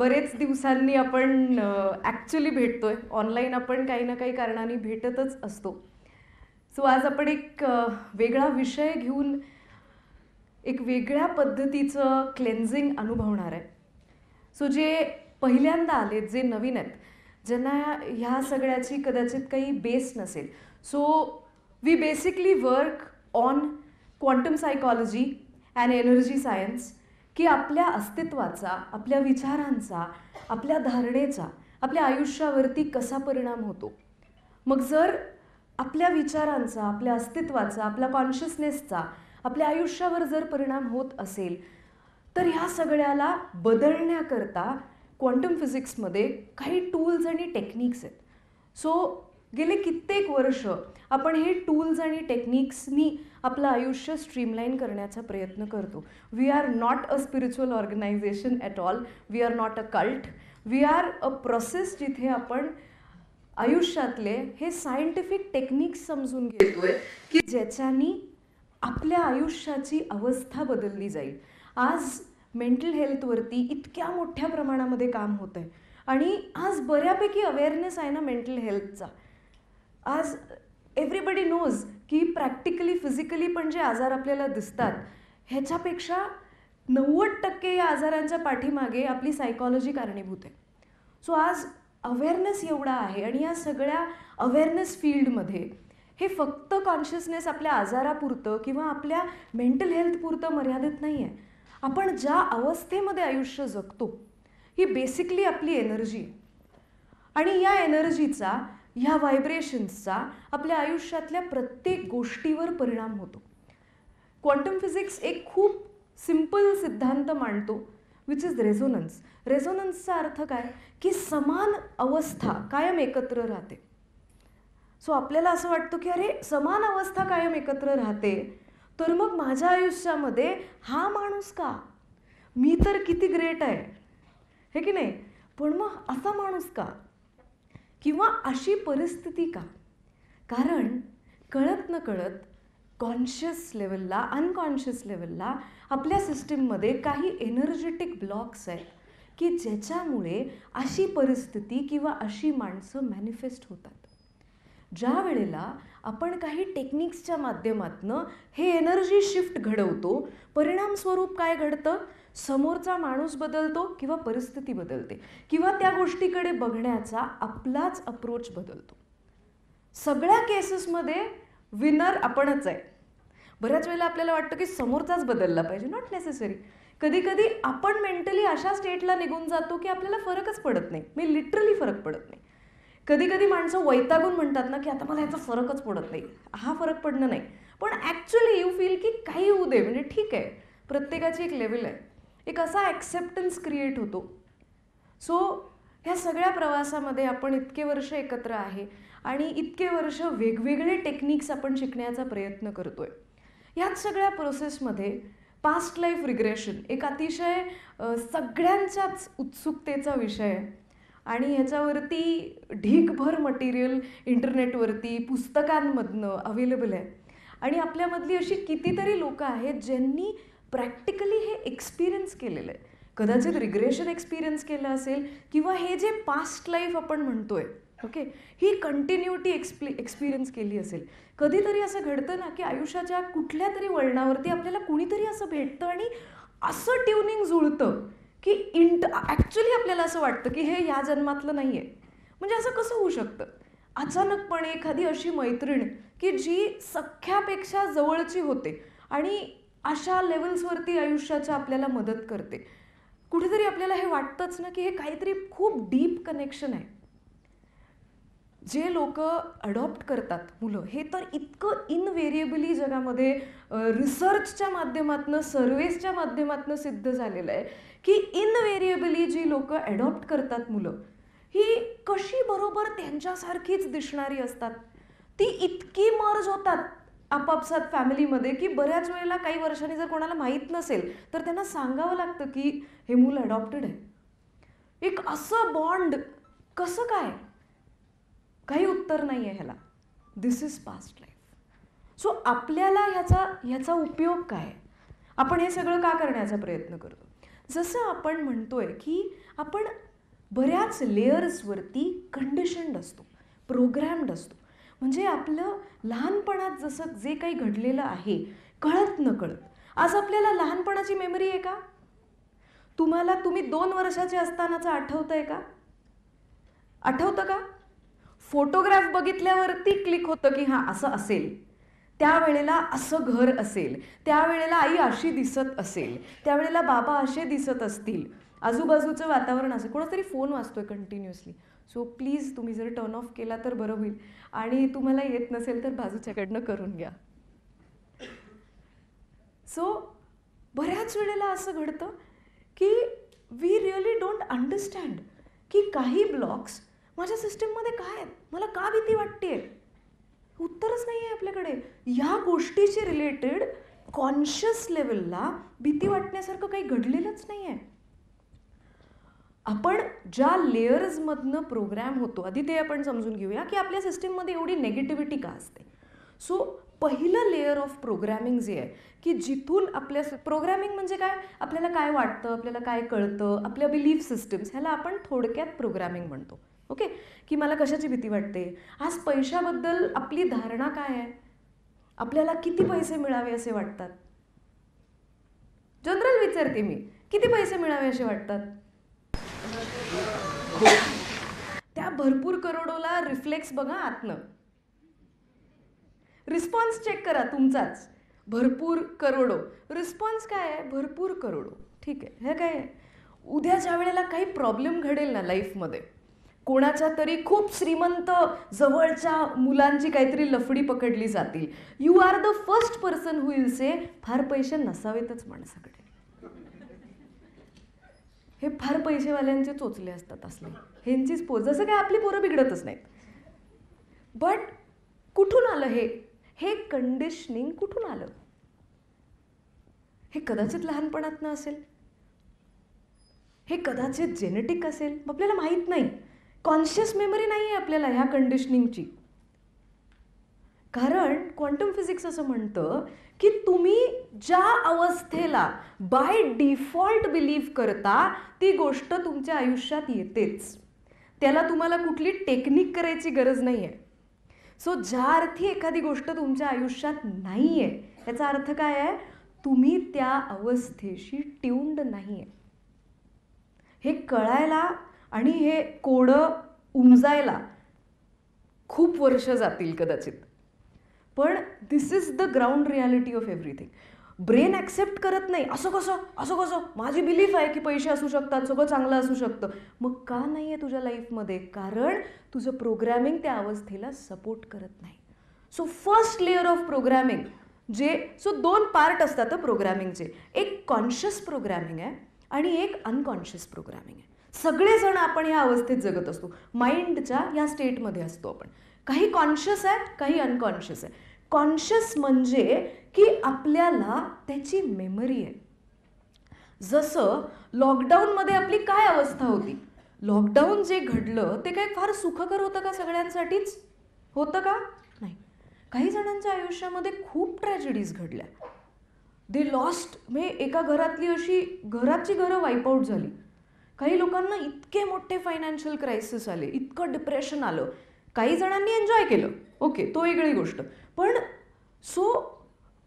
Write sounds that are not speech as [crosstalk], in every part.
बरेच दिवसांनी आपण ॲक्च्युली भेटतो आहे ऑनलाईन आपण काही ना काही कारणाने भेटतच असतो सो आज आपण एक वेगळा विषय घेऊन एक वेगळ्या पद्धतीचं क्लेन्झिंग अनुभवणार आहे सो जे पहिल्यांदा आले जे नवीन आहेत ज्यांना ह्या सगळ्याची कदाचित काही बेस नसेल so we basically work on quantum psychology and energy science की आपल्या अस्तित्वाचा आपल्या विचारांचा आपल्या धारणेचा आपल्या आयुष्यावरती कसा परिणाम होतो मग जर आपल्या विचारांचा आपल्या अस्तित्वाचा आपल्या कॉन्शियसनेसचा आपल्या आयुष्यावर जर परिणाम होत असेल तर ह्या सगळ्याला बदलण्याकरता क्वांटम फिजिक्समध्ये काही टूल्स आणि टेक्निक्स आहेत सो गेले कित्येक वर्ष आपण हे टूल्स आणि टेक्निक्सनी आपलं आयुष्य स्ट्रीमलाईन करण्याचा प्रयत्न करतो we are not a spiritual organization at all we are not a cult we are a process जिथे आपण आयुष्यातले हे सायंटिफिक टेक्निक्स समजून घेतोय की ज्याच्यानी आपल्या आयुष्याची अवस्था बदलली जाईल आज मेंटल हेल्थवरती इतक्या मोठ्या प्रमाणामध्ये काम होत आहे आणि आज बऱ्यापैकी अवेअरनेस आहे ना मेंटल हेल्थचा आज एव्हरीबडी नोज की प्रॅक्टिकली फिजिकली पण जे आजार आपल्याला दिसतात ह्याच्यापेक्षा नव्वद टक्के या आजारांच्या पाठीमागे आपली सायकॉलॉजी कारणीभूत आहे सो आज अवेअरनेस एवढा आहे आणि या सगळ्या अवेअरनेस फील्डमध्ये हे फक्त कॉन्शियसनेस आपल्या आजारापुरतं किंवा आपल्या मेंटल हेल्थपुरतं मर्यादित नाही आहे आपण ज्या अवस्थेमध्ये आयुष्य जगतो ही बेसिकली आपली एनर्जी आणि या एनर्जीचा ह्या व्हायब्रेशन्सचा आपल्या आयुष्यातल्या प्रत्येक गोष्टीवर परिणाम होतो क्वांटम फिजिक्स एक खूप सिम्पल सिद्धांत मांडतो विच इज रेझोनन्स रेझोनन्सचा अर्थ काय की समान अवस्था कायम एकत्र राहते सो आपल्याला असं वाटतं की अरे समान अवस्था कायम एकत्र राहते तर मग माझ्या आयुष्यामध्ये हा माणूस का मी तर किती ग्रेट आहे हे की नाही पण मग असा माणूस का किंवा अशी परिस्थिती का कारण कळत न कळत कॉन्शियस लेवलला अनकॉन्शियस लेवलला आपल्या सिस्टीममध्ये काही एनर्जेटिक ब्लॉक्स आहेत की ज्याच्यामुळे अशी परिस्थिती किंवा अशी माणसं मॅनिफेस्ट होतात ज्या वेळेला आपण काही टेक्निक्सच्या माध्यमातनं हे एनर्जी शिफ्ट घडवतो परिणामस्वरूप काय घडतं समोरचा माणूस बदलतो किंवा परिस्थिती बदलते किंवा त्या गोष्टीकडे बघण्याचा आपलाच अप्रोच बदलतो सगळ्या केसेसमध्ये विनर आपणच आहे बऱ्याच वेळेला आपल्याला वाटतं की समोरचाच बदलला पाहिजे नॉट नेसेसरी कधी कधी आपण मेंटली अशा स्टेटला निघून जातो की आपल्याला फरकच पडत नाही मी लिटरली फरक पडत नाही कधी कधी माणसं वैतागून म्हणतात ना की आता मला याचा फरकच पडत नाही हा फरक पडणं नाही पण ॲक्च्युली यू फील की काही होऊ दे म्हणजे ठीक आहे प्रत्येकाची एक लेवल आहे एक असा ॲक्सेप्टन्स क्रिएट होतो सो ह्या सगळ्या प्रवासामध्ये आपण इतके वर्ष एकत्र आहे आणि इतके वर्ष वेगवेगळे टेक्निक्स आपण शिकण्याचा प्रयत्न करतो आहे ह्याच सगळ्या प्रोसेसमध्ये पास्ट लाईफ रिग्रेशन एक अतिशय सगळ्यांच्याच उत्सुकतेचा विषय आहे आणि ह्याच्यावरती ढीकभर मटेरियल इंटरनेटवरती पुस्तकांमधनं अवेलेबल आहे आणि आपल्यामधली अशी कितीतरी लोकं आहेत ज्यांनी प्रॅक्टिकली हे एक्सपिरियन्स केलेलं आहे कदाचित रिग्रेशन एक्सपिरियन्स केलं असेल किंवा हे जे पास्ट लाईफ आपण म्हणतोय ओके ही कंटिन्युटी एक्सप्ली एक्सपिरियन्स केली असेल कधीतरी असं घडतं ना की आयुष्याच्या कुठल्या तरी वळणावरती आपल्याला कुणीतरी असं भेटतं आणि असं ट्युनिंग जुळतं की इंट ॲक्च्युली आपल्याला असं वाटतं की हे या जन्मातलं नाही आहे म्हणजे असं कसं होऊ शकतं अचानकपणे एखादी अशी मैत्रीण की जी सख्यापेक्षा जवळची होते आणि अशा लेवल्सवरती आयुष्याच्या आपल्याला मदत करते कुठेतरी आपल्याला हे वाटतंच ना की हे काहीतरी खूप डीप कनेक्शन आहे जे लोक अडॉप्ट करतात मुलं हे तर इतकं इनवेरिएबली जगामध्ये रिसर्चच्या माध्यमातून सर्वेसच्या माध्यमातून सिद्ध झालेलं आहे की इनवेरिएबली जी लोक अडॉप्ट करतात मुलं ही कशी बरोबर त्यांच्यासारखीच दिसणारी असतात ती इतकी मर्ज होतात आपापसात फॅमिलीमध्ये की बऱ्याच वेळेला काही वर्षांनी जर कोणाला माहीत नसेल तर त्यांना सांगावं लागतं की हे मूल अडॉप्टेड आहे एक असं बॉन्ड कसं काय काही उत्तर नाही आहे ह्याला this is past life so आपल्याला ह्याचा ह्याचा उपयोग काय आपण हे सगळं का करण्याचा प्रयत्न करतो जसं आपण म्हणतोय की आपण बऱ्याच लेअर्सवरती कंडिशन्ड असतो प्रोग्रॅम्ड असतो म्हणजे आपलं लहानपणात जसं जे काही घडलेलं आहे कळत न कळत आज आपल्याला लहानपणाची मेमरी आहे का तुम्हाला तुम्ही दोन वर्षाचे असतानाचं आठवत आहे का आठवतं का फोटोग्राफ बघितल्यावरती क्लिक होतं की हां असं असेल त्यावेळेला असं घर असेल त्यावेळेला आई अशी दिसत असेल त्यावेळेला बाबा असे दिसत असतील आजूबाजूचं वातावरण असेल कोणातरी फोन वाचतोय कंटिन्युअसली सो प्लीज तुम्ही जर टर्न ऑफ केला तर बरं होईल आणि तुम्हाला येत नसेल तर बाजूच्याकडनं करून घ्या सो बऱ्याच वेळेला असं घडतं की वी रिअली डोंट अंडरस्टँड की काही ब्लॉक्स माझ्या सिस्टीममध्ये काय आहेत मला का भीती वाटते उत्तरच नाही आहे आपल्याकडे ह्या गोष्टीशी रिलेटेड कॉन्शियस लेवलला भीती वाटण्यासारखं काही घडलेलंच नाही आहे आपण ज्या लेअर्समधनं प्रोग्रॅम होतो आधी ते आपण समजून घेऊया की आपल्या सिस्टीममध्ये एवढी नेगेटिव्हिटी का असते सो पहिलं लेअर ऑफ प्रोग्रॅमिंग जे आहे की जिथून आपल्या प्रोग्रॅमिंग म्हणजे काय आपल्याला काय वाटतं आपल्याला काय कळतं आपल्या बिलीफ सिस्टम्स ह्याला आपण थोडक्यात प्रोग्रॅमिंग म्हणतो ओके की मला कशाची भीती वाटते आज पैशाबद्दल आपली धारणा काय आहे आपल्याला किती पैसे मिळावे असे वाटतात जनरल विचारते मी किती पैसे मिळावे असे वाटतात [laughs] त्या भरपूर करोडोला रिफ्लेक्स बघा आतनं रिस्पॉन्स चेक करा तुमचाच भरपूर करोडो रिस्पॉन्स काय आहे भरपूर करोडो ठीक आहे हे काय उद्या ज्या वेळेला काही प्रॉब्लेम घडेल ना लाईफमध्ये कोणाच्या तरी खूप श्रीमंत जवळच्या मुलांची काहीतरी लफडी पकडली जातील you are the first person who say far पैसे नसावेतच माणसाकडे हे फार पैसेवाल्यांचे चोचले असतात असले ह्यांचीच पोच जसं काय आपली पोरं बिघडतच नाहीत बट कुठून आलं हे हे कंडिशनिंग कुठून आलं हे कदाचित लहानपणातनं असेल हे कदाचित जेनेटिक असेल आपल्याला माहीत नाही कॉन्शियस मेमरी नाही आहे आपल्याला ह्या कंडिशनिंगची कारण क्वांटम फिजिक्स असं म्हणतं की तुम्ही ज्या अवस्थेला बाय डिफॉल्ट बिलीव्ह करता ती गोष्ट तुमच्या आयुष्यात येतेच त्याला तुम्हाला कुठली टेक्निक करायची गरज नाही आहे सो ज्या अर्थी एखादी गोष्ट तुमच्या आयुष्यात नाही आहे त्याचा अर्थ काय आहे तुम्ही त्या अवस्थेशी ट्यून्ड नाही आहे हे कळायला आणि हे कोडं उमजायला खूप वर्ष जातील कदाचित पण this is the ground reality of everything brain accept करत नाही असं कसं असं कसं माझी बिलीफ आहे की पैसे असू शकतात सगळं चांगलं असू शकतं मग का नाही आहे तुझ्या लाईफमध्ये कारण तुझं प्रोग्रॅमिंग त्या अवस्थेला सपोर्ट करत नाही so first layer of programming जे सो दोन पार्ट असतात प्रोग्रॅमिंगचे एक कॉन्शियस प्रोग्रॅमिंग आहे आणि एक अनकॉन्शियस प्रोग्रॅमिंग आहे सगळेजण आपण या अवस्थेत जगत असतो माइंडच्या या स्टेटमध्ये असतो आपण काही कॉन्शियस आहे काही अनकॉन्शियस आहे कॉन्शियस म्हणजे की आपल्याला त्याची मेमरी आहे जसं लॉकडाऊनमध्ये आपली काय अवस्था होती लॉकडाऊन जे घडलं ते काही फार सुखकर होतं का सगळ्यांसाठीच होतं का नाही काही जणांच्या आयुष्यामध्ये खूप ट्रॅजेडीज घडल्या दे लॉस्ट मे एका घरातली अशी घराची घरं वाईपआउट झाली काही लोकांना इतके मोठे फायनान्शियल क्रायसिस आले इतकं डिप्रेशन आलं काही जणांनी एन्जॉय केलं ओके तो वेगळी गोष्ट पण सो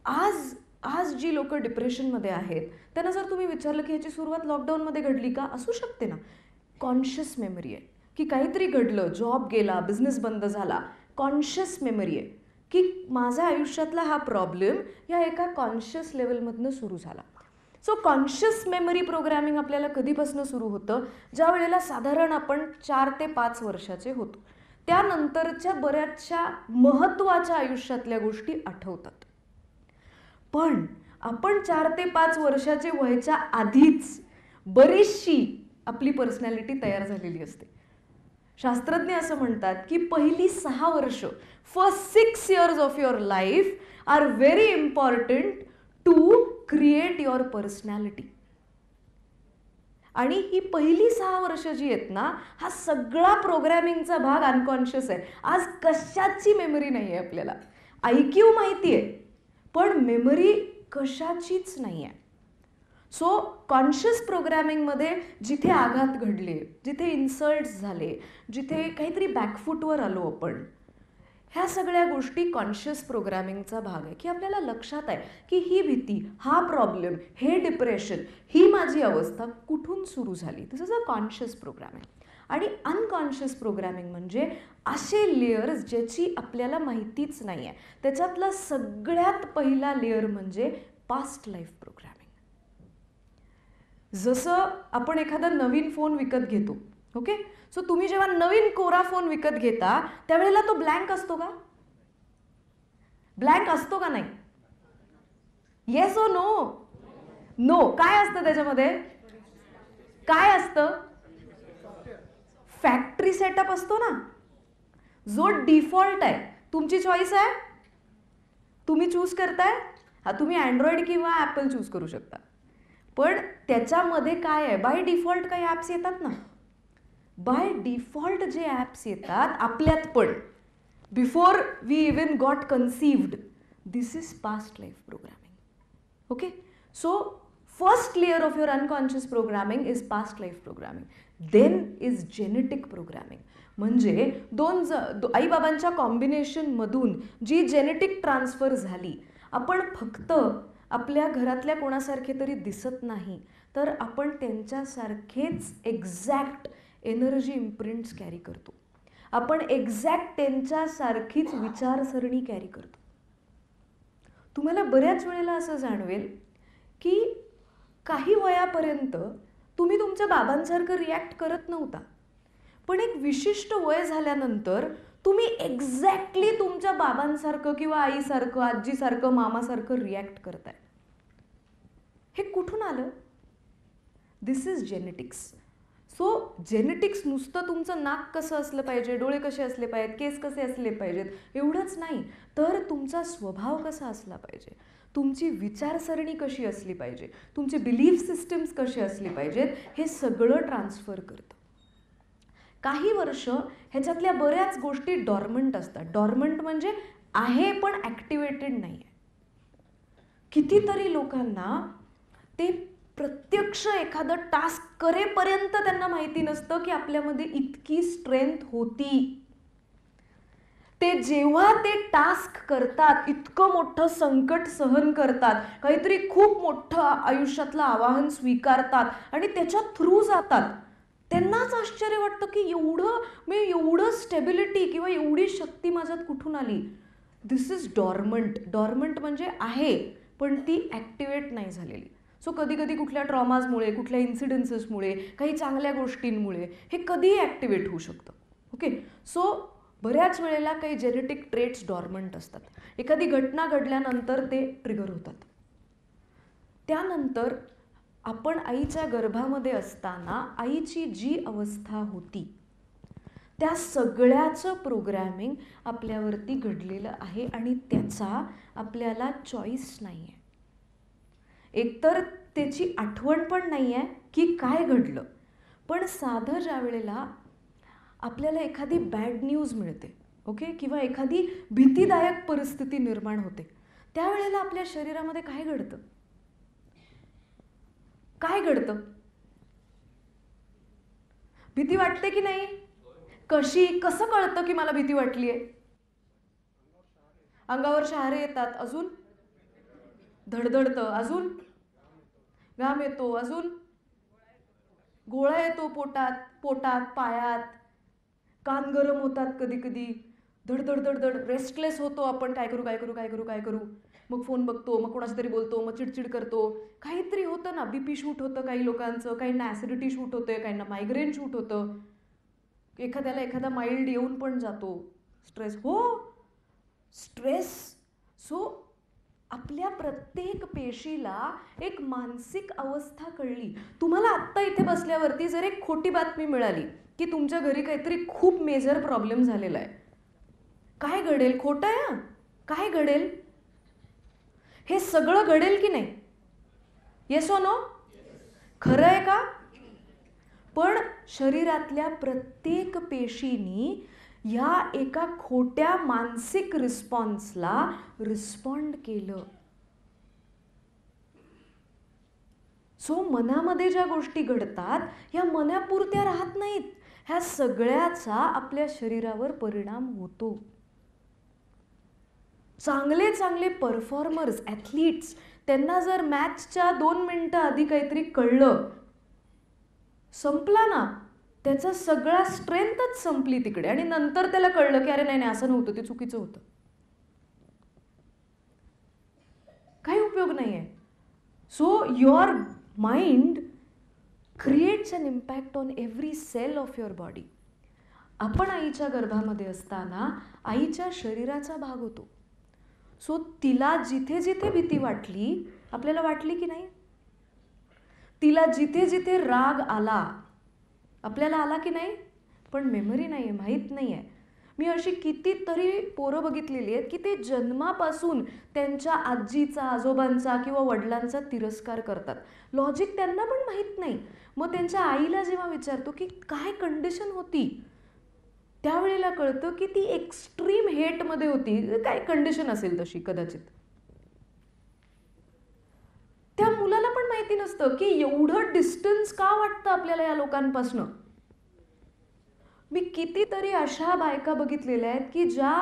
आज आज जी लोक डिप्रेशनमध्ये आहेत त्यांना जर तुम्ही विचारलं की ह्याची सुरुवात लॉकडाऊनमध्ये घडली का असू शकते ना कॉन्शियस मेमरी आहे की काहीतरी घडलं जॉब गेला बिझनेस बंद झाला कॉन्शियस मेमरी आहे की माझ्या आयुष्यातला हा प्रॉब्लेम या एका कॉन्शियस लेवलमधनं सुरू झाला सो कॉन्शियस मेमरी प्रोग्रॅमिंग आपल्याला कधीपासून सुरू होतं ज्या वेळेला साधारण आपण चार ते पाच वर्षाचे होतो त्यानंतरच्या बऱ्याचशा महत्त्वाच्या आयुष्यातल्या गोष्टी आठवतात पण आपण चार ते पाच वर्षाचे वयाच्या आधीच बरीचशी आपली पर्सनॅलिटी तयार झालेली असते शास्त्रज्ञ असं म्हणतात की पहिली सहा वर्ष first six years of your life are very important to create your personality आणि ही पहिली सहा वर्ष जी आहेत ना हा सगळा प्रोग्रॅमिंगचा भाग अनकॉन्शियस आहे आज कशाची मेमरी नाही आहे आपल्याला ऐक्यू माहिती आहे पण मेमरी कशाचीच नाही आहे सो कॉन्शियस प्रोग्रॅमिंगमध्ये जिथे आघात घडले जिथे इन्सल्ट झाले जिथे काहीतरी बॅकफूटवर आलो आपण ह्या सगळ्या गोष्टी कॉन्शियस प्रोग्रॅमिंगचा भाग आहे की आपल्याला लक्षात आहे की ही भीती हा प्रॉब्लेम हे डिप्रेशन ही माझी अवस्था कुठून सुरू झाली this is a conscious program आणि अनकॉन्शियस प्रोग्रॅमिंग म्हणजे असे लेयर्स ज्याची आपल्याला माहितीच नाही आहे त्याच्यातला सगळ्यात पहिला लेअर म्हणजे पास्ट लाईफ प्रोग्रॅमिंग जसं आपण एखादा नवीन फोन विकत घेतो ओके सो तुम्ही जेव्हा नवीन कोरा फोन विकत घेता त्यावेळेला तो ब्लँक असतो का ब्लँक असतो का नाही येस ओ नो नो काय असतं त्याच्यामध्ये काय असतं फॅक्टरी सेटअप असतो ना जो डिफॉल्ट आहे तुमची चॉईस आहे तुम्ही चूज करताय हा तुम्ही अँड्रॉइड किंवा ॲपल चूज करू शकता पण त्याच्यामध्ये काय आहे बाय डिफॉल्ट काही ॲप्स येतात ना बाय डिफॉल्ट जे ॲप्स येतात आपल्यात पण before we even got conceived this is past life programming okay so first layer of your unconscious programming is past life programming then is genetic programming म्हणजे दोन ज आईबाबांच्या कॉम्बिनेशनमधून जी जेनेटिक ट्रान्सफर झाली आपण फक्त आपल्या घरातल्या कोणासारखे तरी दिसत नाही तर आपण त्यांच्यासारखेच एक्झॅक्ट एनर्जी इम्प्रिंट्स कॅरी करतो आपण एक्झॅक्ट सारखीच विचारसरणी कॅरी करतो तुम्हाला बऱ्याच वेळेला असं जाणवेल की काही वयापर्यंत तुम्ही तुमच्या बाबांसारखं रिॲक्ट करत नव्हता पण एक विशिष्ट वय झाल्यानंतर तुम्ही एक्झॅक्टली तुमच्या बाबांसारखं किंवा आईसारखं आजीसारखं मामासारखं रिॲक्ट करताय हे कुठून आलं this is genetics so genetics नुसतं तुमचं नाक कसं असलं पाहिजे डोळे कसे असले पाहिजेत केस कसे असले पाहिजेत एवढंच नाही तर तुमचा स्वभाव कसा असला पाहिजे तुमची विचारसरणी कशी असली पाहिजे तुमचे बिलीफ सिस्टम्स कसे असले पाहिजेत हे सगळं ट्रान्सफर करतं काही वर्ष ह्याच्यातल्या बऱ्याच गोष्टी डॉर्मंट असतात डॉर्मंट म्हणजे आहे पण ॲक्टिवेटेड नाही आहे कितीतरी लोकांना ते प्रत्यक्ष एखादं टास्क करेपर्यंत त्यांना माहिती नसतं की आपल्यामध्ये इतकी स्ट्रेंथ होती ते जेव्हा ते टास्क करतात इतकं मोठं संकट सहन करतात काहीतरी खूप मोठं आयुष्यातलं आवाहन स्वीकारतात आणि त्याच्या थ्रू जातात त्यांनाच आश्चर्य वाटतं की एवढं मी एवढं स्टेबिलिटी किंवा एवढी शक्ती माझ्यात कुठून आली दिस इज डॉर्मंट डॉर्मंट म्हणजे आहे पण ती ॲक्टिवेट नाही झालेली सो कधी कधी कुठल्या ट्रॉमाजमुळे कुठल्या इन्सिडेन्सेसमुळे काही चांगल्या गोष्टींमुळे हे कधीही ॲक्टिवेट होऊ शकतं ओके सो बऱ्याच वेळेला काही जेनेटिक ट्रेट्स डॉर्मंट असतात एखादी घटना घडल्यानंतर ते ट्रिगर होतात त्यानंतर आपण आईच्या गर्भामध्ये असताना आईची जी अवस्था होती त्या सगळ्याचं प्रोग्रॅमिंग आपल्यावरती घडलेलं आहे आणि त्याचा आपल्याला चॉईस नाही आहे एकतर त्याची आठवण पण नाही आहे की काय घडलं पण साधं ज्या वेळेला आपल्याला एखादी बॅड न्यूज मिळते ओके किंवा एखादी भीतीदायक परिस्थिती निर्माण होते त्यावेळेला आपल्या शरीरामध्ये काय घडतं काय घडतं भीती वाटते की नाही कशी कसं कळतं की मला भीती वाटली आहे अंगावर शहारे येतात अजून धडधडतं अजून घाम येतो अजून गोळा येतो पोटात पोटात पायात कान गरम होतात कधी कधी धडधड धडधड रेस्टलेस होतो आपण काय करू काय करू काय करू काय करू मग फोन बघतो मग कोणाशी तरी बोलतो मग चिडचिड करतो काहीतरी होतं ना बीपी शूट होतं काही लोकांचं काहींना ॲसिडिटी शूट होतं काहींना मायग्रेन शूट होतं एखाद्याला एखादा माइल्ड येऊन पण जातो स्ट्रेस हो स्ट्रेस सो आपल्या प्रत्येक पेशीला एक मानसिक अवस्था कळली तुम्हाला आत्ता इथे बसल्यावरती जर एक खोटी बातमी मिळाली की तुमच्या घरी काहीतरी खूप मेजर प्रॉब्लेम झालेला आहे काय घडेल खोटं आहे काय घडेल हे सगळं घडेल की नाही येसो नो खरं आहे का पण शरीरातल्या प्रत्येक पेशीनी या एका खोट्या मानसिक रिस्पॉन्सला रिस्पॉन्ड केलं सो मनामध्ये ज्या गोष्टी घडतात ह्या मनापुरत्या राहत नाहीत ह्या सगळ्याचा आपल्या शरीरावर परिणाम होतो चांगले चांगले परफॉर्मर्स ॲथलीट्स त्यांना जर मॅचच्या दोन मिनटं आधी काहीतरी कळलं संपला ना त्याचा सगळा स्ट्रेंथच संपली तिकडे आणि नंतर त्याला कळलं की अरे नाही नाही असं नव्हतं ते चुकीचं होतं काही उपयोग नाही आहे so your mind creates an impact on every cell of your body आपण आईच्या गर्भामध्ये असताना आईच्या शरीराचा भाग होतो सो तिला जिथे जिथे भीती वाटली आपल्याला वाटली की नाही तिला जिथे जिथे राग आला आपल्याला आला की नाही पण मेमरी नाही आहे माहीत नाही आहे मी अशी कितीतरी पोरं बघितलेली आहेत की ते जन्मापासून त्यांच्या आजीचा आजोबांचा किंवा वडिलांचा तिरस्कार करतात लॉजिक त्यांना पण माहीत नाही मग त्यांच्या आईला जेव्हा विचारतो की काय कंडिशन होती त्यावेळेला कळतं की ती एक्स्ट्रीम हेटमध्ये होती काय कंडिशन असेल तशी कदाचित त्या मुलाला पण माहिती नसतं की एवढं डिस्टन्स का वाटतं आपल्याला या लोकांपासनं मी कितीतरी अशा बायका बघितलेल्या आहेत की ज्या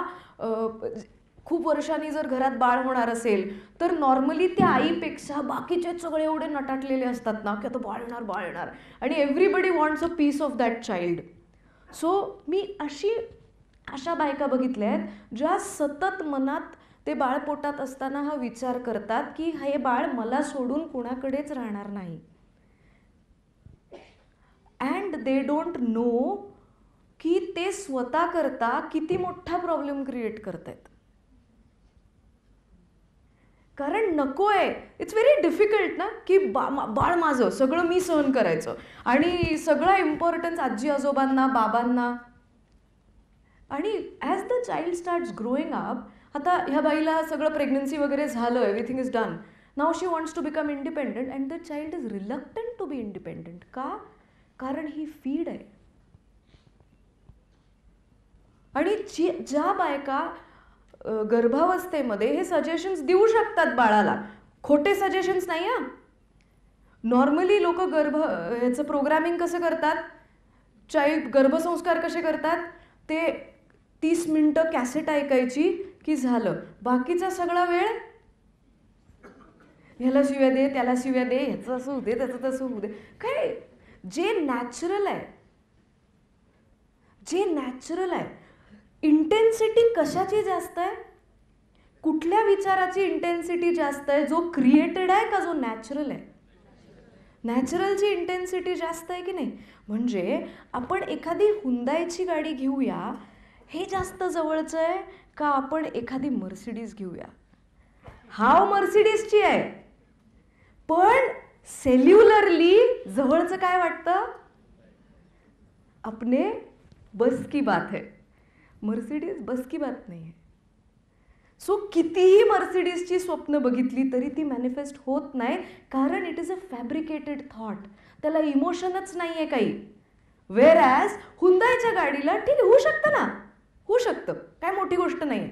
खूप वर्षांनी जर घरात बाळ होणार असेल तर नॉर्मली त्या आईपेक्षा बाकीचे सगळे एवढे नटाटलेले असतात ना की आता बाळणार बाळणार आणि everybody wants a piece of that child so मी अशी अशा बायका बघितल्या आहेत ज्या सतत मनात ते बाळ पोटात असताना हा विचार करतात की हे बाळ मला सोडून कुणाकडेच राहणार नाही अँड दे डोंट नो की ते स्वतः करता किती मोठा प्रॉब्लेम क्रिएट करत आहेत कारण नको आहे इट्स व्हेरी डिफिकल्ट ना की बा बाळ माझं सगळं मी सहन करायचं आणि सगळं इम्पॉर्टन्स आजी आजोबांना बाबांना आणि as the child starts growing up आता ह्या बाईला सगळं प्रेग्नन्सी वगैरे झालं everything is done now she wants to become independent and the child is reluctant to be independent का कारण ही फीड आहे आणि जी ज्या बायका गर्भावस्थेमध्ये हे सजेशन्स देऊ शकतात बाळाला खोटे सजेशन्स नाही हा नॉर्मली लोक गर्भ ह्याचं प्रोग्रामिंग कसं करतात चाई गर्भसंस्कार कसे करतात ते तीस मिनटं कॅसेट ऐकायची की झालं बाकीचा सगळा वेळ ह्याला शिव्या दे त्याला शिव्या दे ह्याचं असं होऊ दे त्याचं तसं होऊ दे काय जे नॅचरल आहे जे नॅचरल आहे इंटेन्सिटी कशाची जास्त आहे कुठल्या विचाराची इंटेन्सिटी जास्त आहे जो क्रिएटेड आहे का जो नॅचरल आहे नॅचरलची इंटेन्सिटी जास्त आहे की नाही म्हणजे आपण एखादी हुंदायची गाडी घेऊया हे जास्त जवळचं आहे का आपण एखादी मर्सिडीज घेऊया हाव मर्सिडीजची आहे पण सेल्युलरली जवळचं काय वाटतं आपले बस की बात आहे मर्सिडीज बस की बात नाही आहे सो कितीही मर्सिडीजची स्वप्न बघितली तरी ती मॅनिफेस्ट होत नाही कारण it is a fabricated thought त्याला इमोशनच नाही आहे काही वेअर ॲज हुंदायच्या गाडीला ठीक होऊ शकतं ना होऊ शकतं काय मोठी गोष्ट नाही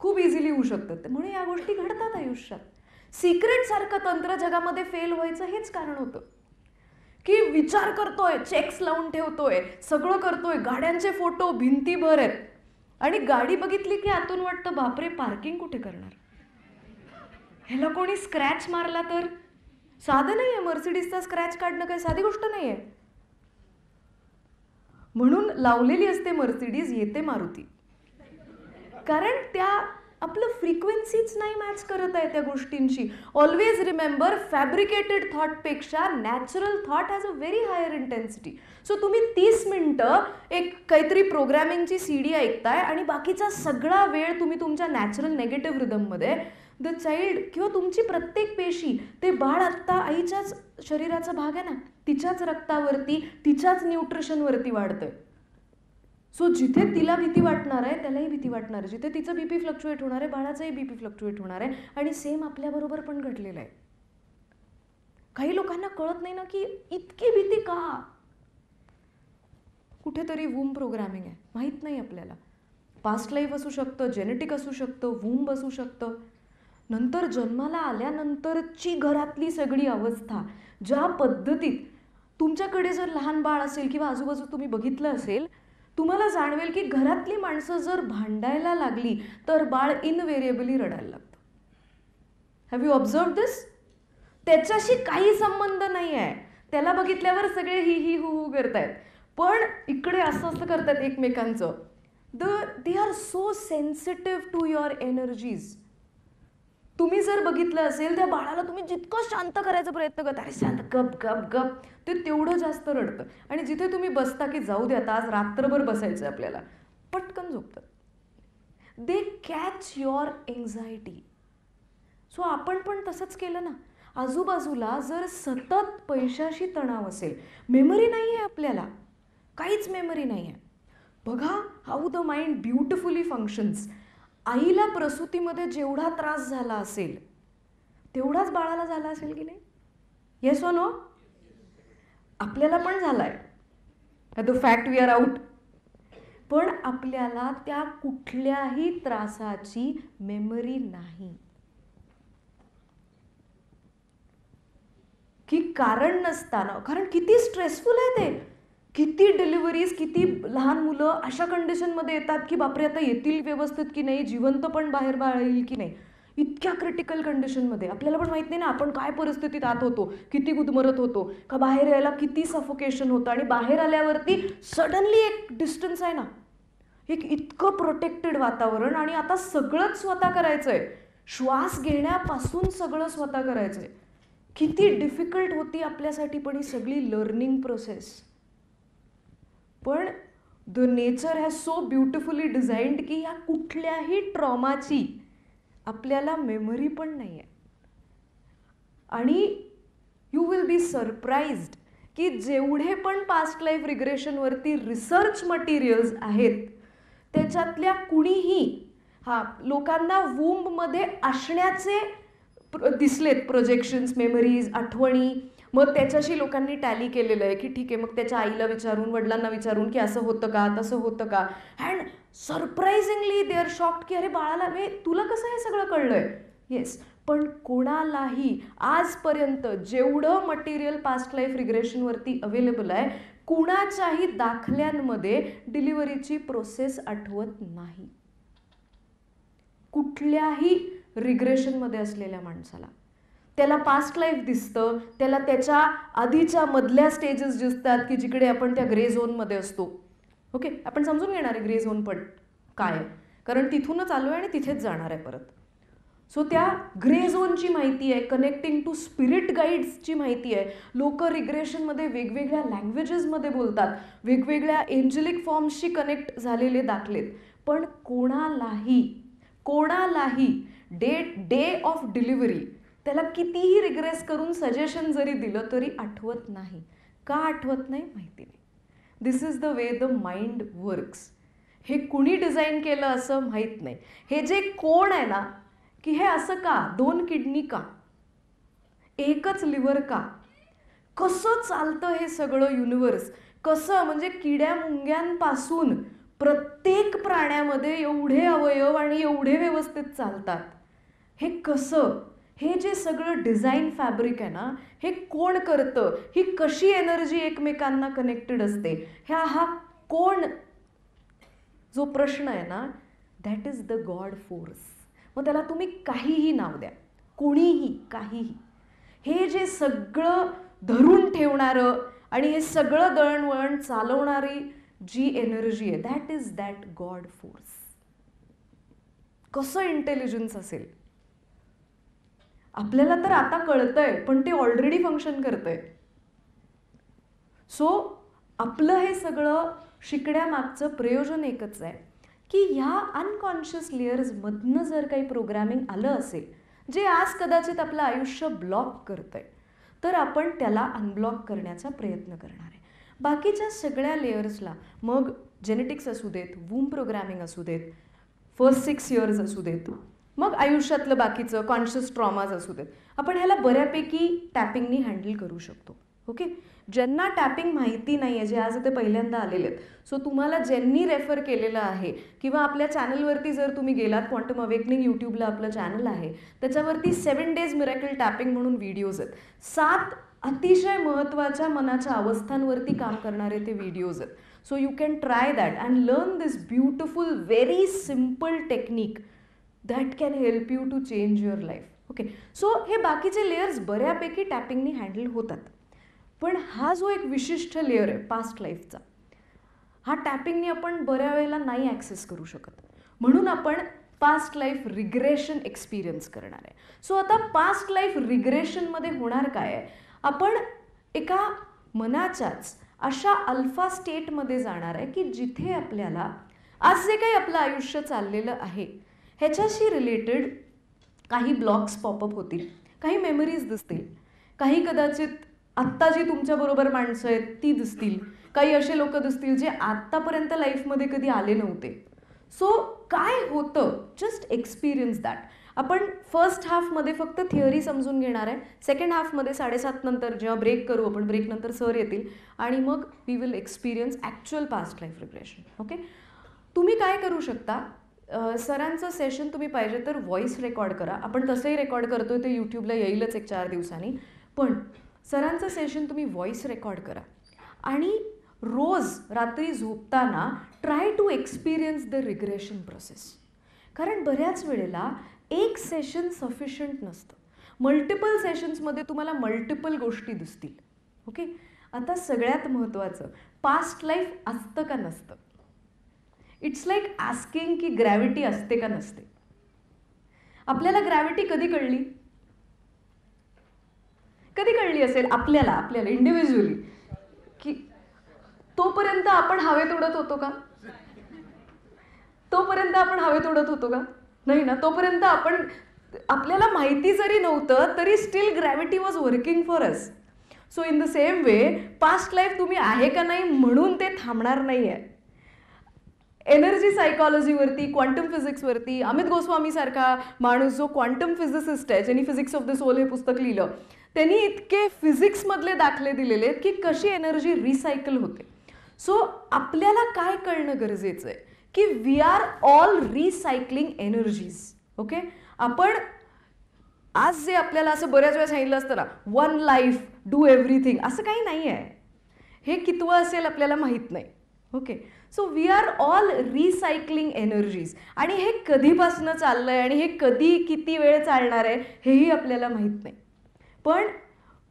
खूप इझिली होऊ शकतं म्हणून या गोष्टी घडतात आयुष्यात सारखं तंत्र जगामध्ये फेल व्हायचं हेच कारण होतं की विचार करतोय चेक्स लावून ठेवतोय सगळं करतोय गाड्यांचे फोटो भर आहेत आणि गाडी बघितली की आतून वाटतं बापरे पार्किंग कुठे करणार ह्याला कोणी स्क्रॅच मारला तर साधं नाही आहे मर्सिडीजचा स्क्रॅच काढणं काही साधी गोष्ट नाही आहे म्हणून लावलेली असते मर्सिडीज येते मारुती कारण त्या आपलं फ्रिक्वेन्सीच नाही मॅच करत आहे त्या गोष्टींशी ऑलवेज रिमेंबर फॅब्रिकेटेड थॉटपेक्षा natural thought has a very higher intensity so तुम्ही तीस मिनटं एक काहीतरी प्रोग्रॅमिंगची सी डी ऐकताय आणि बाकीचा सगळा वेळ तुम्ही तुमच्या नॅचरल नेगेटिव्ह रिदममध्ये द चाइल्ड किंवा तुमची प्रत्येक पेशी ते बाळ आत्ता आईच्याच शरीराचा भाग आहे ना तिच्याच रक्तावरती तिच्याच न्यूट्रिशनवरती वाढतं सो जिथे तिला भीती वाटणार आहे त्यालाही भीती वाटणार आहे जिथे तिचं बीपी पी फ्लक्च्युएट होणार आहे बाळाचंही बीपी पी फ्लक्च्युएट होणार आहे आणि सेम आपल्याबरोबर पण घडलेलं आहे काही लोकांना कळत नाही ना की इतकी भीती का कुठेतरी वूम प्रोग्रामिंग आहे माहीत नाही आपल्याला पास्ट लाईफ असू शकतं जेनेटिक असू शकतं वूम असू शकतं नंतर जन्माला आल्यानंतरची घरातली सगळी अवस्था ज्या पद्धतीत तुमच्याकडे जर लहान बाळ असेल किंवा आजूबाजू तुम्ही बघितलं असेल तुम्हाला जाणवेल की घरातली माणसं जर भांडायला लागली तर बाळ इनवेरिएबली रडायला लागतं हॅव यू ऑब्झर्व दिस त्याच्याशी काही संबंध नाही आहे त्याला बघितल्यावर सगळे ही ही हू हू करतायत पण इकडे असं असं करतात एकमेकांचं the they are so sensitive to your energies तुम्ही जर बघितलं असेल त्या बाळाला तुम्ही जितकं शांत करायचा प्रयत्न करता अरे शांत गप गप गप ते तेवढं जास्त रडतं आणि जिथे तुम्ही बसता की जाऊ द्या आज रात्रभर बसायचं आहे आपल्याला पटकन झोपतं they catch your anxiety so आपण पण तसंच केलं ना आजूबाजूला जर सतत पैशाशी तणाव असेल मेमरी नाही आहे आपल्याला काहीच मेमरी नाही आहे बघा how the mind beautifully functions आईला प्रसूतीमध्ये जेवढा त्रास झाला असेल तेवढाच बाळाला झाला असेल की नाही येस ओ नो आपल्याला पण झाला आहे the fact we are out पण आपल्याला त्या कुठल्याही त्रासाची मेमरी नाही की कारण नसताना कारण किती स्ट्रेसफुल आहे ते किती डिलिव्हरीज किती लहान मुलं अशा कंडिशनमध्ये येतात की बापरे आता येतील व्यवस्थित की नाही जिवंत पण बाहेर बाळ येईल की नाही इतक्या क्रिटिकल कंडिशनमध्ये आपल्याला पण माहीत नाही ना आपण काय परिस्थितीत आत होतो किती गुदमरत होतो का बाहेर यायला किती सफोकेशन होतं आणि बाहेर आल्यावरती सडनली एक डिस्टन्स आहे ना एक इतकं प्रोटेक्टेड वातावरण आणि आता सगळंच स्वतः करायचं आहे श्वास घेण्यापासून सगळं स्वतः करायचं किती डिफिकल्ट होती आपल्यासाठी पण ही सगळी लर्निंग प्रोसेस पण the nature has so beautifully designed की ह्या कुठल्याही ट्रॉमाची आपल्याला मेमरी पण नाही आहे आणि यू विल बी सरप्राईज्ड की जेवढे पण पास्ट लाईफ रिग्रेशनवरती रिसर्च मटेरियल्स आहेत त्याच्यातल्या कुणीही हा लोकांना वूम्बमध्ये असण्याचे प्र दिसलेत प्रोजेक्शन्स मेमरीज आठवणी मग त्याच्याशी लोकांनी टॅली केलेलं आहे की ठीक आहे मग त्याच्या आईला विचारून वडिलांना विचारून की असं होतं का तसं होतं का and surprisingly they are shocked की अरे बाळाला मी तुला कसं हे सगळं कळलं आहे येस पण कोणालाही आजपर्यंत जेवढं मटेरियल पास्ट लाईफ रिग्रेशनवरती अवेलेबल आहे कुणाच्याही दाखल्यांमध्ये डिलिव्हरीची प्रोसेस आठवत नाही कुठल्याही रिग्रेशनमध्ये असलेल्या माणसाला त्याला पास्ट लाईफ दिसतं त्याला त्याच्या आधीच्या मधल्या स्टेजेस दिसतात की जिकडे आपण त्या ग्रे झोनमध्ये असतो ओके आपण समजून घेणार आहे ग्रे झोन पण काय कारण तिथूनच आलो आहे आणि तिथेच जाणार आहे परत सो त्या ग्रे झोनची माहिती आहे कनेक्टिंग टू स्पिरिट गाईड्सची माहिती आहे लोक रिग्रेशनमध्ये वेगवेगळ्या लँग्वेजेसमध्ये बोलतात वेगवेगळ्या एंजेलिक फॉर्म्सशी कनेक्ट झालेले दाखलेत पण कोणालाही कोणालाही डे डे ऑफ डिलिव्हरी त्याला कितीही रिग्रेस करून सजेशन जरी दिलं तरी आठवत नाही का आठवत नाही माहिती नाही this is the way the mind works हे कुणी डिझाईन केलं असं माहीत नाही हे जे कोण आहे ना की हे असं का दोन किडनी का एकच लिव्हर का कसं चालतं हे सगळं युनिवर्स कसं म्हणजे किड्या मुंग्यांपासून प्रत्येक प्राण्यामध्ये एवढे अवयव आणि एवढे व्यवस्थित चालतात हे कसं हे जे सगळं डिझाईन फॅब्रिक आहे ना हे कोण करतं ही कशी एनर्जी एकमेकांना कनेक्टेड असते ह्या हा कोण जो प्रश्न आहे ना that is the god force मग त्याला तुम्ही काहीही नाव द्या कोणीही काहीही हे जे सगळं धरून ठेवणारं आणि हे सगळं दळणवळण चालवणारी जी एनर्जी आहे that is that god force कसं इंटेलिजन्स असेल आपल्याला तर आता कळतंय पण ते ऑलरेडी फंक्शन करतंय सो आपलं हे सगळं शिकण्यामागचं प्रयोजन एकच आहे की ह्या अनकॉन्शियस लेयर्समधनं जर काही प्रोग्रॅमिंग आलं असेल जे आज कदाचित आपलं आयुष्य ब्लॉक करत आहे तर आपण त्याला अनब्लॉक करण्याचा प्रयत्न करणार आहे बाकीच्या सगळ्या लेअर्सला मग जेनेटिक्स असू देत वूम प्रोग्रॅमिंग असू देत फर्स्ट सिक्स इयर्स असू देत मग आयुष्यातलं बाकीचं कॉन्शियस ट्रॉमाज असू देत आपण ह्याला बऱ्यापैकी टॅपिंगनी हँडल करू शकतो ओके ज्यांना टॅपिंग माहिती नाही आहे जे आज ते पहिल्यांदा आलेले आहेत सो तुम्हाला ज्यांनी रेफर केलेलं आहे किंवा आपल्या चॅनलवरती जर तुम्ही गेलात क्वांटम अवेकनिंग यूट्यूबला आपलं चॅनल आहे त्याच्यावरती सेवन डेज मिरॅकल टॅपिंग म्हणून व्हिडिओज आहेत सात अतिशय महत्त्वाच्या मनाच्या अवस्थांवरती काम करणारे ते व्हिडिओज आहेत so you can try that and learn this beautiful very simple technique that can help you to change your life okay so हे बाकीचे लेयर्स बऱ्यापैकी टॅपिंगनी हँडल होतात पण हा जो एक विशिष्ट लेअर आहे पास्ट लाईफचा हा टॅपिंगनी आपण बऱ्या वेळेला नाही ॲक्सेस करू शकत म्हणून आपण पास्ट लाईफ रिग्रेशन एक्सपिरियन्स करणार आहे सो आता पास्ट लाईफ रिग्रेशनमध्ये होणार काय आपण एका मनाच्याच अशा अल्फा स्टेटमध्ये जाणार आहे की जिथे आपल्याला आज जे काही आपलं आयुष्य चाललेलं आहे ह्याच्याशी रिलेटेड काही ब्लॉक्स पॉपअप होतील काही मेमरीज दिसतील काही कदाचित आत्ता जी तुमच्याबरोबर माणसं आहेत ती दिसतील काही असे लोक दिसतील जे आत्तापर्यंत लाईफमध्ये कधी आले नव्हते सो काय होतं जस्ट एक्सपिरियन्स दॅट आपण फर्स्ट हाफमध्ये फक्त थिअरी समजून घेणार आहे सेकंड हाफमध्ये साडेसात नंतर जेव्हा ब्रेक करू आपण ब्रेकनंतर सर येतील आणि मग we will experience actual past life regression okay तुम्ही काय करू शकता सरांचं सेशन तुम्ही पाहिजे तर व्हॉईस रेकॉर्ड करा आपण तसंही रेकॉर्ड करतो ते यूट्यूबला येईलच एक चार दिवसांनी पण सरांचं सेशन तुम्ही व्हॉइस रेकॉर्ड करा आणि रोज रात्री झोपताना try to experience the regression process कारण बऱ्याच वेळेला एक सेशन सफिशियंट नसतं मल्टिपल सेशन्समध्ये तुम्हाला मल्टिपल गोष्टी दिसतील ओके आता सगळ्यात महत्त्वाचं पास्ट लाईफ असतं का नसतं इट्स लाईक आस्किंग की ग्रॅव्हिटी असते का नसते आपल्याला ग्रॅव्हिटी कधी कळली कधी कळली असेल आपल्याला आपल्याला इंडिव्हिज्युअली की तोपर्यंत आपण हवेत उडत होतो का तोपर्यंत आपण हवेत उडत होतो का नाही ना तोपर्यंत आपण आपल्याला माहिती जरी नव्हतं तरी still gravity was working for us so in the same way past life तुम्ही आहे का नाही म्हणून ते थांबणार नाही आहे एनर्जी सायकॉलॉजीवरती क्वांटम फिजिक्सवरती अमित गोस्वामीसारखा माणूस जो क्वांटम फिजिसिस्ट आहे ज्यांनी फिजिक्स ऑफ द सोल हे पुस्तक लिहिलं त्यांनी इतके फिजिक्समधले दाखले दिलेले आहेत की कशी एनर्जी रिसायकल होते सो आपल्याला काय कळणं गरजेचं आहे की we are all recycling energies okay आपण आज जे आपल्याला असं बऱ्याच वेळा सांगितलं असतं ना वन लाईफ डू एव्हरीथिंग असं काही नाही आहे हे कितवं असेल आपल्याला माहीत नाही okay so we are all recycling energies आणि हे कधीपासून चाललं आहे आणि हे कधी किती वेळ चालणार आहे हेही आपल्याला माहीत नाही पण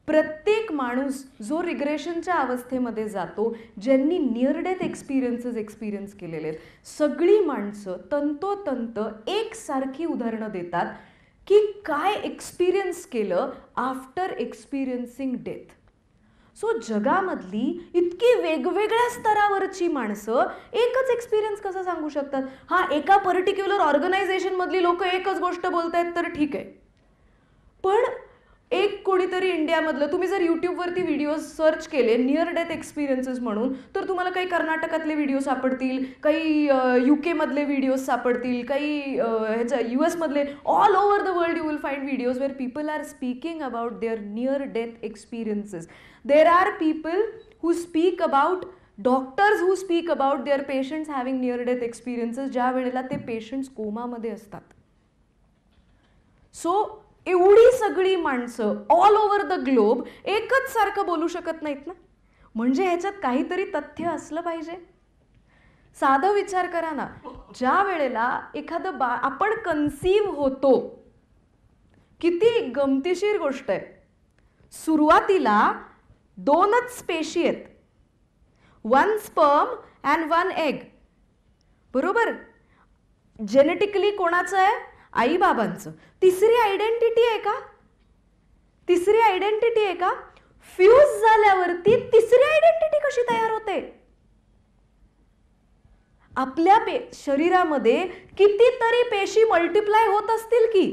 प्रत्येक माणूस जो रिग्रेशनच्या अवस्थेमध्ये जातो ज्यांनी नियर डेथ एक्सपिरियन्सेस एक्सपिरियन्स केलेले आहेत सगळी माणसं तंतोतंत एकसारखी उदाहरणं देतात की काय एक्सपिरियन्स केलं आफ्टर एक्सपिरियन्सिंग डेथ सो जगामधली इतकी वेगवेगळ्या स्तरावरची माणसं एकच एक्सपिरियन्स कसं सांगू शकतात हा एका पर्टिक्युलर ऑर्गनायझेशनमधली लोक एकच गोष्ट बोलत आहेत तर ठीक आहे पण एक कोणीतरी इंडियामधलं तुम्ही जर यूट्यूबवरती व्हिडिओज सर्च केले नियर डेथ एक्सपिरियन्सेस म्हणून तर तुम्हाला काही कर्नाटकातले व्हिडिओ सापडतील काही यू केमधले व्हिडिओज सापडतील काही ह्याच्या यू एसमधले all over the world you will find videos where people are speaking about their near death experiences there are people who speak about doctors who speak about their patients having near death experiences ज्या वेळेला ते patients कोमामध्ये असतात so एवढी सगळी माणसं all over the globe एकच सारखं बोलू शकत नाहीत ना म्हणजे ह्याच्यात काहीतरी तथ्य असलं पाहिजे साधं विचार करा ना ज्या वेळेला एखादं बा आपण कन्सीव्ह होतो किती गमतीशीर गोष्ट आहे सुरुवातीला दोनच पेशी आहेत one sperm and one egg बरोबर जेनेटिकली कोणाचं आहे आईबाबांचं तिसरी आयडेंटिटी आहे का तिसरी आयडेंटिटी आहे का फ्यूज झाल्यावरती तिसरी आयडेंटिटी कशी तयार होते आपल्या पे शरीरामध्ये कितीतरी पेशी मल्टिप्लाय होत असतील की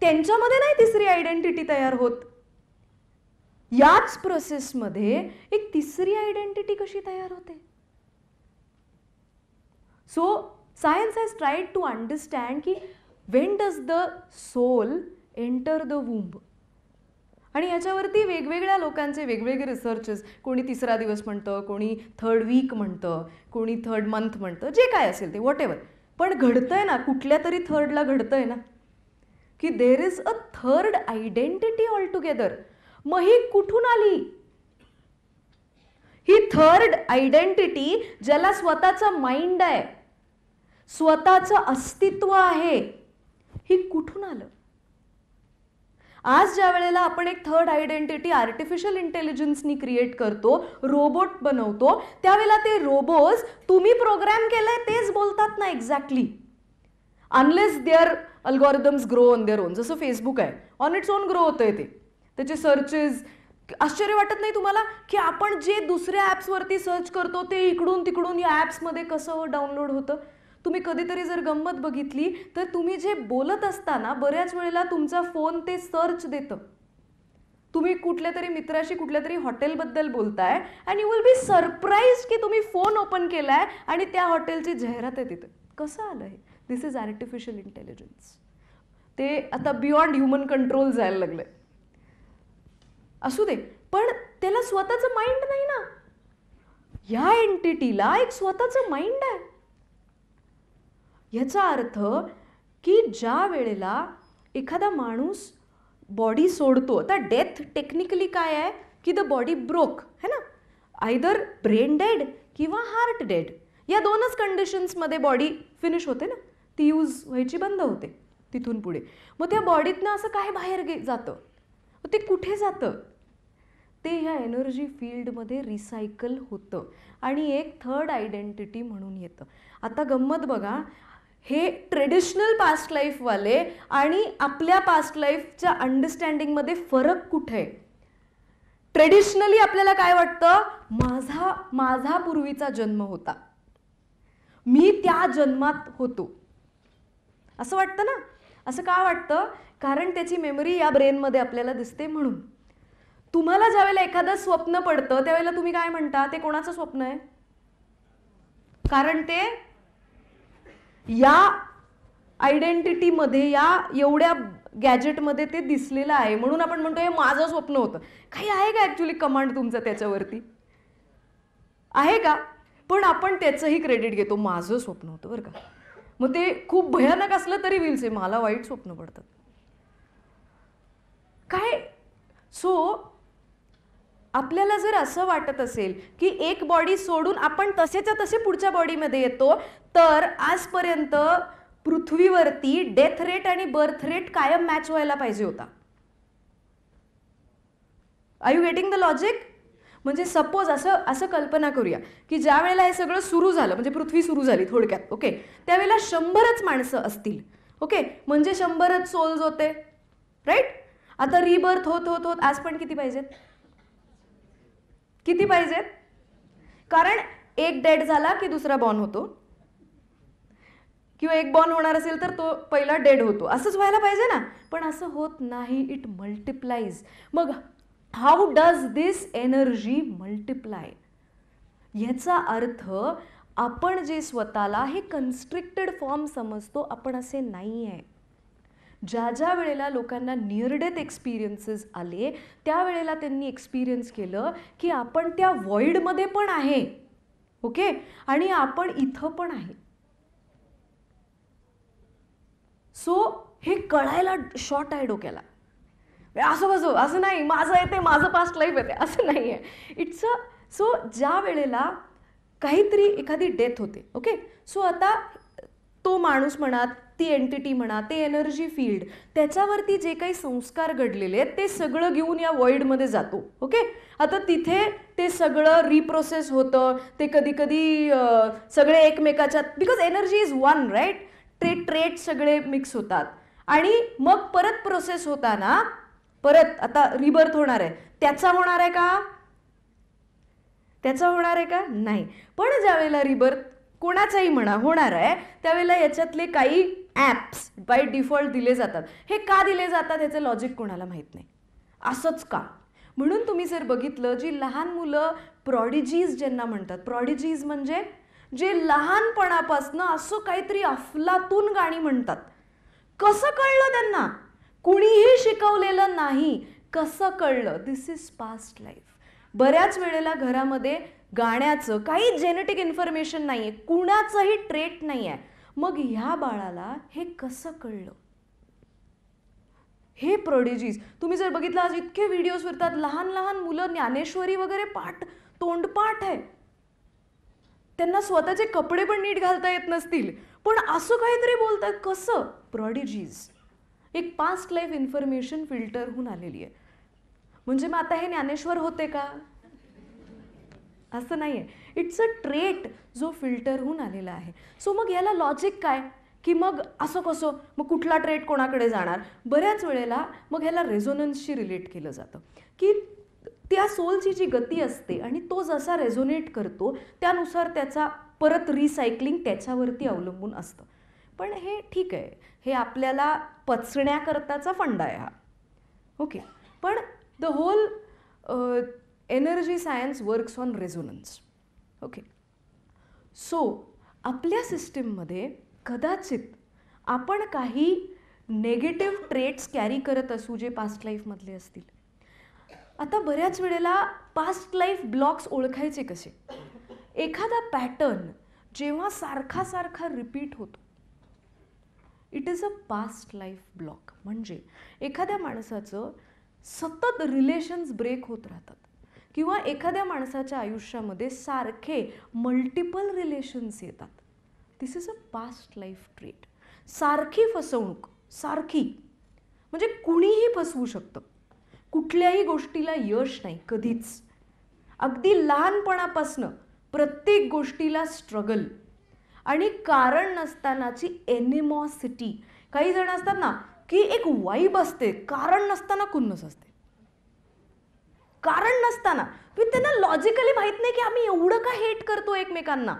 त्यांच्यामध्ये नाही तिसरी आयडेंटिटी तयार होत याच प्रोसेसमध्ये एक तिसरी आयडेंटिटी कशी तयार होते so science has tried to understand की when does the soul enter the womb आणि याच्यावरती वेगवेगळ्या लोकांचे वेगवेगळे रिसर्चेस कोणी तिसरा दिवस म्हणतं कोणी थर्ड वीक म्हणतं कोणी थर्ड मंथ म्हणतं जे काय असेल ते वॉट एव्हर पण घडतंय ना कुठल्या तरी थर्डला घडतंय ना की there is a third identity all together मग ही कुठून आली ही थर्ड आयडेंटिटी ज्याला स्वतःचं माइंड आहे स्वतःचं अस्तित्व आहे ही कुठून आलं आज ज्या वेळेला आपण एक थर्ड आयडेंटिटी आर्टिफिशियल इंटेलिजन्सनी क्रिएट करतो रोबोट बनवतो त्यावेळेला ते रोबोज तुम्ही प्रोग्राम केलंय तेच बोलतात ना exactly unless their algorithms grow on their own जसं फेसबुक आहे ऑन इट्स ओन ग्रो होतंय ते त्याचे सर्चेस आश्चर्य वाटत नाही तुम्हाला की आपण जे दुसऱ्या ॲप्सवरती सर्च करतो ते इकडून तिकडून या ॲप्समध्ये कसं डाउनलोड होतं तुम्ही कधीतरी जर गंमत बघितली तर तुम्ही जे बोलत असताना बऱ्याच वेळेला तुमचा फोन ते सर्च देतं तुम्ही कुठल्या तरी मित्राशी कुठल्या तरी हॉटेलबद्दल बोलताय and you will be surprise की तुम्ही फोन ओपन केलाय आणि त्या हॉटेलची जाहिरात आहे तिथं कसं आलं हे दिस इज आर्टिफिशियल इंटेलिजन्स ते आता बियॉन्ड ह्युमन कंट्रोल जायला लागलं असू दे पण त्याला स्वतःचं माइंड नाही ना ह्या एंटिटीला एक स्वतःचं माइंड आहे ह्याचा अर्थ की ज्या वेळेला एखादा माणूस बॉडी सोडतो आता डेथ टेक्निकली काय आहे की द बॉडी ब्रोक है ना आयदर ब्रेन डेड किंवा हार्ट डेड या दोनच कंडिशन्समध्ये बॉडी फिनिश होते ना ती यूज व्हायची बंद होते तिथून पुढे मग त्या बॉडीतनं असं काय बाहेर गे जातं ते कुठे जातं ते ह्या एनर्जी फील्डमध्ये रिसायकल होतं आणि एक थर्ड आयडेंटिटी म्हणून येतं आता गंमत बघा हे ट्रेडिशनल पास्ट लाईफवाले आणि आपल्या पास्ट लाईफच्या अंडरस्टँडिंगमध्ये फरक कुठे आहे ट्रेडिशनली आपल्याला काय वाटतं माझा माझा पूर्वीचा जन्म होता मी त्या जन्मात होतो असं वाटतं ना असं का वाटतं कारण त्याची मेमरी या ब्रेनमध्ये आपल्याला दिसते म्हणून तुम्हाला ज्यावेळेला एखादं स्वप्न पडतं त्यावेळेला तुम्ही काय म्हणता ते कोणाचं स्वप्न आहे कारण ते या आयडेंटिटीमध्ये या एवढ्या गॅजेटमध्ये ते दिसलेलं आहे म्हणून आपण म्हणतो हे माझं स्वप्न होतं काही आहे का ॲक्च्युली कमांड तुमचं त्याच्यावरती आहे का पण आपण त्याचंही क्रेडिट घेतो माझं स्वप्न होतं बरं का मग ते खूप भयानक असलं तरी विल्स आहे मला वाईट स्वप्न पडतात काय सो आपल्याला जर असं वाटत असेल की एक बॉडी सोडून आपण तसेच्या तसे पुढच्या बॉडीमध्ये येतो तर आजपर्यंत पृथ्वीवरती डेथ रेट आणि बर्थ रेट कायम मॅच व्हायला पाहिजे होता I you getting the logic म्हणजे सपोज असं असं कल्पना करूया की ज्या वेळेला हे सगळं सुरू झालं म्हणजे पृथ्वी सुरू झाली थोडक्यात ओके त्यावेळेला शंभरच माणसं असतील ओके म्हणजे शंभरच सोल्स होते राईट आता रिबर्थ होत होत होत आज पण किती पाहिजेत किती पाहिजेत कारण एक डेड झाला की दुसरा बॉन होतो किंवा एक बॉन होणार असेल तर तो पहिला डेड होतो असंच व्हायला पाहिजे ना पण असं होत नाही इट मल्टिप्लाईज मग how does this energy multiply ह्याचा अर्थ आपण जे स्वतःला हे कन्स्ट्रिक्टेड फॉर्म समजतो आपण असे नाही आहे ज्या ज्या वेळेला लोकांना नियर डेथ एक्सपिरियन्सेस आले त्यावेळेला त्यांनी एक्सपिरियन्स केलं की आपण त्या वर्ल्डमध्ये पण आहे ओके आणि आपण इथं पण आहे सो हे कळायला शॉर्ट आहे डोक्याला असं बसो असं नाही माझं येते माझं पास्ट लाईफ आहे ते असं नाही आहे इट्स अ सो ज्या वेळेला काहीतरी एखादी डेथ होते ओके सो आता तो माणूस म्हणा ती एंटिटी म्हणा ते एनर्जी फील्ड त्याच्यावरती जे काही संस्कार घडलेले आहेत ते सगळं घेऊन या वर्ल्डमध्ये जातो ओके आता तिथे ते सगळं रिप्रोसेस होतं ते कधी कधी सगळे एकमेकाच्या because energy is one right ते ट्रेड सगळे मिक्स होतात आणि मग परत प्रोसेस होताना परत आता रिबर्थ होणार आहे त्याचा होणार आहे का त्याचा होणार आहे का नाही पण ज्यावेळेला रिबर्थ कोणाचाही म्हणा होणार आहे त्यावेळेला याच्यातले काही ॲप्स बाय डिफॉल्ट दिले जातात हे का दिले जातात ह्याचं लॉजिक कोणाला माहीत नाही असंच का म्हणून तुम्ही जर बघितलं जी लहान मुलं प्रॉडिजीज ज्यांना म्हणतात प्रॉडिजीज म्हणजे जे लहानपणापासनं असं काहीतरी अफलातून गाणी म्हणतात कसं कळलं त्यांना कुणीही शिकवलेलं नाही कसं कळलं दिस इज पास्ट लाईफ बऱ्याच वेळेला घरामध्ये गाण्याचं काही जेनेटिक इन्फॉर्मेशन नाही आहे कुणाचंही ट्रेट नाही आहे मग ह्या बाळाला हे कसं कळलं हे प्रॉडिजीज तुम्ही जर बघितलं आज इतके व्हिडिओज फिरतात लहान लहान मुलं ज्ञानेश्वरी वगैरे पाठ तोंडपाठ आहे त्यांना स्वतःचे कपडे पण नीट घालता येत नसतील पण असं काहीतरी बोलतात कसं प्रॉडिजीज एक पास्ट लाईफ इन्फॉर्मेशन फिल्टरहून आलेली आहे म्हणजे मग आता हे ज्ञानेश्वर होते का असं नाही आहे इट्स अ ट्रेट जो होऊन आलेला आहे सो मग याला लॉजिक काय की मग असं कसं मग कुठला ट्रेड कोणाकडे जाणार बऱ्याच वेळेला मग ह्याला रेझोनन्सशी रिलेट केलं जातं की त्या सोलची जी गती असते आणि तो जसा रेझोनेट करतो त्यानुसार त्याचा परत रिसायकलिंग त्याच्यावरती अवलंबून असतं पण हे ठीक आहे हे आपल्याला पचण्याकरताचा फंडा आहे हा ओके पण the whole energy science works on resonance okay so आपल्या सिस्टीममध्ये कदाचित आपण काही नेगेटिव्ह ट्रेट्स कॅरी करत असू जे पास्ट लाईफमधले असतील आता बऱ्याच वेळेला पास्ट लाईफ ब्लॉक्स ओळखायचे कसे एखादा पॅटर्न जेव्हा सारखा सारखा रिपीट होतो it is a past life block म्हणजे एखाद्या माणसाचं सतत रिलेशन्स ब्रेक होत राहतात किंवा एखाद्या माणसाच्या आयुष्यामध्ये सारखे मल्टिपल रिलेशन्स येतात this is a past life treat सारखी फसवणूक सारखी म्हणजे कुणीही फसवू शकतं कुठल्याही गोष्टीला यश नाही कधीच अगदी लहानपणापासनं प्रत्येक गोष्टीला स्ट्रगल आणि कारण नसतानाची एनिमॉसिटी काही जण असतात ना की एक वाईब असते कारण नसताना कुन्नस असते कारण नसताना पण म्हणजे त्यांना लॉजिकली माहीत नाही की आम्ही एवढं का हेट करतो एकमेकांना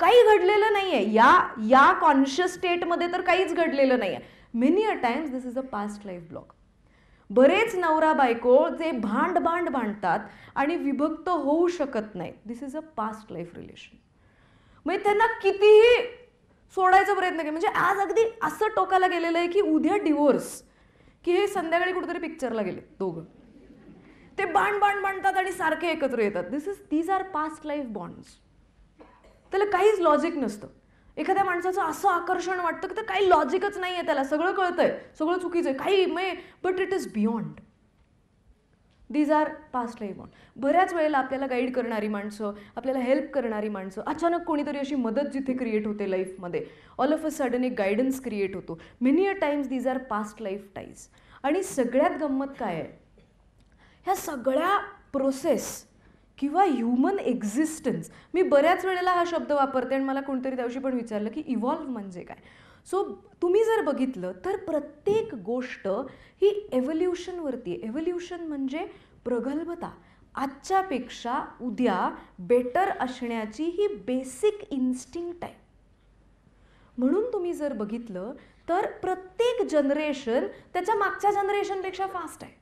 काही घडलेलं नाही आहे या या कॉन्शियस स्टेटमध्ये तर काहीच घडलेलं नाही आहे many a times this is a past life block बरेच नवरा बायको जे भांड भांड भांडतात आणि विभक्त होऊ शकत नाही this is a past life relation म्हणजे त्यांना कितीही सोडायचा प्रयत्न केला म्हणजे आज अगदी असं टोकाला गेलेलं आहे की उद्या डिवोर्स की हे संध्याकाळी कुठेतरी पिक्चरला गेले दोघं ते बाण बाण बांधतात आणि सारखे एकत्र येतात this is these are past life bonds त्याला काहीच लॉजिक नसतं एखाद्या माणसाचं असं आकर्षण वाटतं की तर काही लॉजिकच नाही आहे त्याला सगळं कळतंय सगळं चुकीचं आहे काही may but it is beyond these are past life bond बऱ्याच वेळेला आपल्याला गाईड करणारी माणसं आपल्याला हेल्प करणारी माणसं अचानक कोणीतरी अशी मदत जिथे क्रिएट होते लाईफमध्ये ऑल ऑफ अ सडन एक गायडन्स क्रिएट होतो many a times these are past life ties आणि सगळ्यात गंमत काय आहे ह्या सगळ्या प्रोसेस किंवा ह्युमन एक्झिस्टन्स मी बऱ्याच वेळेला हा शब्द वापरते आणि मला कोणतरी दिवशी पण विचारलं की इव्हॉल्व्ह म्हणजे काय सो तुम्ही जर बघितलं तर प्रत्येक गोष्ट ही आहे एव्होल्युशन म्हणजे प्रगल्भता आजच्यापेक्षा उद्या बेटर असण्याची ही बेसिक इन्स्टिंक्ट आहे म्हणून तुम्ही जर बघितलं तर प्रत्येक जनरेशन त्याच्या मागच्या जनरेशनपेक्षा फास्ट आहे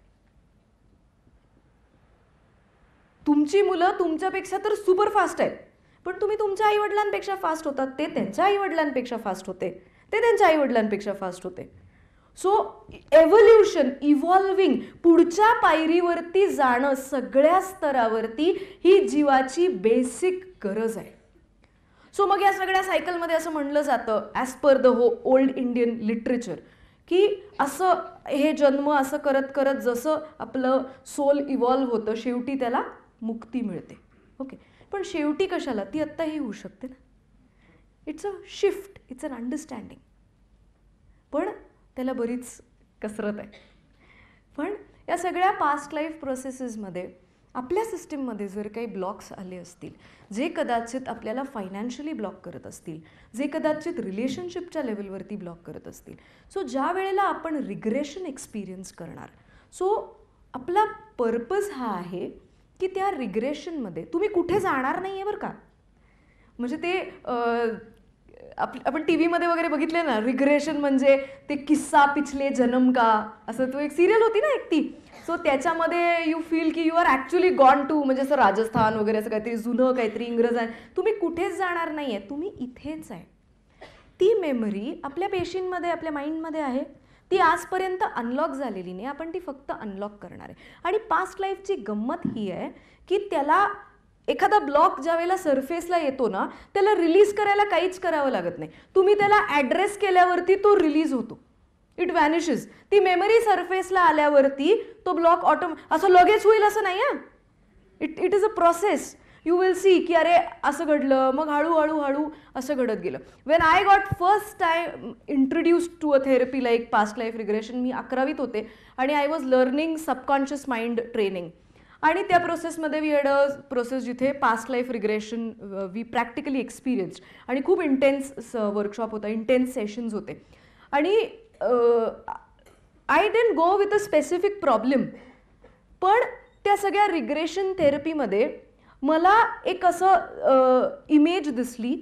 तुमची मुलं तुमच्यापेक्षा तर सुपर फास्ट आहेत पण तुम्ही तुमच्या आईवडिलांपेक्षा फास्ट होतात ते त्यांच्या आईवडिलांपेक्षा फास्ट होते ते त्यांच्या आईवडिलांपेक्षा फास्ट होते सो एव्होल्युशन इव्हॉल्विंग पुढच्या पायरीवरती जाणं सगळ्या स्तरावरती ही जीवाची बेसिक गरज आहे सो मग या सगळ्या सायकलमध्ये असं म्हणलं जातं ॲज पर द हो ओल्ड इंडियन लिटरेचर की असं हे जन्म असं करत करत जसं आपलं सोल इव्हॉल्व्ह होतं शेवटी त्याला मुक्ती मिळते ओके पण शेवटी कशाला ती आत्ताही होऊ शकते ना it's a shift it's an understanding पण त्याला बरीच कसरत आहे पण या सगळ्या पास्ट लाईफ प्रोसेसेसमध्ये आपल्या सिस्टीममध्ये जर काही ब्लॉक्स आले असतील जे कदाचित आपल्याला फायनान्शियली ब्लॉक करत असतील जे कदाचित रिलेशनशिपच्या लेवलवरती ब्लॉक करत असतील सो ज्या वेळेला आपण रिग्रेशन एक्सपिरियन्स करणार सो आपला पर्पज हा आहे की त्या रिग्रेशनमध्ये तुम्ही कुठे जाणार नाही आहे बरं का म्हणजे ते आप आपण टी व्हीमध्ये वगैरे बघितले ना रिग्रेशन म्हणजे ते किस्सा पिछले जनम का असं तो एक सिरियल होती ना एक ती सो त्याच्यामध्ये यू फील की you are actually gone to म्हणजे असं राजस्थान वगैरे असं काहीतरी जुनं काहीतरी इंग्रज आहे तुम्ही कुठेच जाणार नाही आहे तुम्ही इथेच आहे ती मेमरी आपल्या पेशींमध्ये आपल्या माइंडमध्ये आहे ती आजपर्यंत अनलॉक झालेली नाही आपण ती फक्त अनलॉक करणार आहे आणि पास्ट लाईफची गंमत ही आहे की त्याला एखादा ब्लॉक ज्या वेळेला सरफेसला येतो ना त्याला रिलीज करायला काहीच करावं लागत नाही तुम्ही त्याला ॲड्रेस केल्यावरती तो रिलीज होतो इट वॅनिशेस ती मेमरी सरफेसला आल्यावरती तो ब्लॉक ऑटो असं लगेच होईल असं नाही आहे it it is a process you will see की अरे असं घडलं मग हळूहळू हळू असं घडत गेलं when I got first time introduce to a therapy like past life regression मी अकरावीत होते आणि I was learning subconscious mind training आणि त्या प्रोसेसमध्ये वी हॅड अ प्रोसेस जिथे past life regression we practically experienced आणि खूप इंटेन्स वर्कशॉप होता इंटेन्स सेशन्स होते आणि I didn't go with a specific problem पण त्या सगळ्या रिग्रेशन थेरपीमध्ये मला एक असं इमेज दिसली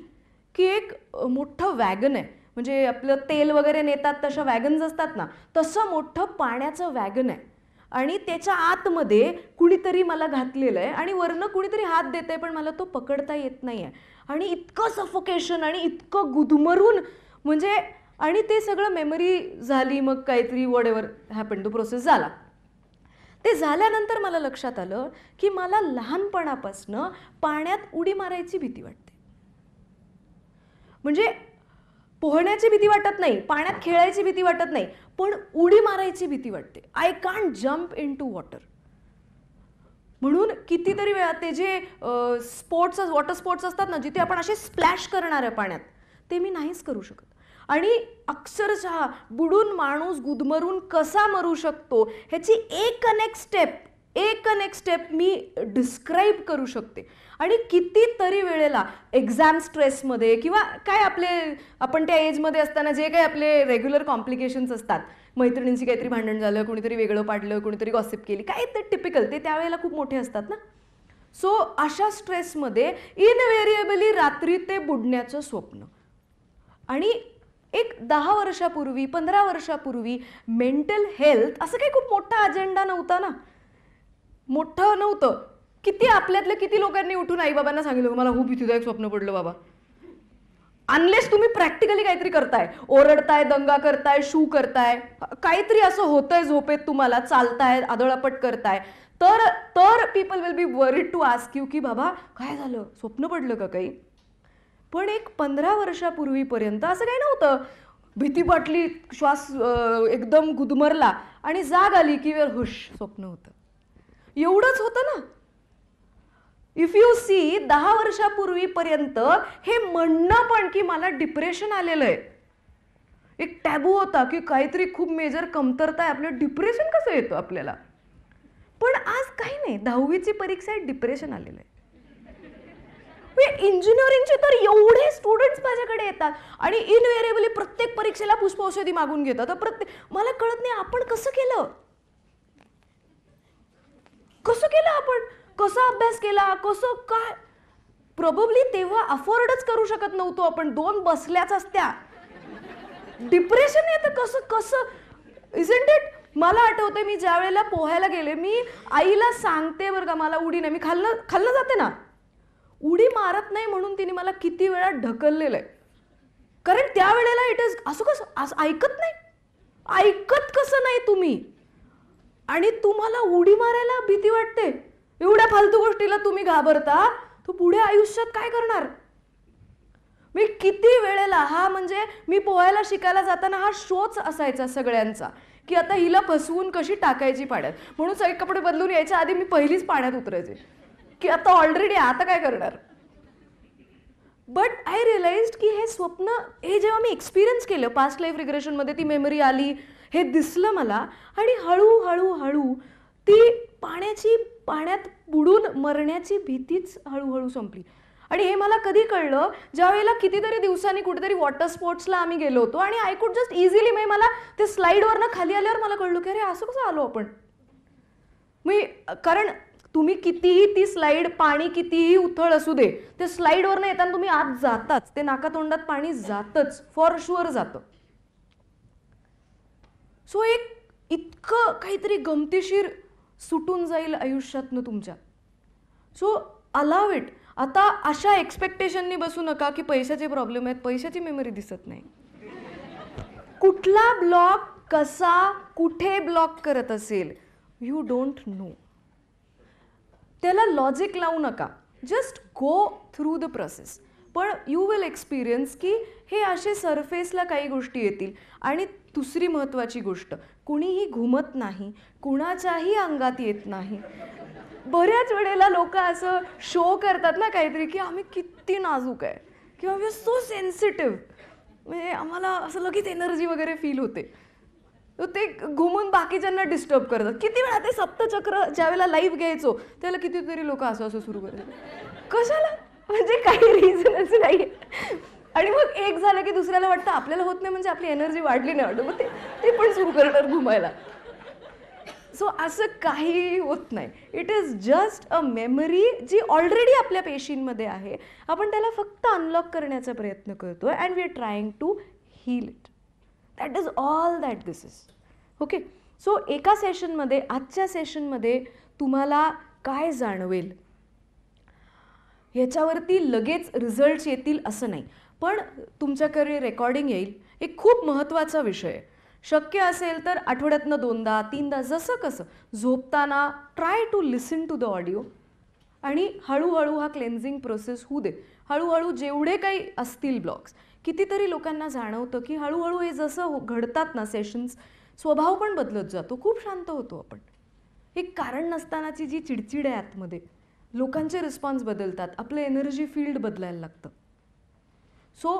की एक मोठं वॅगन आहे म्हणजे आपलं तेल वगैरे नेतात तशा वॅगन्स असतात ना तसं मोठं पाण्याचं वॅगन आहे आणि त्याच्या आतमध्ये कुणीतरी मला घातलेलं आहे आणि वरनं कुणीतरी हात देत आहे पण मला तो पकडता येत नाही आहे आणि इतकं सफोकेशन आणि इतकं गुदमरून म्हणजे आणि ते सगळं मेमरी झाली मग काहीतरी whatever happen to process झाला ते झाल्यानंतर मला लक्षात आलं की मला लहानपणापासनं पाण्यात उडी मारायची भीती वाटते म्हणजे पोहण्याची भीती वाटत नाही पाण्यात खेळायची भीती वाटत नाही पण उडी मारायची भीती वाटते I can't jump into water म्हणून कितीतरी वेळा ते जे स्पोर्ट्स वॉटर स्पोर्ट्स असतात ना जिथे आपण असे स्प्लॅश करणार आहे पाण्यात ते मी नाहीच करू शकत आणि अक्षरशः बुडून माणूस गुदमरून कसा मरू शकतो ह्याची एक अनेक स्टेप एक अनेक स्टेप मी डिस्क्राईब करू शकते आणि कितीतरी वेळेला एक्झाम स्ट्रेसमध्ये किंवा काय आपले आपण त्या एजमध्ये असताना जे काही आपले रेग्युलर कॉम्प्लिकेशन्स असतात मैत्रिणींची काहीतरी भांडण झालं कोणीतरी वेगळं पाडलं कोणीतरी गॉसिप केली काय ते टिपिकल ते त्यावेळेला खूप मोठे असतात ना सो अशा स्ट्रेसमध्ये इनवेरिएबली रात्री ते बुडण्याचं स्वप्न आणि एक दहा वर्षापूर्वी पंधरा वर्षापूर्वी मेंटल हेल्थ असं काही खूप मोठा अजेंडा नव्हता ना मोठं नव्हतं किती आपल्यातल्या किती लोकांनी उठून आईबाबांना सांगितलं मला खूप भीतीदायक स्वप्न पडलं बाबा अनलेस तुम्ही प्रॅक्टिकली काहीतरी करताय ओरडताय दंगा करताय शू करताय काहीतरी असं होतंय झोपेत तुम्हाला चालताय आदळापट करताय तर तर people will be worried to ask you की बाबा काय झालं स्वप्न पडलं का काही पण एक पंधरा वर्षापूर्वीपर्यंत असं काही नव्हतं भीती वाटली श्वास एकदम गुदमरला आणि जाग आली की वेळ हुश स्वप्न होतं एवढंच होतं ना इफ यू सी दहा वर्षापूर्वीपर्यंत हे म्हणणं पण की मला डिप्रेशन आलेलं आहे एक टॅबू होता की काहीतरी खूप मेजर कमतरता आहे आपलं डिप्रेशन कसं येतं आपल्याला पण आज काही नाही दहावीची परीक्षा डिप्रेशन आलेलं आहे इंजिनिअरिंगचे म्हणजे तर एवढे स्टुडंट्स माझ्याकडे येतात आणि इनवेरेबली प्रत्येक परीक्षेला पुष्पौषधी मागून घेतात तर प्रत्येक मला कळत नाही आपण कसं केलं कसं केलं आपण कसा अभ्यास केला कसं काय प्रोबली तेव्हा अफोर्डच करू शकत नव्हतो आपण दोन बसल्याच असत्या डिप्रेशन येतं कसं कसं इजंट इट मला आठवते मी ज्या वेळेला पोहायला गेले मी आईला सांगते बरं का मला उडी नाही मी खाल्लं खाल्लं जाते ना उडी मारत नाही म्हणून तिने मला किती वेळा ढकललेलं आहे कारण त्यावेळेला इट इज असं कसं असं ऐकत नाही ऐकत कसं नाही तुम्ही आणि तुम्हाला उडी मारायला भीती वाटते एवढ्या फालतू गोष्टीला तुम्ही घाबरता तू पुढे आयुष्यात काय करणार मी किती वेळेला हा म्हणजे मी पोहायला शिकायला जाताना हा शोच असायचा सगळ्यांचा की आता हिला फसवून कशी टाकायची पाण्यात म्हणून सगळे कपडे बदलून यायच्या आधी मी पहिलीच पाण्यात उतरायचे की आता ऑलरेडी आता काय करणार बट आय रिअलाइज की हे स्वप्न हे जेव्हा मी एक्सपिरियन्स केलं पास्ट लाईफ रिग्रेशनमध्ये ती मेमरी आली हे दिसलं मला आणि हळूहळू हळू ती पाण्याची पाण्यात बुडून मरण्याची भीतीच हळूहळू संपली आणि हे मला कधी कळलं वेळेला कितीतरी दिवसांनी कुठेतरी वॉटर स्पोर्ट्सला आम्ही गेलो होतो आणि आय कुड जस्ट इझिली मी मला ते स्लाईडवरनं खाली आल्यावर मला कळलो की अरे असं कसं आलो आपण मी कारण तुम्ही कितीही ती स्लाईड पाणी कितीही उथळ असू दे ते स्लाईडवरनं येताना तुम्ही आत जाताच ते नाकातोंडात पाणी जातच फॉर शुअर जातं सो एक इतकं काहीतरी गमतीशीर सुटून जाईल आयुष्यातनं तुमच्या सो अलाव इट आता अशा एक्सपेक्टेशननी बसू नका की पैशाचे प्रॉब्लेम आहेत पैशाची मेमरी दिसत नाही कुठला ब्लॉक कसा कुठे ब्लॉक करत असेल यू डोंट नो त्याला लॉजिक लावू नका just go through the process पण यू विल एक्सपिरियन्स की हे असे सरफेसला काही गोष्टी येतील आणि दुसरी महत्त्वाची गोष्ट कुणीही घुमत नाही कुणाच्याही अंगात येत नाही बऱ्याच वेळेला लोक असं शो करतात ना काहीतरी की आम्ही किती नाजूक आहे किंवा वी आर सो सेन्सिटिव्ह म्हणजे आम्हाला असं लगेच एनर्जी वगैरे फील होते ते घुमून बाकीच्यांना डिस्टर्ब करतात किती वेळा ते सप्तचक्र वेळेला लाईव्ह घ्यायचो त्याला कितीतरी लोक असं असं सुरू करतात कशाला म्हणजे काही रिझनच नाही आणि मग एक झालं की दुसऱ्याला वाटतं आपल्याला होत नाही म्हणजे आपली एनर्जी वाढली नाही वाटत मग ते पण सुरू करणार घुमायला सो असं काही होत नाही it is just a memory जी ऑलरेडी आपल्या पेशींमध्ये आहे आपण त्याला फक्त अनलॉक करण्याचा प्रयत्न करतो and we are trying to heal it that is all that this is okay so एका सेशनमध्ये आजच्या सेशनमध्ये तुम्हाला काय जाणवेल ह्याच्यावरती लगेच रिझल्ट्स येतील असं नाही पण तुमच्याकडे रेकॉर्डिंग येईल एक खूप महत्त्वाचा विषय आहे शक्य असेल तर आठवड्यातनं दोनदा तीनदा जसं कसं झोपताना try to listen to the audio आणि हळूहळू हा क्लेन्झिंग प्रोसेस होऊ दे हळूहळू जेवढे काही असतील ब्लॉग्स कितीतरी लोकांना जाणवतं की हळूहळू हे जसं हो- घडतात ना सेशन्स स्वभाव पण बदलत जातो खूप शांत होतो आपण एक कारण नसतानाची जी चिडचिड आहे आतमध्ये लोकांचे रिस्पॉन्स बदलतात आपलं एनर्जी फील्ड बदलायला लागतं सो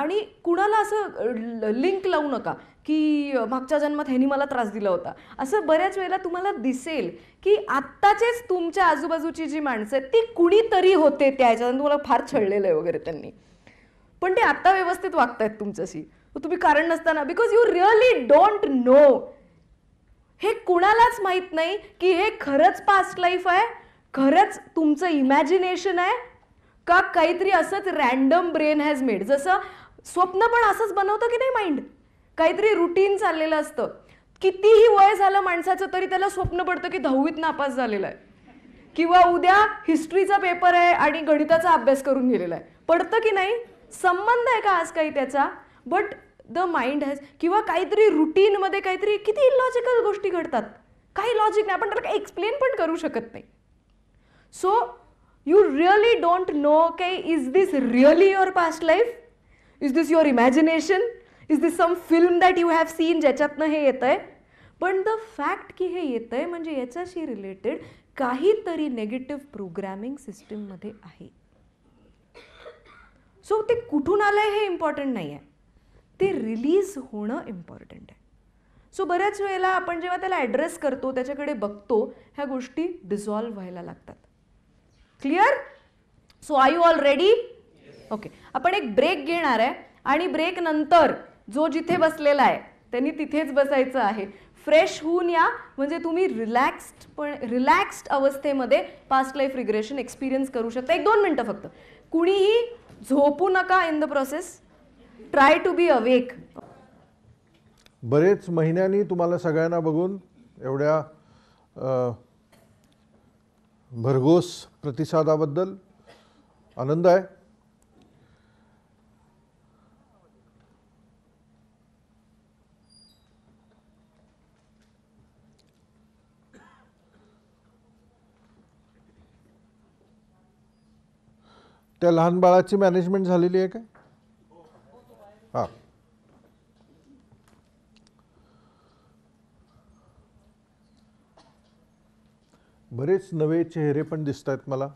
आणि कुणाला असं लिंक लावू नका की मागच्या जन्मात ह्यानी मला त्रास दिला होता असं बऱ्याच वेळेला तुम्हाला दिसेल की आत्ताचेच तुमच्या आजूबाजूची जी माणसं आहेत ती कुणीतरी होते त्या ह्याच्यानंतर तुम्हाला फार छळलेलं आहे वगैरे त्यांनी पण ते आता व्यवस्थित वागतायत तुमच्याशी तुम्ही कारण नसताना because you really don't know हे कुणालाच माहीत नाही की हे खरंच पास्ट लाईफ आहे खरंच तुमचं इमॅजिनेशन आहे का काहीतरी असंच रॅन्डम ब्रेन हॅज मेड जसं स्वप्न पण असंच बनवतं की नाही माइंड काहीतरी रुटीन चाललेलं असतं कितीही वय झालं माणसाचं तरी त्याला स्वप्न पडतं की दहावीत नापास झालेलं आहे किंवा उद्या हिस्ट्रीचा पेपर आहे आणि गणिताचा अभ्यास करून गेलेला आहे पडतं की नाही संबंध आहे का आज काही त्याचा बट द माइंड हॅज किंवा काहीतरी रुटीनमध्ये काहीतरी किती इलॉजिकल गोष्टी घडतात काही लॉजिक नाही आपण त्याला काही एक्सप्लेन पण करू शकत नाही so you really don't know के is this really your past life is this your imagination is this some film that you have seen ज्याच्यातनं हे येतं आहे पण द फॅक्ट की हे येतं आहे म्हणजे याच्याशी रिलेटेड काहीतरी नेगेटिव्ह प्रोग्रॅमिंग सिस्टीममध्ये आहे सो ते कुठून आलं आहे हे इम्पॉर्टंट नाही आहे ते रिलीज होणं इम्पॉर्टंट आहे सो बऱ्याच वेळेला आपण जेव्हा त्याला ॲड्रेस करतो त्याच्याकडे बघतो ह्या गोष्टी डिझॉल्व्ह व्हायला लागतात clear so I you all ready okay आपण एक ब्रेक घेणार आहे आणि ब्रेक नंतर जो जिथे बसलेला आहे त्यांनी तिथेच बसायचं आहे फ्रेश होऊन या म्हणजे तुम्ही रिलॅक्स्ड पण रिलॅक्स्ड अवस्थेमध्ये पास्ट लाईफ रिग्रेशन एक्सपिरियन्स करू शकता एक दोन मिनटं फक्त कुणीही झोपू नका in the process try to be awake बरेच महिन्यांनी तुम्हाला सगळ्यांना बघून एवढ्या भरघोस प्रतिसादाबद्दल आनंद आहे त्या लहान बाळाची मॅनेजमेंट झालेली आहे काय हां बरेच नवे चेहरे पण दिसत आहेत मला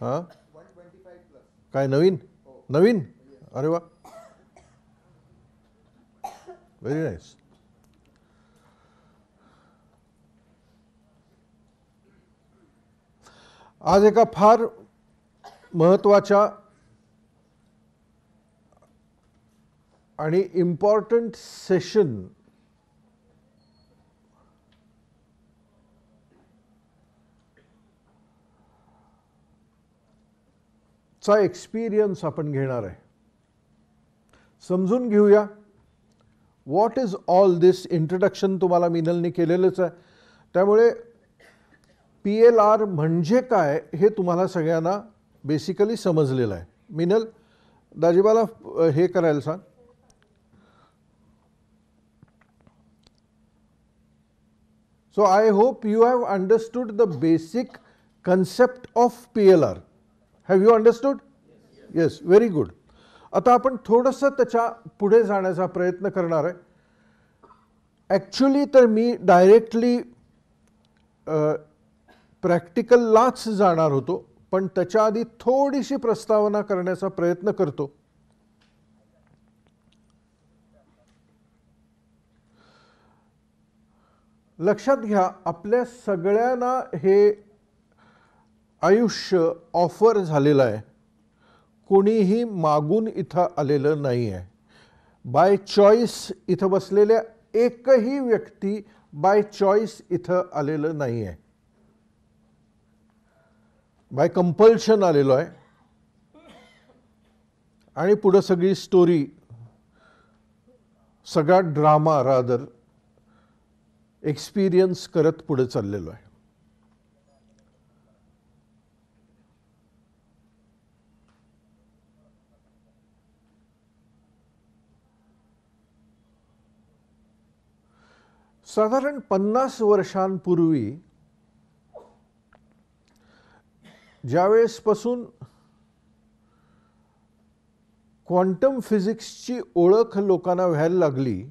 हां काय नवीन नवीन अरे वा व्हेरी नाईस आज एका फार महत्त्वाच्या आणि इम्पॉर्टंट सेशन चा एक्सपिरियन्स आपण घेणार आहे समजून घेऊया what is all this introduction तुम्हाला मिनलने केलेलंच आहे त्यामुळे पी एल आर म्हणजे काय हे तुम्हाला सगळ्यांना बेसिकली समजलेलं आहे मिनल दाजीबाला हे करायला सांग so I hope you have understood the basic concept of P L R have you understood yes very good आता आपण थोडंसं त्याच्या पुढे जाण्याचा प्रयत्न करणार आहे ॲक्च्युली तर मी डायरेक्टली प्रॅक्टिकललाच जाणार होतो पण त्याच्या आधी थोडीशी प्रस्तावना करण्याचा प्रयत्न करतो लक्षात घ्या आपल्या सगळ्यांना हे आयुष्य ऑफर झालेलं आहे कोणीही मागून इथं आलेलं नाही आहे बाय चॉईस इथं बसलेल्या एकही व्यक्ती बाय चॉईस इथं आलेलं नाही आहे बाय कंपल्शन आलेलो आहे आणि पुढं सगळी स्टोरी सगळा ड्रामा रादर एक्सपिरियन्स करत पुढे चाललेलो आहे साधारण पन्नास वर्षांपूर्वी ज्यावेळेसपासून क्वांटम फिजिक्सची ओळख लोकांना व्हायला लागली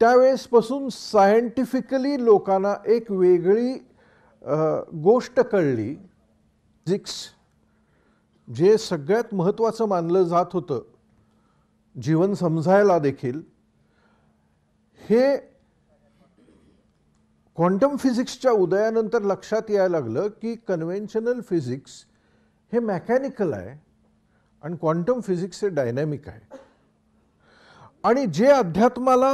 त्यावेळेसपासून सायंटिफिकली लोकांना एक वेगळी गोष्ट कळली फिजिक्स जे सगळ्यात महत्त्वाचं मानलं जात होतं जीवन समजायला देखील हे क्वांटम फिजिक्सच्या उदयानंतर लक्षात यायला लागलं की कन्व्हेन्शनल फिजिक्स हे मेकॅनिकल आहे आणि क्वांटम फिजिक्स हे डायनॅमिक आहे आणि जे अध्यात्माला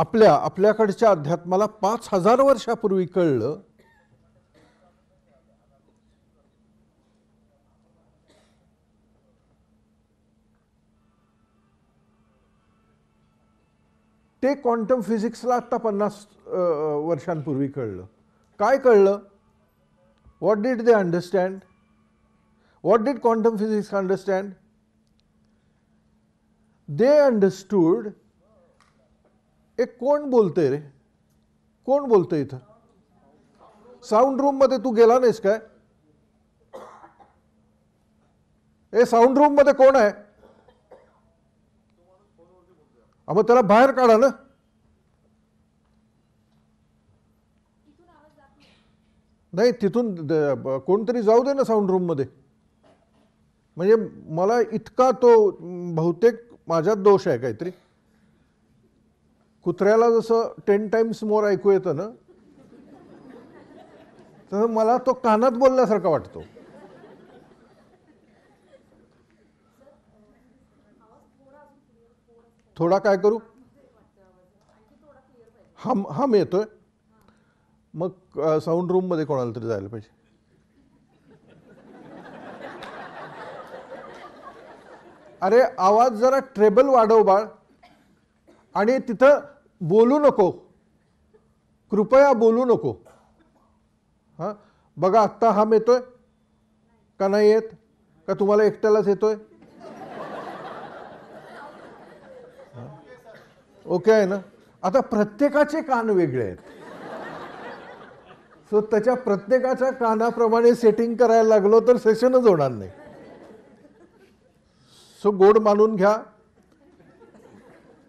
आपल्या आपल्याकडच्या अध्यात्माला पाच हजार वर्षापूर्वी कळलं ते क्वांटम फिजिक्सला आत्ता पन्नास वर्षांपूर्वी कळलं काय कळलं what did they understand what did quantum physics understand they understood ए कोण बोलतंय रे कोण बोलतंय इथं साऊंड रूममध्ये तू गेला नाहीस काय ए साऊंड रूममध्ये कोण आहे मग त्याला बाहेर काढा ना नाही तिथून कोणतरी जाऊ दे ना साऊंड रूममध्ये म्हणजे मला इतका तो बहुतेक माझ्यात दोष आहे काहीतरी कुत्र्याला जसं टेन टाइम्स मोर ऐकू येतं ना तर मला तो कानात बोलल्यासारखा वाटतो थोडा काय करू हम हम येतोय मग साऊंड रूममध्ये कोणाला तरी जायला पाहिजे अरे आवाज जरा ट्रेबल वाढव बाळ आणि तिथं बोलू नको कृपया बोलू नको हा बघा आत्ता हा येतोय का नाही येत का तुम्हाला एकट्यालाच येतोय ओके आहे ना आता प्रत्येकाचे कान वेगळे आहेत सो त्याच्या प्रत्येकाच्या कानाप्रमाणे सेटिंग करायला लागलो तर सेशनच होणार नाही सो गोड मानून घ्या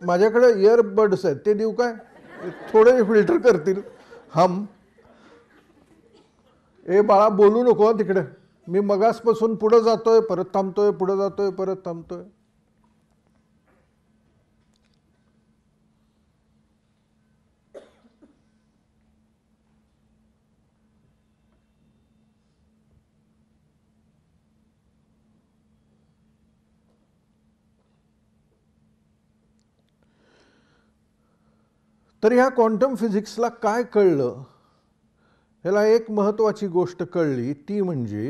माझ्याकडे इयरबड्स आहेत ते देऊ काय थोडे फिल्टर करतील हम ए बाळा बोलू नको तिकडे मी मगासपासून पुढं जातोय परत थांबतोय पुढं जातोय परत थांबतोय तर ह्या क्वांटम फिजिक्सला काय कळलं ह्याला एक महत्वाची गोष्ट कळली ती म्हणजे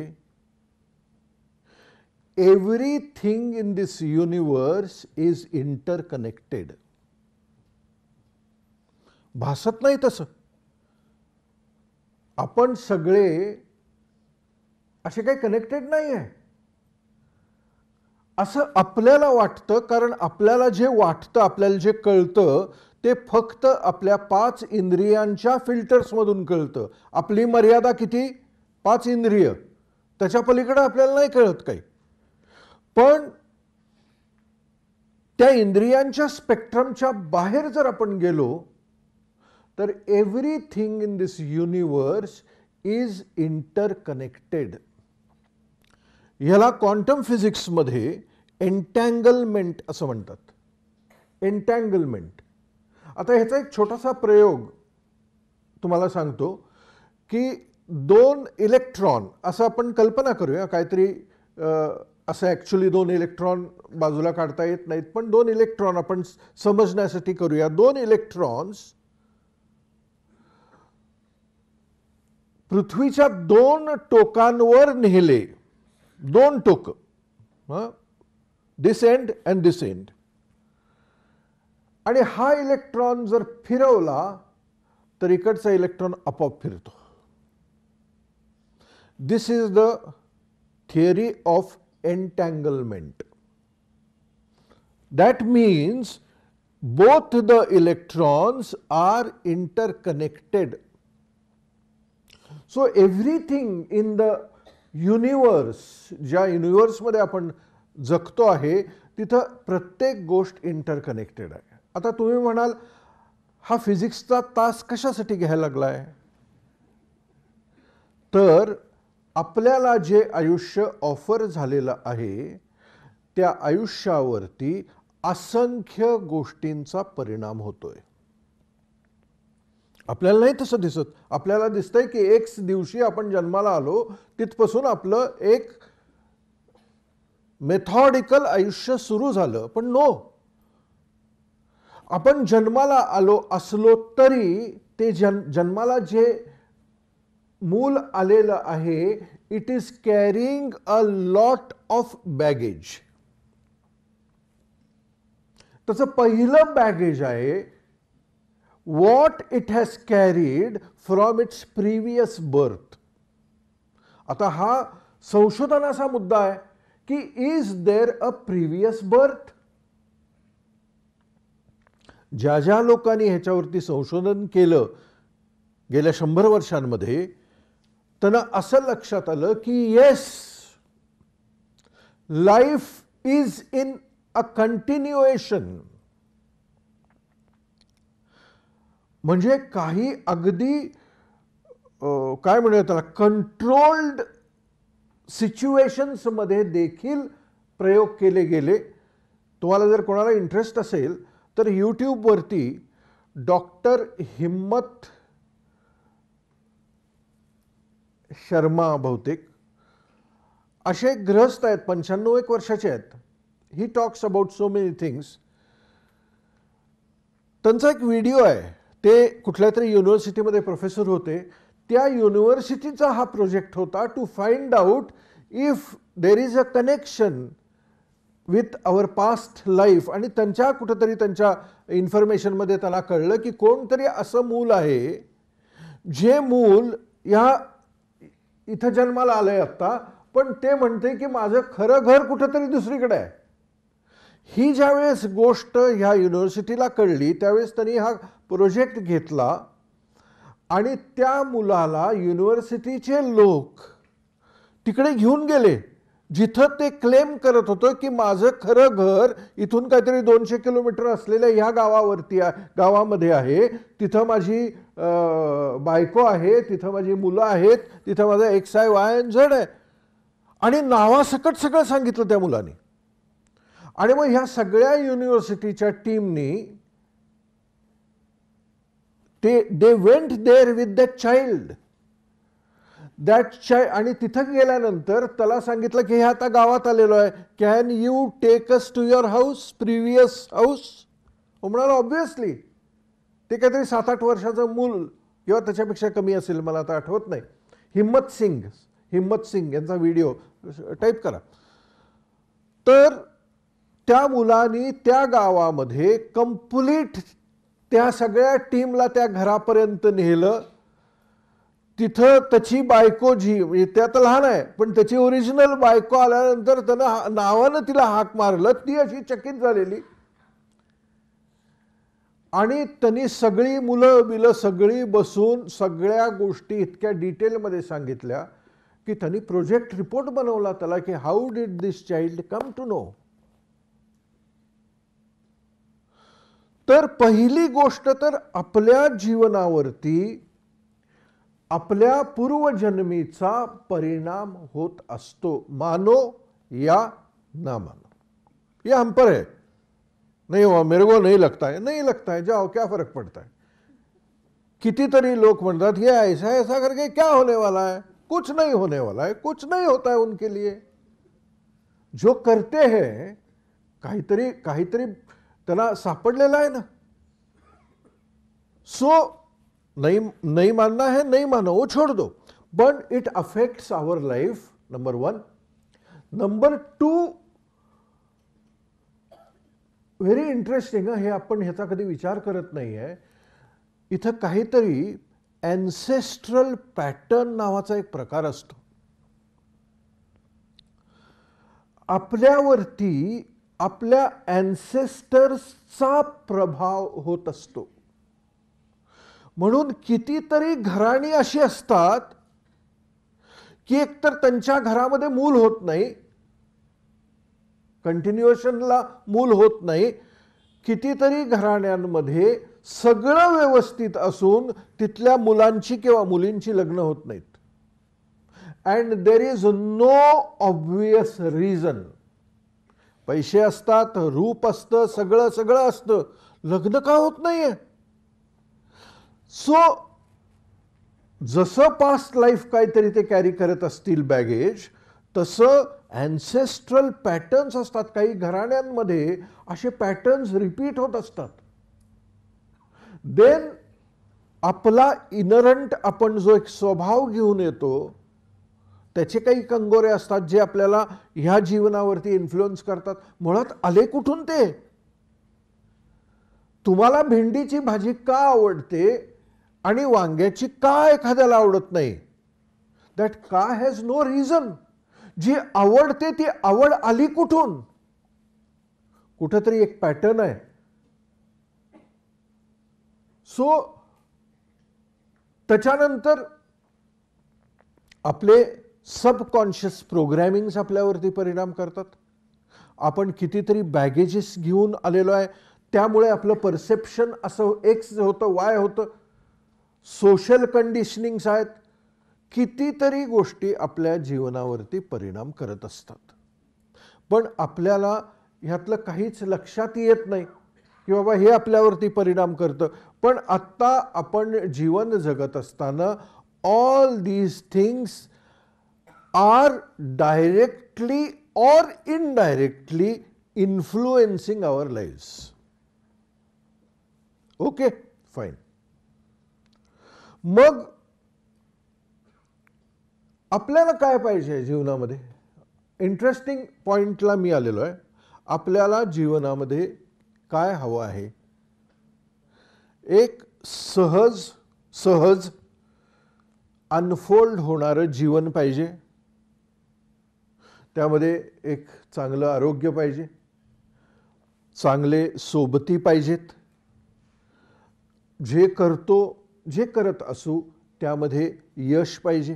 everything in this universe is connected भासत नाही तसं आपण सगळे असे काही कनेक्टेड नाही आहे असं आपल्याला वाटतं कारण आपल्याला जे वाटतं आपल्याला जे कळतं ते फक्त आपल्या पाच इंद्रियांच्या फिल्टर्समधून कळतं आपली मर्यादा किती पाच इंद्रिय त्याच्या पलीकडे आपल्याला नाही कळत काही पण त्या इंद्रियांच्या स्पेक्ट्रमच्या बाहेर जर आपण गेलो तर everything in this universe is interconnected ह्याला क्वांटम फिजिक्समध्ये एंटँगलमेंट असं म्हणतात एंटँगलमेंट आता ह्याचा एक छोटासा प्रयोग तुम्हाला सांगतो की दोन इलेक्ट्रॉन असं आपण कल्पना करूया काहीतरी असं ॲक्च्युली दोन इलेक्ट्रॉन बाजूला काढता येत नाहीत पण दोन इलेक्ट्रॉन आपण समजण्यासाठी करूया दोन इलेक्ट्रॉन्स पृथ्वीच्या दोन टोकांवर नेले दोन टोक दिस एंड अँड दिस आणि हा इलेक्ट्रॉन जर फिरवला तर इकडचा इलेक्ट्रॉन आपोआप फिरतो this is the theory of entanglement that means both the electrons are interconnected so everything in the universe ज्या युनिवर्समध्ये आपण जगतो आहे तिथं प्रत्येक गोष्ट इंटरकनेक्टेड आहे आता तुम्ही म्हणाल हा फिजिक्सचा तास कशासाठी घ्यायला लागला आहे तर आपल्याला जे आयुष्य ऑफर झालेलं आहे त्या आयुष्यावरती असंख्य गोष्टींचा परिणाम होतोय आपल्याला नाही तसं दिसत आपल्याला दिसतंय की एक दिवशी आपण जन्माला आलो तिथपासून आपलं एक मेथॉडिकल आयुष्य सुरू झालं पण नो आपण जन्माला आलो असलो तरी ते जन जन्माला जे मूल आलेलं आहे it is carrying a lot of baggage त्याचं पहिलं बॅगेज आहे what it has carried from its previous birth आता हा संशोधनाचा मुद्दा आहे की is there a previous birth ज्या ज्या लोकांनी ह्याच्यावरती संशोधन केलं गेल्या शंभर वर्षांमध्ये त्यांना असं लक्षात आलं की yes life is in a continuation म्हणजे काही अगदी काय म्हणूया त्याला कंट्रोल्ड सिच्युएशन्समध्ये देखील प्रयोग केले गेले तुम्हाला जर कोणाला इंटरेस्ट असेल तर वरती डॉक्टर हिम्मत शर्मा बहुतेक असे ग्रहस्थ आहेत पंच्याण्णव एक वर्षाचे आहेत he talks about so many things त्यांचा एक व्हिडिओ आहे ते कुठल्या तरी युनिव्हर्सिटीमध्ये प्रोफेसर होते त्या युनिव्हर्सिटीचा हा प्रोजेक्ट होता to find out if there is a connection with our past life आणि त्यांच्या कुठंतरी त्यांच्या इन्फॉर्मेशनमध्ये त्याला कळलं की कोणतरी असं मूल आहे जे मूल ह्या इथं जन्माला आलं आहे आत्ता पण ते म्हणते की माझं खरं घर कुठंतरी दुसरीकडे आहे ही ज्यावेळेस गोष्ट ह्या युनिव्हर्सिटीला कळली त्यावेळेस त्यांनी हा प्रोजेक्ट घेतला आणि त्या मुलाला युनिव्हर्सिटीचे लोक तिकडे घेऊन गेले जिथं ते क्लेम करत होतं की माझं खरं घर इथून काहीतरी दोनशे किलोमीटर असलेल्या ह्या गावावरती गावामध्ये आहे तिथं माझी बायको आहे तिथं माझी मुलं आहेत तिथं माझा एक्स आय वाय झड आहे आणि नावासकट सगळं सांगितलं त्या मुलाने आणि मग ह्या सगळ्या युनिव्हर्सिटीच्या टीमनी ते they went there with the child that shy आणि तिथं गेल्यानंतर त्याला सांगितलं की हे आता गावात आलेलो आहे can you take us to your house previous house म्हणाल ऑब्वियसली ते काहीतरी सात आठ वर्षाचं मूल किंवा त्याच्यापेक्षा कमी असेल मला आता आठवत नाही हिम्मत सिंग हिम्मत सिंग यांचा व्हिडिओ टाईप करा तर त्या मुलानी त्या गावामध्ये कम्प्लीट त्या सगळ्या टीमला त्या घरापर्यंत नेलं तिथं त्याची बायको जी म्हणजे त्या लहान आहे पण त्याची ओरिजिनल बायको आल्यानंतर त्यानं नावानं तिला हाक मारलं ती अशी चकित झालेली आणि त्यांनी सगळी मुलं बिलं सगळी बसून सगळ्या गोष्टी इतक्या डिटेलमध्ये सांगितल्या की त्यांनी प्रोजेक्ट रिपोर्ट बनवला त्याला की how did this child come to know तर पहिली गोष्ट तर आपल्या जीवनावरती अपने पूर्वजन्मी का परिणाम होत असतो मानो या ना मानो यह हम पर है नहीं हुआ मेरे को नहीं लगता है नहीं लगता है जाओ क्या फर्क पड़ता है तरी लोक म्हणतात थे ऐसा ऐसा करके क्या होने वाला है कुछ नहीं होने वाला है कुछ नहीं होता है उनके लिए जो करते हैं काहीतरी काहीतरी त्याला लेला है ना सो नहीं नहीं मानना है नहीं मानो वो छोड़ दो but it affects our life number one number two very interesting हे आपण ह्याचा कधी विचार करत नाही आहे इथं काहीतरी अँसेस्ट्रल पॅटर्न नावाचा एक प्रकार असतो आपल्यावरती आपल्या अँसेस्टर्सचा प्रभाव होत असतो म्हणून कितीतरी घराणी अशी असतात की एकतर त्यांच्या घरामध्ये मूल होत नाही कंटिन्युएशनला मूल होत नाही कितीतरी घराण्यांमध्ये सगळं व्यवस्थित असून तिथल्या मुलांची किंवा मुलींची लग्न होत नाहीत and there is no obvious reason पैसे असतात रूप असतं सगळं सगळं असतं लग्न का होत नाहीये सो जसं पास्ट लाईफ काहीतरी ते कॅरी करत असतील बॅगेज तसं अँसेस्ट्रल पॅटर्न्स असतात काही घराण्यांमध्ये असे पॅटर्न्स रिपीट होत असतात देन आपला इनरंट आपण जो एक स्वभाव घेऊन येतो त्याचे काही कंगोरे असतात जे आपल्याला ह्या जीवनावरती इन्फ्लुअन्स करतात मुळात आले कुठून ते तुम्हाला भेंडीची भाजी का आवडते आणि वांग्याची का एखाद्याला आवडत नाही दॅट का हॅज नो रिझन जी आवडते ती आवड आली कुठून कुठंतरी एक पॅटर्न आहे सो त्याच्यानंतर आपले सबकॉन्शियस प्रोग्रॅमिंग्स आपल्यावरती परिणाम करतात आपण कितीतरी बॅगेजेस घेऊन आलेलो आहे त्यामुळे आपलं परसेप्शन असं एक्स होतं वाय होतं सोशल कंडिशनिंग्स आहेत कितीतरी गोष्टी आपल्या जीवनावरती परिणाम करत असतात पण आपल्याला ह्यातलं काहीच लक्षात येत नाही की बाबा हे आपल्यावरती परिणाम करतं पण आत्ता आपण जीवन जगत असताना all these things are directly or indirectly influencing our life okay fine मग आपल्याला काय पाहिजे जीवनामध्ये इंटरेस्टिंग पॉईंटला मी आलेलो आहे आपल्याला जीवनामध्ये काय हवं आहे एक सहज सहज अनफोल्ड होणारं जीवन पाहिजे त्यामध्ये एक चांगलं आरोग्य पाहिजे चांगले सोबती पाहिजेत जे करतो जे करत असू त्यामध्ये यश पाहिजे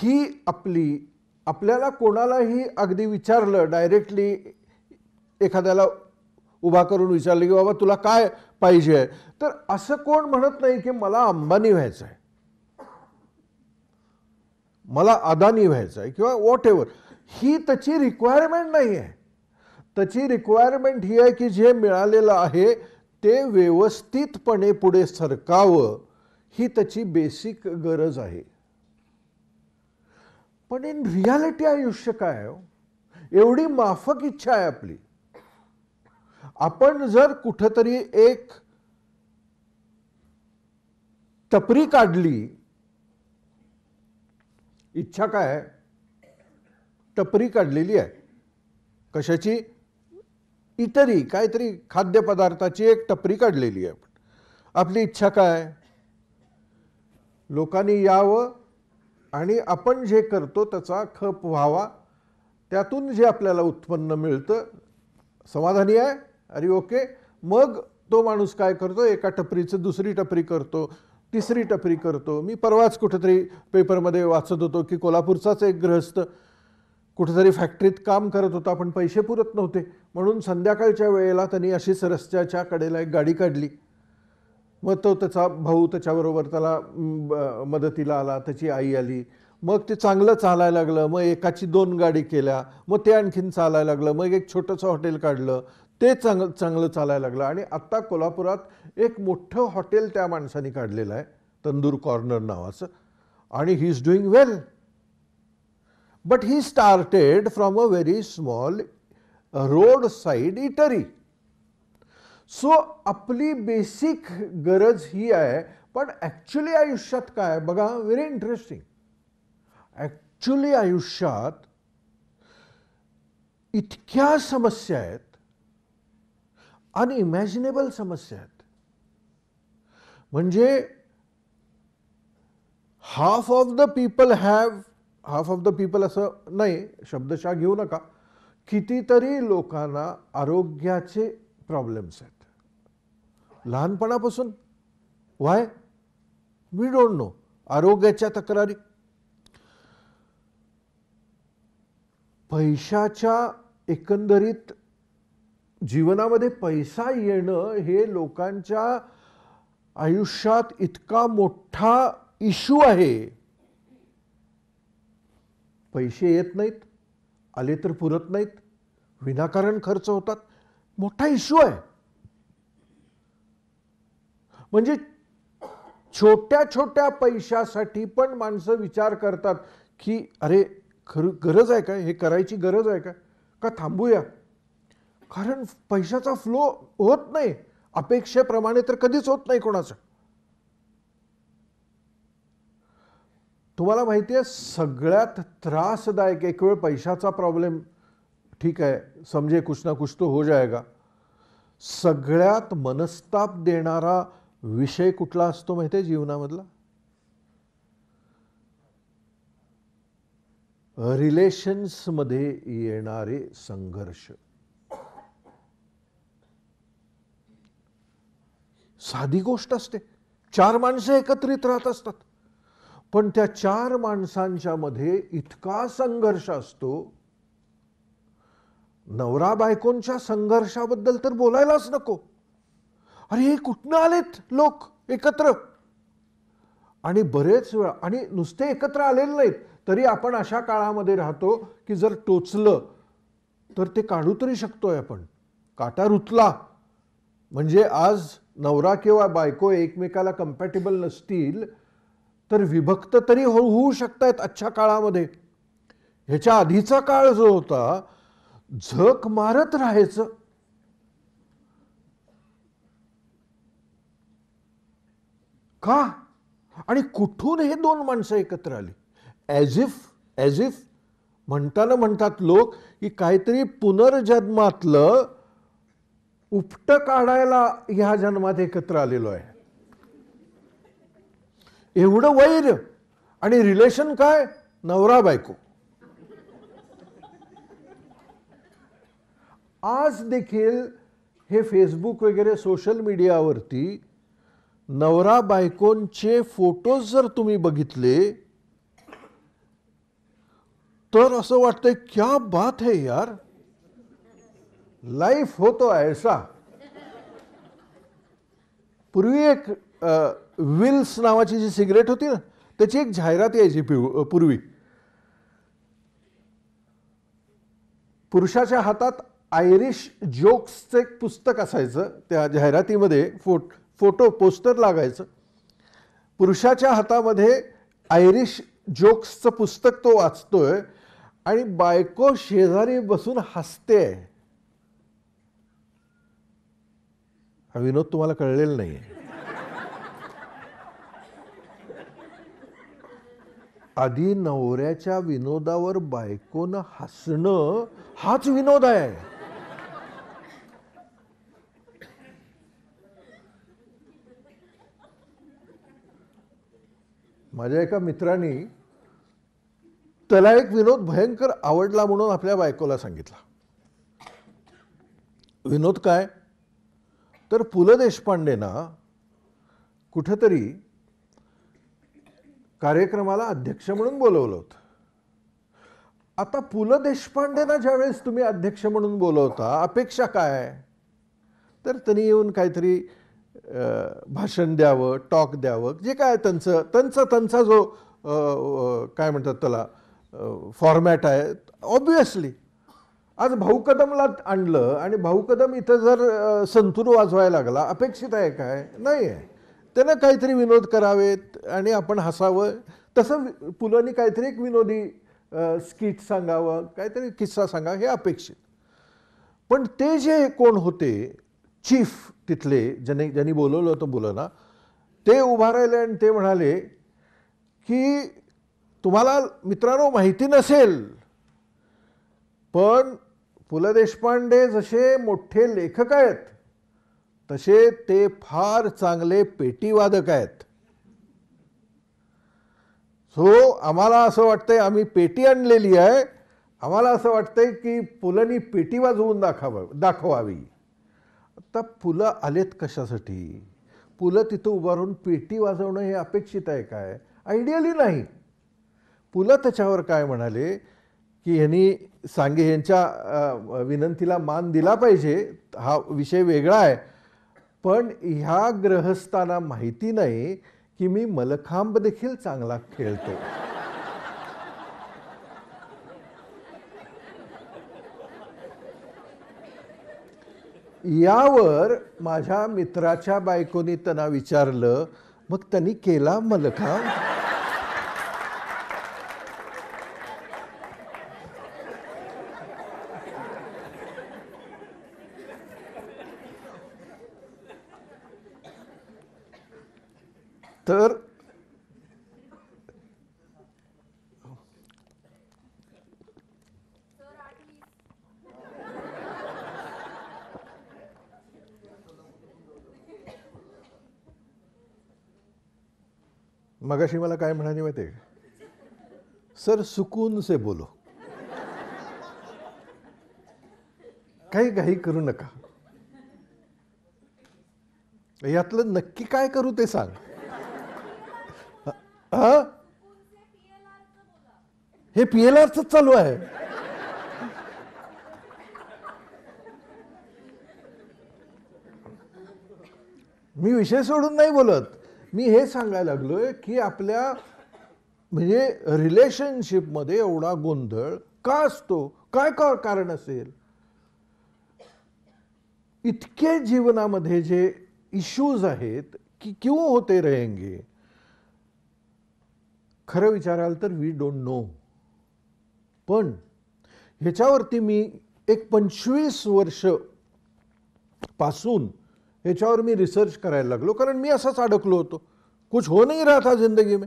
ही आपली आपल्याला कोणालाही अगदी विचारलं डायरेक्टली एखाद्याला उभा करून विचारलं की बाबा तुला काय पाहिजे आहे तर असं कोण म्हणत नाही की मला अंबानी व्हायचं आहे मला अदानी व्हायचं आहे किंवा वॉट एव्हर ही त्याची रिक्वायरमेंट नाही आहे त्याची रिक्वायरमेंट ही आहे की जे मिळालेलं आहे ते व्यवस्थितपणे पुढे सरकावं ही त्याची बेसिक गरज आहे पण इन रियालिटी आयुष्य काय हो? एवढी माफक इच्छा आहे आपली आपण जर कुठतरी एक टपरी काढली इच्छा काय टपरी काढलेली आहे कशाची इतरी काहीतरी खाद्यपदार्थाची एक टपरी काढलेली आहे आपण आपली इच्छा काय लोकांनी यावं आणि आपण जे करतो त्याचा खप व्हावा त्यातून जे आपल्याला उत्पन्न मिळतं समाधानी आहे अरे ओके मग तो माणूस काय करतो एका टपरीचं दुसरी टपरी करतो तिसरी टपरी करतो मी परवाच कुठेतरी पेपरमध्ये वाचत होतो की कोल्हापूरचाच एक ग्रहस्थ कुठेतरी फॅक्टरीत काम करत होता पण पैसे पुरत नव्हते म्हणून संध्याकाळच्या वेळेला त्यांनी अशीच रस्त्याच्या कडेला एक गाडी काढली मग तो त्याचा भाऊ त्याच्याबरोबर त्याला मदतीला आला त्याची आई आली मग ते चांगलं चालायला लागलं मग एकाची दोन गाडी केल्या मग ते आणखीन चालायला लागलं मग एक छोटंसं हॉटेल काढलं ते चांग चांगलं चालायला लागलं आणि आत्ता कोल्हापुरात एक मोठं हॉटेल त्या माणसाने काढलेलं आहे तंदूर कॉर्नर नावाचं आणि he is doing well But he started from a very small uh, roadside eatery. So आपली बेसिक गरज ही आहे पण ॲक्च्युली आयुष्यात काय बघा व्हेरी इंटरेस्टिंग ॲक्च्युली आयुष्यात इतक्या समस्या आहेत अनइमेजिनेबल समस्या आहेत म्हणजे half of the people have half of the people असं नाही शब्दशः घेऊ नका कितीतरी लोकांना आरोग्याचे प्रॉब्लेम्स आहेत लहानपणापासून वाय वी डोंट नो आरोग्याच्या तक्रारी पैशाच्या एकंदरीत जीवनामध्ये पैसा येणं हे लोकांच्या आयुष्यात इतका मोठा इश्यू आहे पैसे येत नाहीत आले तर पुरत नाहीत विनाकारण खर्च होतात मोठा इश्यू आहे म्हणजे छोट्या छोट्या पैशासाठी पण माणसं विचार करतात की अरे खर गरज आहे काय हे करायची गरज आहे का का थांबूया कारण पैशाचा फ्लो होत नाही अपेक्षेप्रमाणे तर कधीच होत नाही कोणाचं तुम्हाला माहिती आहे सगळ्यात त्रासदायक एक वेळ पैशाचा प्रॉब्लेम ठीक आहे समजे कुछ ना कुछ तो हो जाएगा सगळ्यात मनस्ताप देणारा विषय कुठला असतो माहिती आहे जीवनामधला रिलेशन्समध्ये येणारे संघर्ष साधी गोष्ट असते चार माणसं एकत्रित राहत असतात पण त्या चार माणसांच्या मध्ये इतका संघर्ष असतो नवरा बायकोंच्या संघर्षाबद्दल तर बोलायलाच नको अरे हे कुठनं आलेत लोक एकत्र आणि बरेच वेळा आणि नुसते एकत्र आलेले नाहीत तरी आपण अशा काळामध्ये राहतो की जर टोचलं तर ते काढू तरी शकतोय आपण काटा रुतला म्हणजे आज नवरा किंवा बायको एकमेकाला कम्पॅटेबल नसतील तर विभक्त तरी हो-, होऊ शकतायत आजच्या काळामध्ये ह्याच्या आधीचा काळ जो होता झक मारत राहायचं का आणि कुठून हे दोन माणसं एकत्र आली ॲज इफ ॲज इफ म्हणताना म्हणतात लोक की काहीतरी पुनर्जन्मातलं उपट काढायला ह्या जन्मात एकत्र आलेलो आहे एवढं वैर आणि रिलेशन काय नवरा बायको आज देखील हे फेसबुक वगैरे सोशल मीडियावरती नवरा बायकोंचे फोटोज जर तुम्ही बघितले तर असं वाटतंय क्या बात है यार लाईफ होतो ऐसा पूर्वी एक विल्स नावाची जी सिगरेट होती ना त्याची एक जाहिरात यायची पिव पूर्वी पुरुषाच्या हातात आयरिश जोक्सचं एक पुस्तक असायचं त्या जाहिरातीमध्ये फोट फोटो पोस्टर लागायचं पुरुषाच्या हातामध्ये आयरिश जोक्सचं पुस्तक तो वाचतोय आणि बायको शेजारी बसून हसते हा विनोद तुम्हाला कळलेला नाही आहे आधी नवऱ्याच्या विनोदावर बायकोनं हसणं हाच विनोद आहे माझ्या एका मित्राने त्याला एक विनोद भयंकर आवडला म्हणून आपल्या बायकोला सांगितला विनोद काय तर पु ल देशपांडेना कुठेतरी कार्यक्रमाला अध्यक्ष म्हणून बोलवलं होतं आता पु ल देशपांडेंना ज्यावेळेस तुम्ही अध्यक्ष म्हणून बोलवता अपेक्षा काय तर त्यांनी येऊन काहीतरी भाषण द्यावं टॉक द्यावं जे काय त्यांचं त्यांचा त्यांचा जो काय म्हणतात त्याला फॉर्मॅट आहे ऑब्व्हियसली आज भाऊ कदमला आणलं आणि भाऊ कदम इथं जर संतूर वाजवायला लागला अपेक्षित आहे काय नाही आहे त्यांना काहीतरी विनोद करावेत आणि आपण हसावं तसं पुलांनी काहीतरी एक विनोदी स्किट सांगावं काहीतरी किस्सा सांगावा हे अपेक्षित पण ते जे कोण होते चीफ तिथले ज्याने ज्यांनी बोलवलं होतं मुलांना ते उभा राहिले आणि ते म्हणाले की तुम्हाला मित्रांनो माहिती नसेल पण पु ल देशपांडे जसे मोठे लेखक आहेत तसे ते फार चांगले पेटीवादक आहेत सो आम्हाला असं वाटतंय आम्ही पेटी आणलेली आहे आम्हाला असं वाटतंय की पुलंनी पेटी वाजवून दाखवा दाखवावी आता पुलं आलेत कशासाठी पुलं तिथं उभारून पेटी वाजवणं हे अपेक्षित आहे काय आयडियली नाही पुलं त्याच्यावर काय म्हणाले की ह्यांनी सांगे यांच्या विनंतीला मान दिला पाहिजे हा विषय वेगळा आहे पण ह्या ग्रहस्थांना माहिती नाही की मी मलखांब देखील चांगला खेळतो यावर माझ्या मित्राच्या बायकोनी त्यांना विचारलं मग त्यांनी केला मलखांब तर मगाशी मला काय म्हणाली माहिती सर सुकून से बोलो काही काही करू नका यातलं नक्की काय करू ते सांग हा हे पी एल चालू आहे मी विषय सोडून नाही बोलत मी हे सांगायला लागलोय की आपल्या म्हणजे रिलेशनशिप मध्ये एवढा गोंधळ का असतो काय का कारण असेल इतके जीवनामध्ये जे इश्यूज आहेत की क्यों होते रहेंगे खरं विचाराल तर वी डोंट नो पण ह्याच्यावरती मी एक पंचवीस वर्ष पासून ह्याच्यावर मी रिसर्च करायला लागलो कारण मी असाच अडकलो होतो कुछ हो नाही राहता जिंदगी में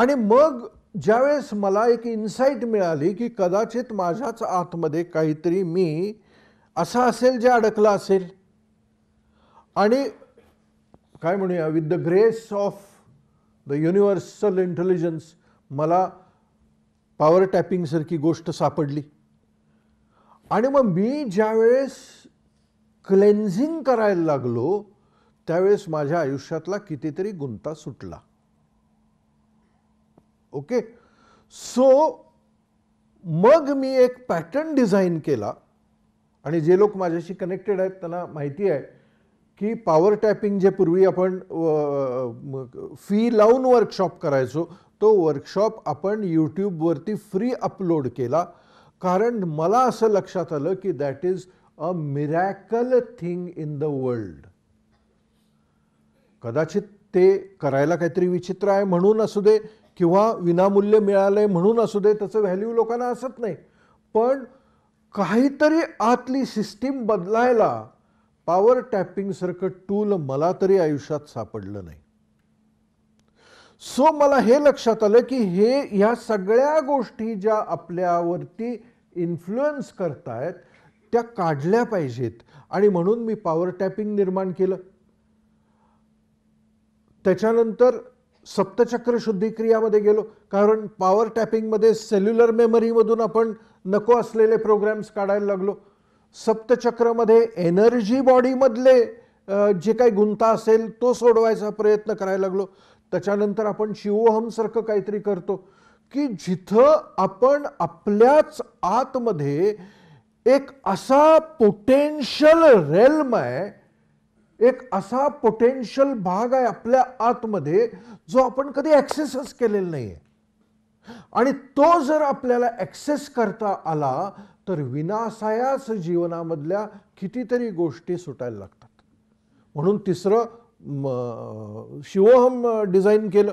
आणि मग ज्यावेळेस मला एक इन्साईट मिळाली की कदाचित माझ्याच आतमध्ये काहीतरी मी असा असेल जे अडकला असेल आणि काय म्हणूया with the grace of the universal intelligence मला पॉवर टॅपिंगसारखी गोष्ट सापडली आणि मग मी ज्यावेळेस क्लेन्झिंग करायला लागलो त्यावेळेस माझ्या आयुष्यातला कितीतरी गुंता सुटला ओके सो मग मी एक पॅटर्न डिझाईन केला आणि जे लोक माझ्याशी कनेक्टेड आहेत त्यांना माहिती आहे की पॉवर टॅपिंग जे पूर्वी आपण फी लावून वर्कशॉप करायचो तो वर्कशॉप आपण यूट्यूबवरती फ्री अपलोड केला कारण मला असं लक्षात आलं की that is a miracle thing in the world कदाचित ते करायला काहीतरी विचित्र आहे म्हणून असू दे किंवा विनामूल्य मिळालंय म्हणून असू दे त्याचं व्हॅल्यू लोकांना असत नाही पण काहीतरी आतली सिस्टीम बदलायला पॉवर टॅपिंगसारखं टूल मला तरी आयुष्यात सापडलं नाही सो मला हे लक्षात आलं की हे ह्या सगळ्या गोष्टी ज्या आपल्यावरती इन्फ्लुएन्स करतायत त्या काढल्या पाहिजेत आणि म्हणून मी पॉवर टॅपिंग निर्माण केलं त्याच्यानंतर सप्तचक्र शुद्धिक्रियामध्ये गेलो कारण पॉवर टॅपिंगमध्ये सेल्युलर मेमरीमधून आपण नको असलेले प्रोग्राम्स काढायला लागलो सप्तचक्रमध्ये एनर्जी बॉडीमधले जे काही गुंता असेल तो सोडवायचा प्रयत्न करायला लागलो त्याच्यानंतर आपण शिवोहमसारखं काहीतरी करतो की जिथं आपण आपल्याच आतमध्ये एक असा पोटेन्शियल रेल्म आहे एक असा पोटेन्शियल भाग आहे आपल्या आतमध्ये जो आपण कधी ॲक्सेसच केलेला नाही आणि तो जर आपल्याला ॲक्सेस करता आला तर विनासायास जीवनामधल्या कितीतरी गोष्टी सुटायला लागतात म्हणून तिसरं शिवहम डिझाईन केलं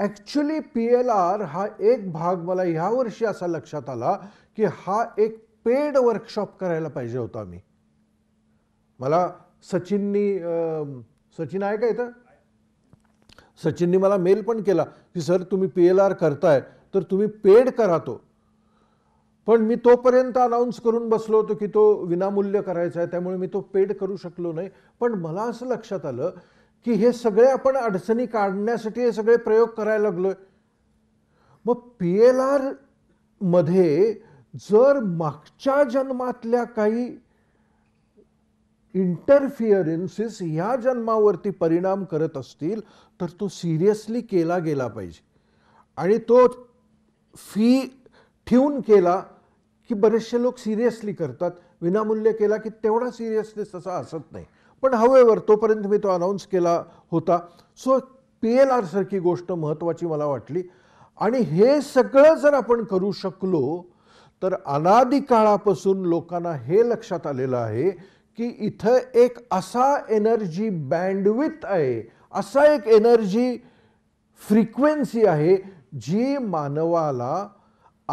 ॲक्च्युली पी एल आर हा एक भाग मला ह्या वर्षी असा लक्षात आला की हा एक पेड वर्कशॉप करायला पाहिजे होता मी मला सचिननी सचिन आहे का इथं सचिननी मला मेल पण केला की सर तुम्ही पी एल आर करताय तर तुम्ही पेड करा तो पण मी तोपर्यंत अनाऊन्स करून बसलो होतो की तो विनामूल्य करायचा आहे त्यामुळे मी तो पेड करू शकलो नाही पण मला असं लक्षात आलं की हे सगळे आपण अडचणी काढण्यासाठी हे सगळे प्रयोग करायला लागलोय मग पी एल आर मध्ये जर मागच्या जन्मातल्या काही इंटरफिअरन्सेस ह्या जन्मावरती परिणाम करत असतील तर तो सिरियसली केला गेला पाहिजे आणि तो फी ठेवून केला की बरेचसे लोक सिरियसली करतात विनामूल्य केला की तेवढा सिरियसनेस तसा असत नाही पण हवेवर तोपर्यंत मी तो अनाऊन्स केला होता सो पी एल सारखी गोष्ट महत्त्वाची मला वाटली आणि हे सगळं जर आपण करू शकलो तर अनादिकाळापासून काळापासून लोकांना हे लक्षात आलेलं आहे की इथं एक असा एनर्जी बँडविथ आहे असा एक एनर्जी फ्रिक्वेन्सी आहे जी मानवाला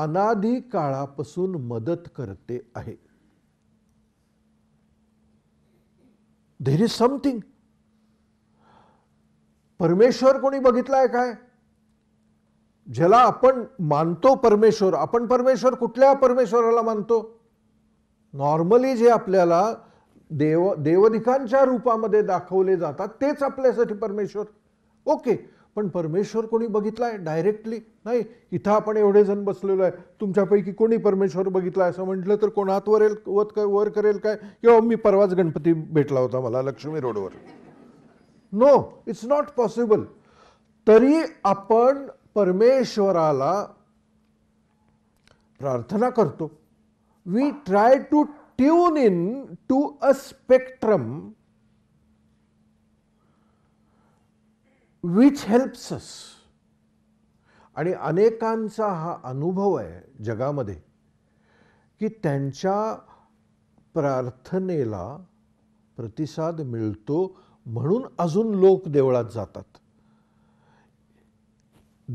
अनादी काळापासून मदत करते आहे देर इज समथिंग परमेश्वर कोणी बघितलाय काय ज्याला आपण मानतो परमेश्वर आपण परमेश्वर कुठल्या परमेश्वराला मानतो नॉर्मली जे आपल्याला देव देवदिकांच्या रूपामध्ये दाखवले जातात तेच आपल्यासाठी परमेश्वर ओके पण परमेश्वर कोणी बघितला आहे डायरेक्टली नाही इथं आपण एवढे जण बसलेलो आहे तुमच्यापैकी कोणी परमेश्वर बघितला असं म्हटलं तर कोण हात वरेल वत काय वर करेल काय किंवा मी परवाच गणपती भेटला होता मला लक्ष्मी रोडवर नो इट्स नॉट पॉसिबल तरी आपण परमेश्वराला प्रार्थना करतो we try to tune in to a spectrum which helps us आणि अनेकांचा हा अनुभव आहे जगामध्ये की त्यांच्या प्रार्थनेला प्रतिसाद मिळतो म्हणून अजून लोक देवळात जातात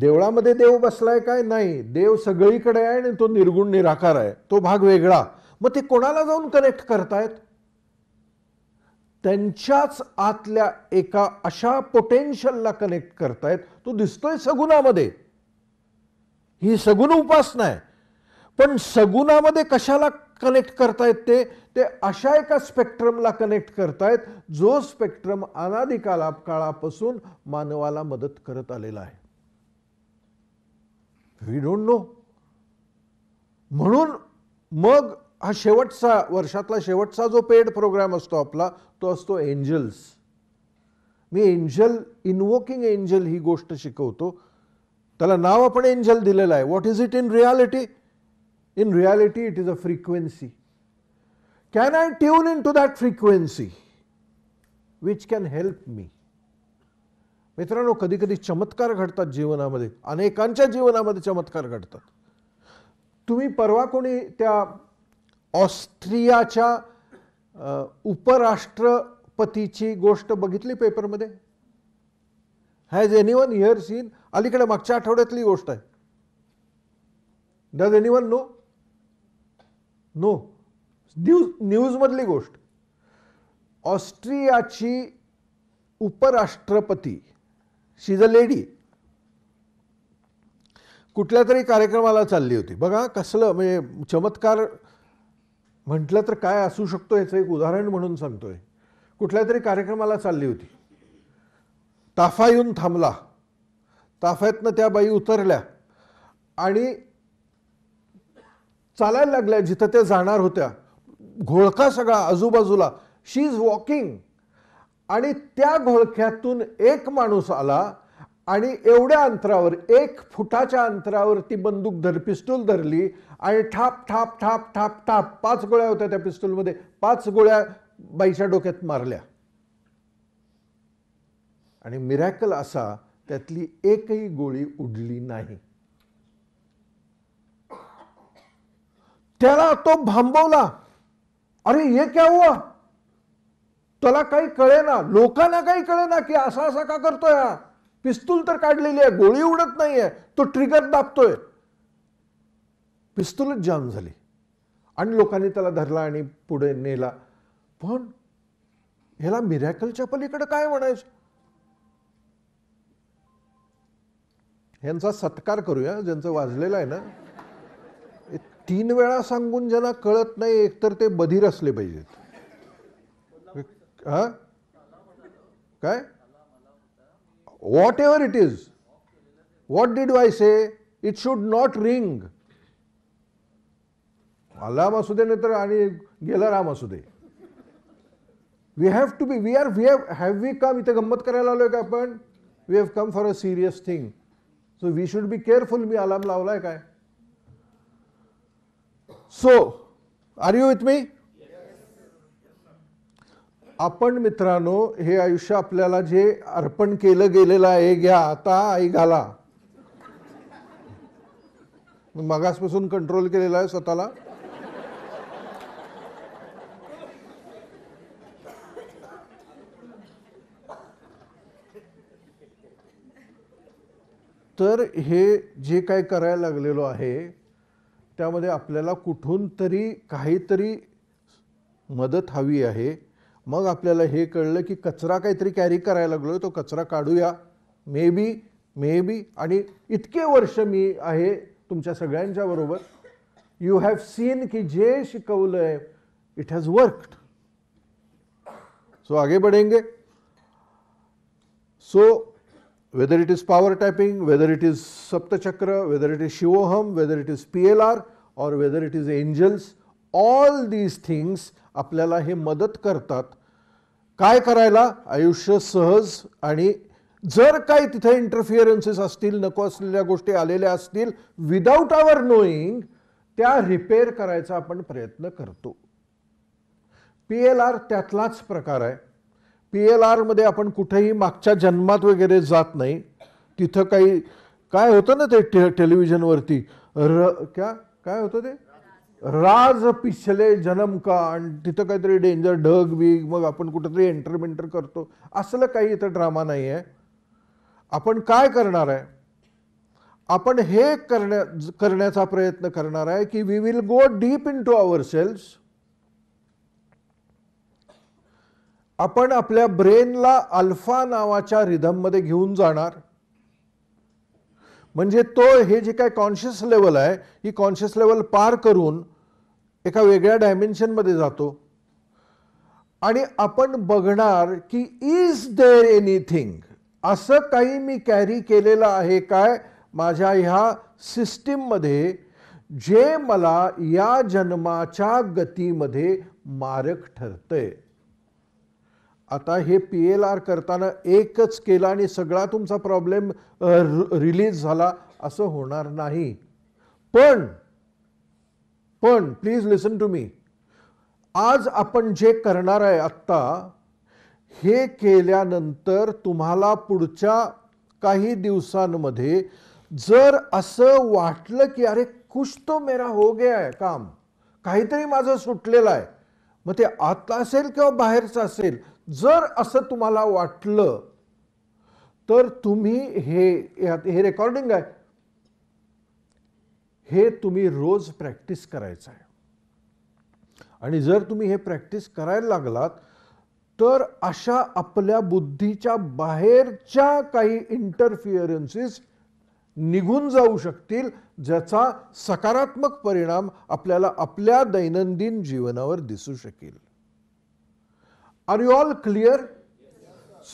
देवळामध्ये देव बसलाय काय नाही देव सगळीकडे आहे आणि तो निर्गुण निराकार आहे तो भाग वेगळा मग ते कोणाला जाऊन कनेक्ट करतायत त्यांच्याच आतल्या एका अशा पोटेन्शियलला कनेक्ट करतायत तो दिसतोय सगुणामध्ये ही सगुण उपासना आहे पण सगुणामध्ये कशाला कनेक्ट करतायत ते ते अशा एका स्पेक्ट्रमला कनेक्ट करतायत जो स्पेक्ट्रम अनादिकाला काळापासून मानवाला मदत करत आलेला आहे वी डोंट नो म्हणून मग हा शेवटचा वर्षातला शेवटचा जो पेड प्रोग्राम असतो आपला तो असतो एंजल्स मी एंजल इनवोकिंग एंजल ही गोष्ट शिकवतो त्याला नाव आपण एंजल दिलेलं आहे what is it in reality in reality it is a frequency can I tune in to that frequency which can help me मित्रांनो कधी कधी चमत्कार घडतात जीवनामध्ये अनेकांच्या जीवनामध्ये चमत्कार घडतात तुम्ही परवा कोणी त्या ऑस्ट्रियाच्या उपराष्ट्रपतीची गोष्ट बघितली पेपरमध्ये has anyone here seen अलीकडे मागच्या आठवड्यातली गोष्ट आहे does anyone know no news न्यूजमधली गोष्ट ऑस्ट्रियाची उपराष्ट्रपती शी इज अ लेडी कुठल्या तरी कार्यक्रमाला चालली होती बघा कसलं म्हणजे चमत्कार म्हटलं तर काय असू शकतो याचं एक उदाहरण म्हणून सांगतोय कुठल्या तरी कार्यक्रमाला चालली होती ताफा येऊन थांबला ताफ्यातनं त्या बाई उतरल्या आणि चालायला लागल्या जिथं त्या जाणार होत्या घोळका सगळा आजूबाजूला शी इज वॉकिंग आणि त्या घोळक्यातून एक माणूस आला आणि एवढ्या अंतरावर एक फुटाच्या अंतरावर ती बंदूक धर पिस्तूल धरली आणि ठाप ठाप ठाप ठाप ठाप पाच गोळ्या होत्या त्या पिस्तूलमध्ये पाच गोळ्या बाईच्या डोक्यात मारल्या आणि मिरॅकल असा त्यातली एकही गोळी उडली नाही त्याला तो भांबवला अरे हे क्या हुआ त्याला काही कळेना लोकांना काही कळेना की असा असा का करतोय हा पिस्तूल तर काढलेली आहे गोळी उडत नाही आहे तो ट्रिगर दाबतोय पिस्तूलच जाम झाली आणि लोकांनी त्याला धरला आणि पुढे नेला पण ह्याला मिरॅकलच्या पलीकडे काय म्हणायचं यांचा सत्कार करूया ज्यांचं वाजलेलं आहे ना तीन वेळा सांगून ज्यांना कळत नाही एकतर ते बधीर असले पाहिजेत हा काय whatever it is what did why say it should not ring Allah असू दे नाहीतर आणि गेला राम असू दे we have to be we are we have have we come इथे गंमत करायला आलोय का आपण we have come for a serious thing so we should be careful मी अलार्म लावलाय काय so are you with me आपण मित्रांनो हे आयुष्य आपल्याला जे अर्पण केलं गेलेलं आहे घ्या आता आई घाला मगासपासून कंट्रोल केलेला आहे स्वतःला तर हे जे काय करायला लागलेलो आहे त्यामध्ये आपल्याला कुठून तरी काहीतरी मदत हवी आहे मग आपल्याला हे कळलं की कचरा काहीतरी कॅरी करायला लागलोय तो कचरा काढूया मे बी मे बी आणि इतके वर्ष मी आहे तुमच्या सगळ्यांच्या बरोबर यू हॅव सीन की जे शिकवलंय इट हॅज वर्कड सो आगे बढ़ेंगे so whether it is power typing whether it is Saptachakra whether it is Shivoham whether it is P L R or whether it is angels all these things आपल्याला हे मदत करतात काय करायला आयुष्य सहज आणि जर काही तिथे इंटरफिअरन्सेस असतील नको असलेल्या गोष्टी आलेल्या असतील विदाऊट आवर नोईंग त्या रिपेअर करायचा आपण प्रयत्न करतो पी एल आर त्यातलाच प्रकार आहे पी एल आरमध्ये आपण कुठेही मागच्या जन्मात वगैरे जात नाही तिथं काही काय होतं ना ते टे टेलिव्हिजनवरती र क्या काय होतं ते राज पिछले जनम का आणि तिथं काहीतरी डेंजर ढग बिग मग आपण कुठंतरी एंटर करतो असलं काही इथं ड्रामा नाही आहे आपण काय करणार आहे आपण हे करण्या करण्याचा प्रयत्न करणार आहे की we will go deep into our cells आपण आपल्या ब्रेनला अल्फा नावाच्या रिधममध्ये घेऊन जाणार म्हणजे तो हे जे काय कॉन्शियस लेवल आहे ही कॉन्शियस लेवल पार करून एका वेगळ्या डायमेन्शनमध्ये जातो आणि आपण बघणार की इज देअर एनिथिंग असं काही मी कॅरी केलेलं आहे काय माझ्या ह्या सिस्टीममध्ये जे मला या जन्माच्या गतीमध्ये मारक ठरतंय आता हे पी एल आर करताना एकच केला आणि सगळा तुमचा प्रॉब्लेम रिलीज झाला असं होणार नाही पण पण प्लीज लिसन टू मी आज आपण जे करणार आहे आत्ता हे केल्यानंतर तुम्हाला पुढच्या काही दिवसांमध्ये जर असं वाटलं की अरे कुछ तो मेरा हो गया आहे काम काहीतरी माझं सुटलेलं आहे मग ते आतलं असेल किंवा बाहेरचं असेल जर असं तुम्हाला वाटलं तर तुम्ही हे हे रेकॉर्डिंग आहे हे तुम्ही रोज प्रॅक्टिस करायचं आहे आणि जर तुम्ही हे प्रॅक्टिस करायला लागलात तर अशा आपल्या बुद्धीच्या बाहेरच्या काही इंटरफिअरन्सेस निघून जाऊ शकतील ज्याचा सकारात्मक परिणाम आपल्याला आपल्या दैनंदिन जीवनावर दिसू शकेल are you all clear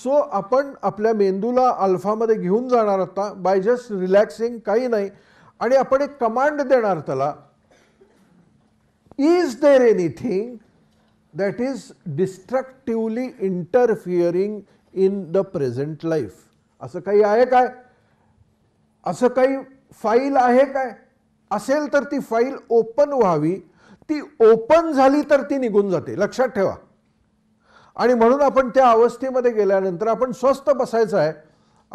so आपण आपल्या मेंदूला अल्फामध्ये घेऊन जाणार आता बाय जस्ट रिलॅक्सिंग काही नाही आणि आपण एक कमांड देणार त्याला is there anything that is destructively interfering in the present life असं काही आहे काय असं काही फाईल आहे काय असेल तर ती फाईल ओपन व्हावी ती ओपन झाली तर ती निघून जाते लक्षात ठेवा आणि म्हणून आपण त्या अवस्थेमध्ये गेल्यानंतर आपण स्वस्त बसायचं आहे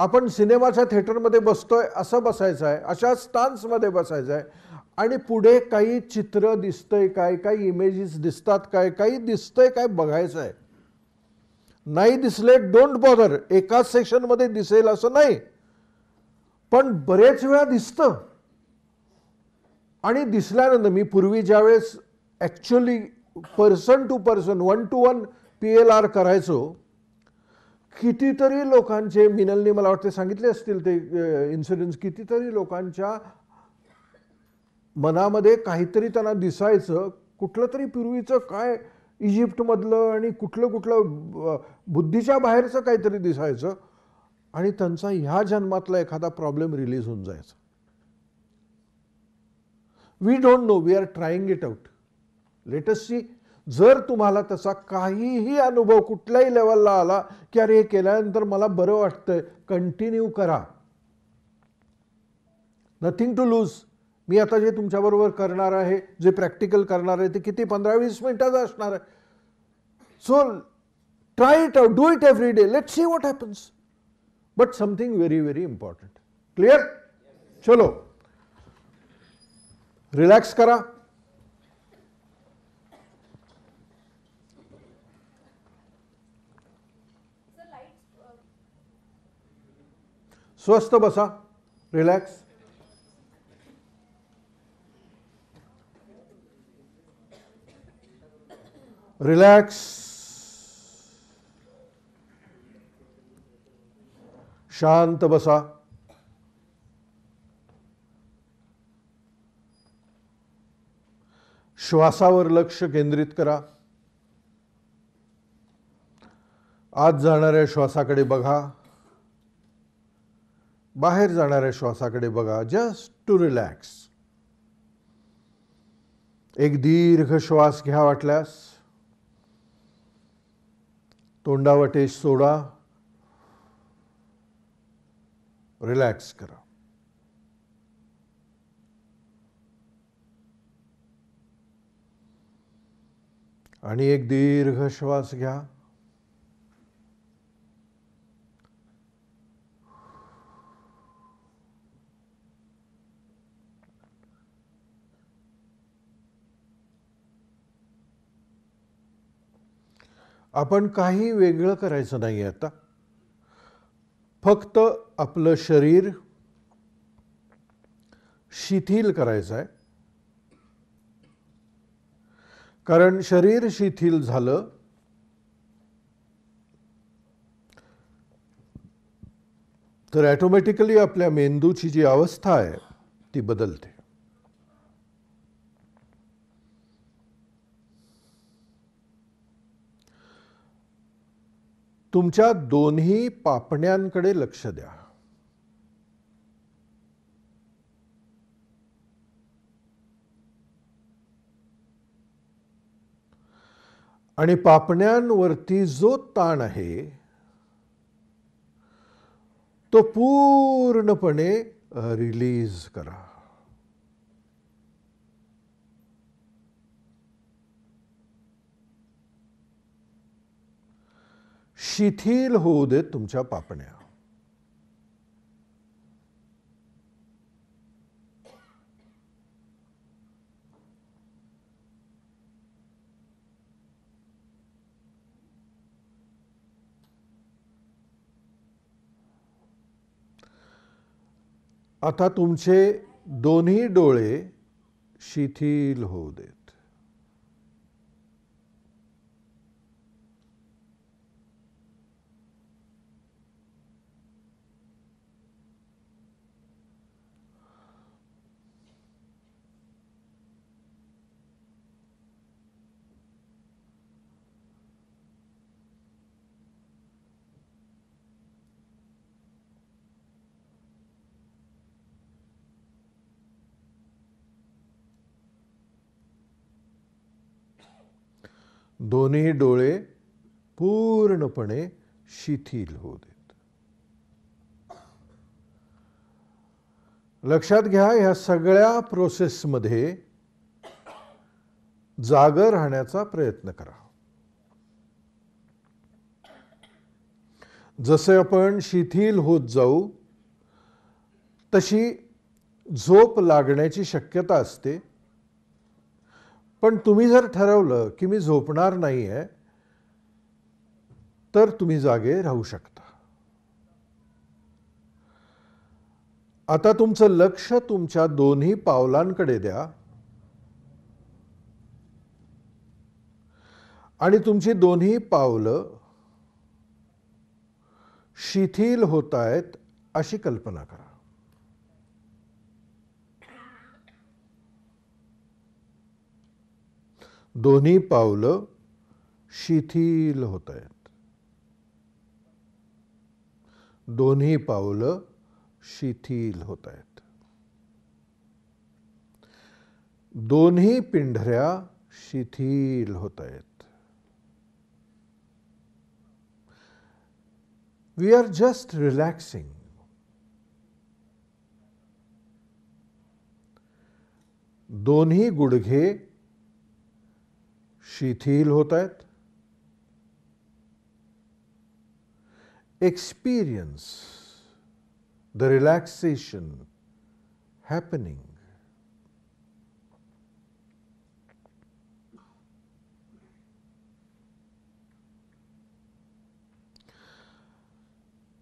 आपण सिनेमाच्या थिएटरमध्ये बसतोय असं बसायचं आहे अशा स्टान्समध्ये बसायचं आहे आणि पुढे काही चित्र दिसतंय काय काही इमेजेस दिसतात काय काही दिसतंय काय बघायचं आहे नाही दिसले डोंट बॉदर एकाच सेक्शनमध्ये दिसेल असं नाही पण बरेच वेळा दिसतं आणि दिसल्यानंतर मी पूर्वी ज्यावेळेस actually person to person one to one P L R करायचो कितीतरी लोकांचे मिनलने मला वाटते सांगितले असतील ते इन्सिडेंट्स कितीतरी लोकांच्या मनामध्ये काहीतरी त्यांना दिसायचं कुठलं तरी पूर्वीचं काय इजिप्तमधलं आणि कुठलं कुठलं बुद्धीच्या बाहेरचं काहीतरी दिसायचं आणि त्यांचा ह्या जन्मातला एखादा प्रॉब्लेम रिलीज होऊन जायचा we don't know we are trying it out let's see जर तुम्हाला तसा काहीही अनुभव कुठल्याही लेवलला आला की अरे हे केल्यानंतर मला बरं वाटतंय कंटिन्यू करा नथिंग टू लूज मी आता जे तुमच्याबरोबर करणार आहे जे प्रॅक्टिकल करणार आहे ते किती पंधरा वीस मिनिटाचं असणार आहे so try it out do it every day let see what happens but something very very important clear चलो रिलॅक्स करा स्वस्त बसा रिलॅक्स रिलॅक्स शांत बसा श्वासावर लक्ष केंद्रित करा आज जाणाऱ्या श्वासाकडे बघा बाहेर जाणाऱ्या श्वासाकडे बघा जस्ट टू रिलॅक्स एक दीर्घ श्वास घ्या वाटल्यास तोंडावटे सोडा रिलॅक्स करा आणि एक दीर्घ श्वास घ्या आपण काही वेगळं करायचं नाही आता फक्त आपलं शरीर शिथिल करायचं आहे कारण शरीर शिथिल झालं तर ॲटोमॅटिकली आपल्या मेंदूची जी अवस्था आहे ती बदलते तुमच्या दोन्ही पापण्यांकडे लक्ष द्या आणि पापण्यांवरती जो ताण आहे तो पूर्णपणे रिलीज करा शिथिल होऊ देत तुमच्या पापण्या आता तुमचे दोन्ही डोळे शिथिल होऊ देत दोन्ही डोळे पूर्णपणे शिथिल होऊ देत लक्षात घ्या ह्या सगळ्या प्रोसेसमध्ये जाग राहण्याचा प्रयत्न करा जसे आपण शिथिल होत जाऊ तशी झोप लागण्याची शक्यता असते पण तुम्ही जर ठरवलं की मी झोपणार नाही तर तुम्ही जागे राहू शकता आता तुमचं लक्ष तुमच्या दोन्ही पावलांकडे द्या आणि तुमची दोन्ही पावलं शिथिल होत आहेत अशी कल्पना करा दोन्ही पावलं शिथिल होत आहेत दोन्ही पावलं शिथिल होत आहेत दोन्ही पिंढऱ्या शिथिल होत आहेत वी आर जस्ट रिलॅक्सिंग दोन्ही गुडघे शिथिल होत आहेत एक्सपिरियन्स द रिलॅक्सेशन हॅपनिंग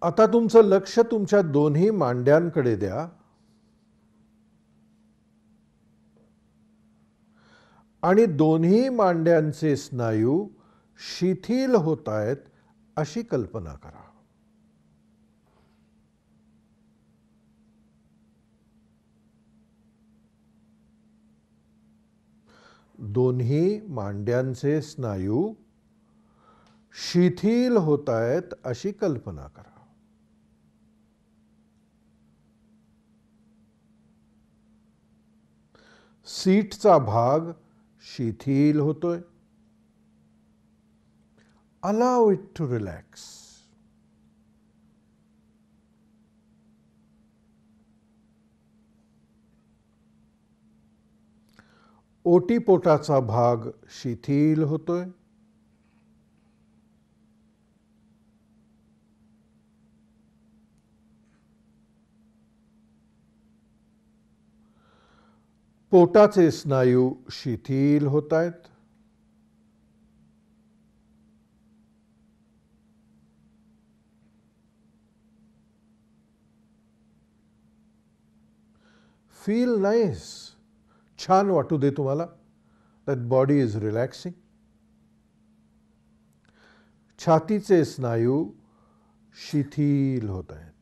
आता तुमचं लक्ष तुमच्या दोन्ही मांड्यांकडे द्या आणि दोन्ही मांड्यांचे स्नायू शिथिल होत आहेत अशी कल्पना करा दोन्ही मांड्यांचे स्नायू शिथिल होत आहेत अशी कल्पना करा सीटचा भाग शिथिल होतोय अलाव इट टू रिलॅक्स ओटीपोटाचा भाग शिथिल होतोय पोटाचे स्नायू शिथिल होत आहेत फील नाईस छान वाटू दे तुम्हाला दॅट बॉडी इज रिलॅक्सिंग छातीचे स्नायू शिथिल होत आहेत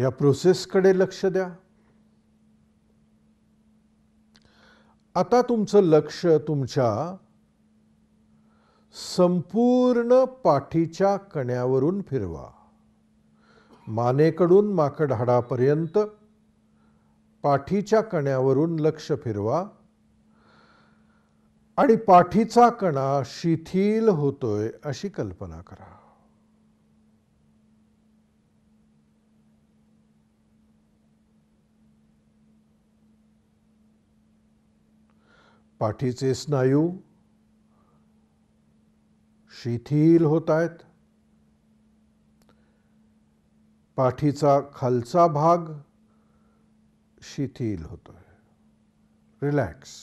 या कडे लक्ष द्या आता तुमचं लक्ष तुमच्या संपूर्ण पाठीच्या कण्यावरून फिरवा मानेकडून माकड हाडापर्यंत पाठीच्या कण्यावरून लक्ष फिरवा आणि पाठीचा कणा शिथिल होतोय अशी कल्पना करा पाठीचे स्नायू शिथिल होत आहेत पाठीचा खालचा भाग शिथिल होतो आहे रिलॅक्स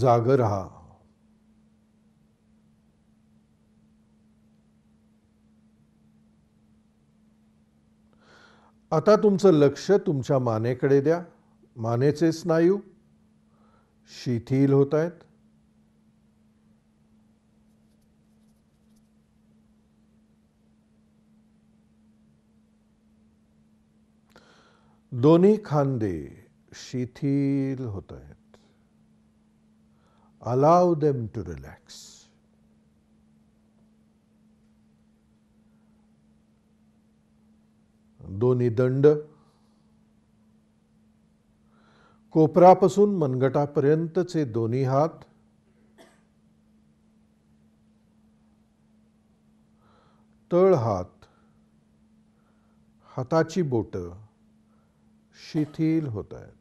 जाग रहा आता तुमचं लक्ष तुमच्या मानेकडे द्या मानेचे स्नायू हो. शिथिल होत आहेत दोन्ही खांदे शिथिल होत आहेत अलाव देम टू रिलॅक्स दोन्ही दंड कोपरापासून मनगटापर्यंतचे दोन्ही हात तळ हात हाताची बोट, शिथिल होत आहेत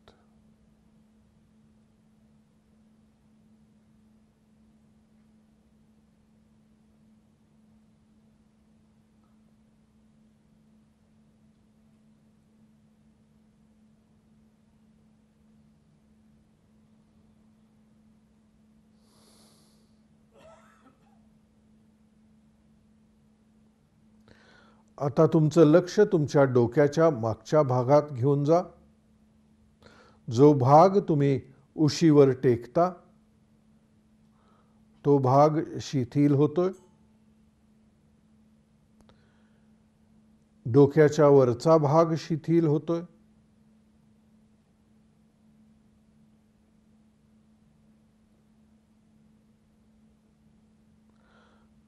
आता तुमचं लक्ष तुमच्या डोक्याच्या मागच्या भागात घेऊन जा जो भाग तुम्ही उशीवर टेकता तो भाग शिथिल होतोय डोक्याच्या वरचा भाग शिथिल होतोय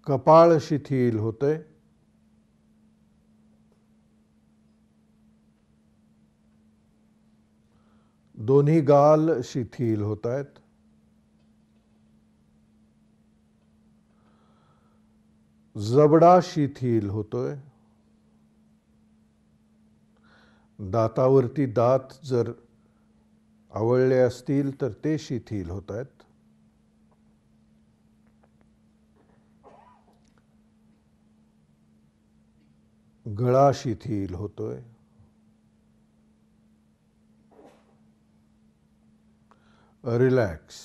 कपाळ शिथिल होतंय दोन्ही गाल शिथिल होत आहेत जबडा शिथिल होतोय दातावरती दात जर आवळले असतील तर ते शिथिल होत आहेत गळा शिथिल होतोय रिलॅक्स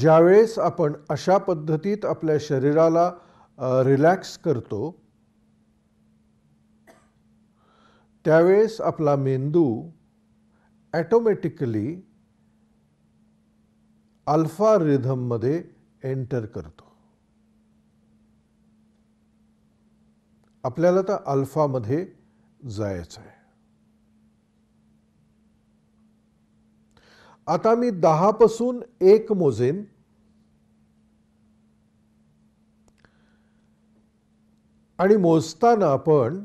ज्यावेळेस आपण अशा पद्धतीत आपल्या शरीराला रिलॅक्स करतो त्यावेळेस आपला मेंदू ॲटोमॅटिकली अल्फा रिधममध्ये एंटर करतो आपल्याला तर अल्फामध्ये जायचं आहे आता मी पासून एक मोजेन आणि मोजताना आपण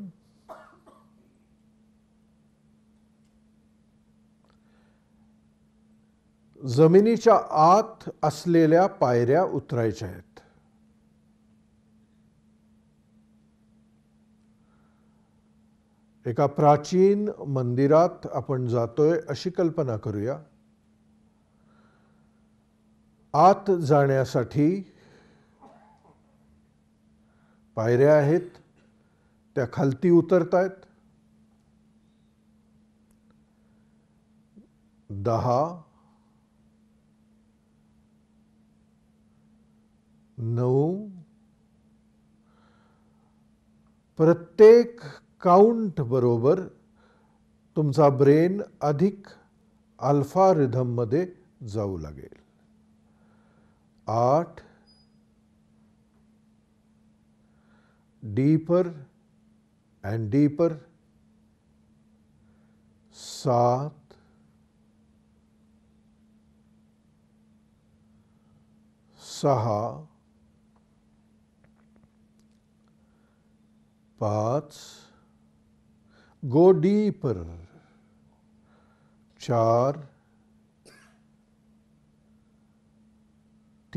जमिनीच्या आत असलेल्या पायऱ्या उतरायच्या आहेत एका प्राचीन मंदिरात आपण जातोय अशी कल्पना करूया आत जाण्यासाठी पायऱ्या आहेत त्या खालती उतरतायत दहा नऊ प्रत्येक काउंट बरोबर तुमचा ब्रेन अधिक अल्फा मध्ये जाऊ लागेल आठ डीपर एंड डीपर सात सहा पाँच गो डीपर चार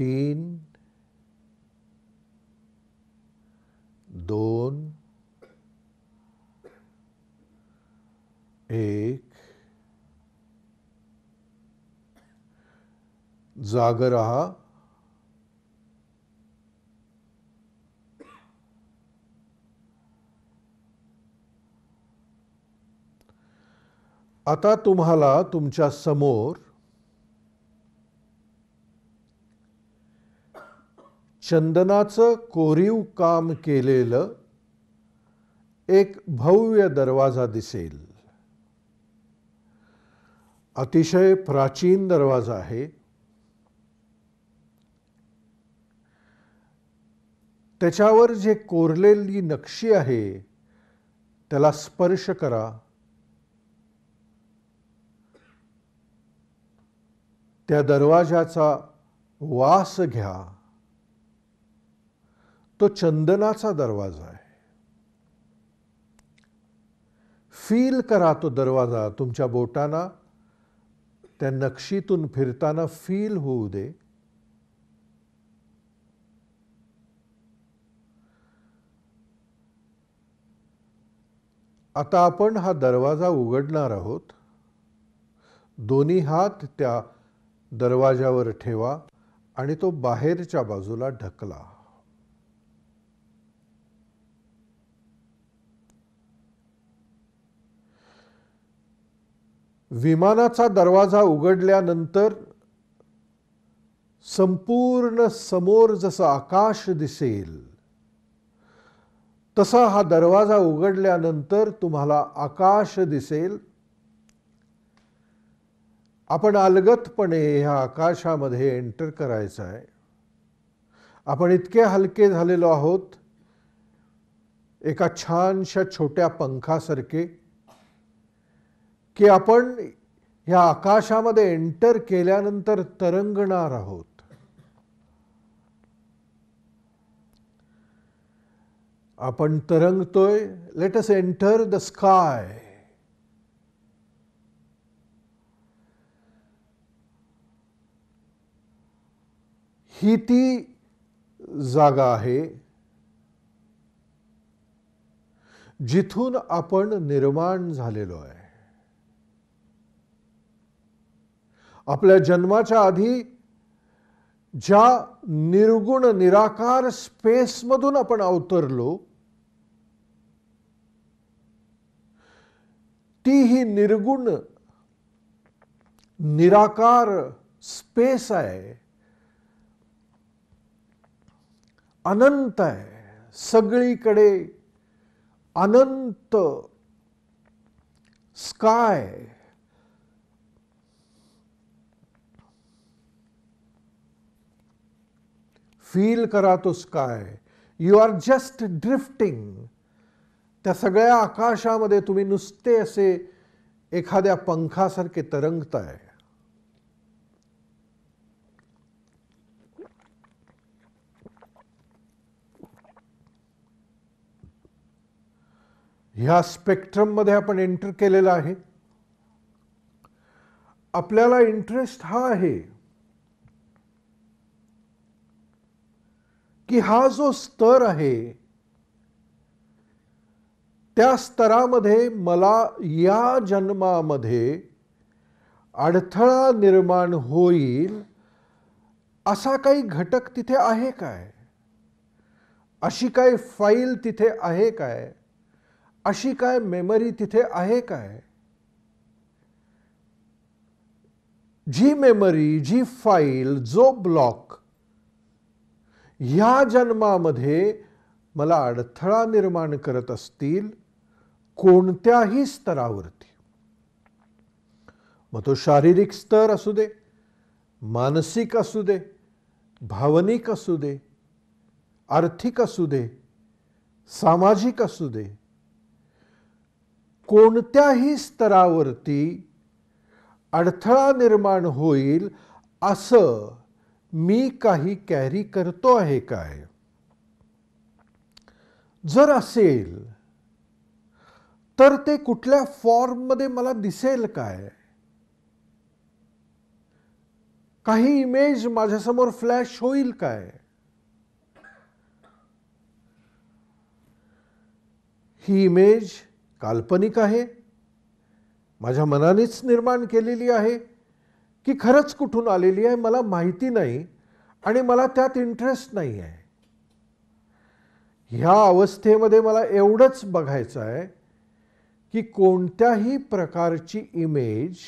तीन दोन एक जाग रहा आता तुम्हाला तुमच्या समोर चंदनाचं कोरीव काम केलेलं एक भव्य दरवाजा दिसेल अतिशय प्राचीन दरवाजा आहे त्याच्यावर जे कोरलेली नक्षी आहे त्याला स्पर्श करा त्या दरवाजाचा वास घ्या तो चंदनाचा दरवाजा आहे फील करा तो दरवाजा तुमच्या बोटांना त्या नक्षीतून फिरताना फील होऊ दे आता आपण हा दरवाजा उघडणार आहोत दोन्ही हात त्या दरवाजावर ठेवा आणि तो बाहेरच्या बाजूला ढकला विमानाचा दरवाजा उघडल्यानंतर संपूर्ण समोर जसं आकाश दिसेल तसा हा दरवाजा उघडल्यानंतर तुम्हाला आकाश दिसेल आपण अलगतपणे ह्या आकाशामध्ये एंटर करायचं आहे आपण इतके हलके झालेलो आहोत एका छानशा छोट्या पंखासारखे की आपण ह्या आकाशामध्ये एंटर केल्यानंतर तरंगणार आहोत आपण तरंगतोय let us enter the sky ही ती जागा आहे जिथून आपण निर्माण झालेलो आहे आपल्या जन्माच्या आधी ज्या निर्गुण निराकार स्पेसमधून आपण अवतरलो ती ही निर्गुण निराकार स्पेस आहे अनंत आहे सगळीकडे अनंत स्काय फील करा तो sky you are just drifting त्या सगळ्या आकाशामध्ये तुम्ही नुसते असे एखाद्या पंखासारखे तरंगताय ह्या स्पेक्ट्रममध्ये आपण एंटर केलेला आहे आपल्याला इंटरेस्ट हा आहे की हा जो स्तर आहे त्या स्तरामध्ये मला या जन्मामध्ये अडथळा निर्माण होईल असा काही घटक तिथे आहे काय अशी काय फाईल तिथे आहे काय अशी काय मेमरी तिथे आहे काय जी मेमरी जी फाईल जो ब्लॉक ह्या जन्मामध्ये मला अडथळा निर्माण करत असतील कोणत्याही स्तरावरती मग तो शारीरिक स्तर असू दे मानसिक असू दे भावनिक असू दे आर्थिक असू दे सामाजिक असू दे कोणत्याही स्तरावरती अडथळा निर्माण होईल असं मी काही कॅरी करतो आहे काय जर असेल तर ते कुठल्या फॉर्ममध्ये मला दिसेल काय काही इमेज माझ्यासमोर फ्लॅश होईल काय ही इमेज काल्पनिक आहे माझ्या मनानेच निर्माण केलेली आहे की खरंच कुठून आलेली आहे मला माहिती नाही आणि मला त्यात इंटरेस्ट नाही आहे ह्या अवस्थेमध्ये मला एवढंच बघायचं आहे की कोणत्याही प्रकारची इमेज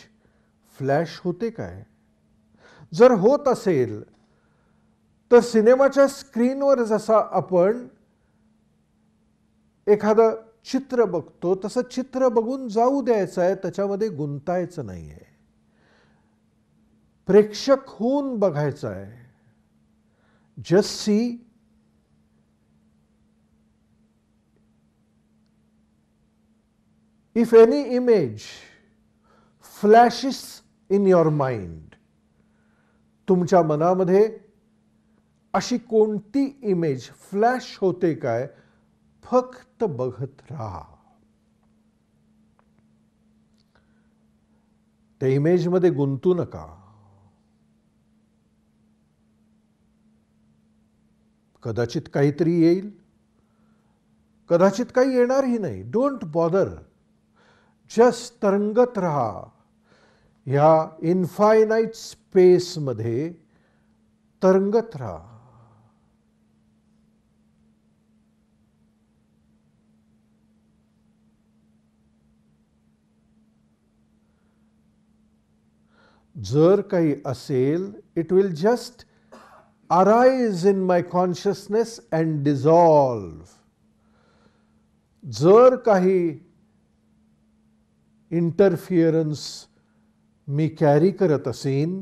फ्लॅश होते काय जर होत असेल तर सिनेमाच्या स्क्रीनवर जसा आपण एखादं चित्र बघतो तसं चित्र बघून जाऊ द्यायचं आहे त्याच्यामध्ये गुंतायचं नाही आहे प्रेक्षक होऊन बघायचं आहे just see if any image flashes in your mind तुमच्या मनामध्ये अशी कोणती इमेज फ्लॅश होते काय फक्त बघत राहा त्या इमेजमध्ये गुंतू नका कदाचित काहीतरी येईल कदाचित काही येणारही नाही डोंट बॉदर जस्ट तरंगत राहा ह्या इन्फायनाईट स्पेसमध्ये तरंगत रहा, जर काही असेल it will just arise in my consciousness and dissolve. जर काही इंटरफिअरन्स मी कॅरी करत असेन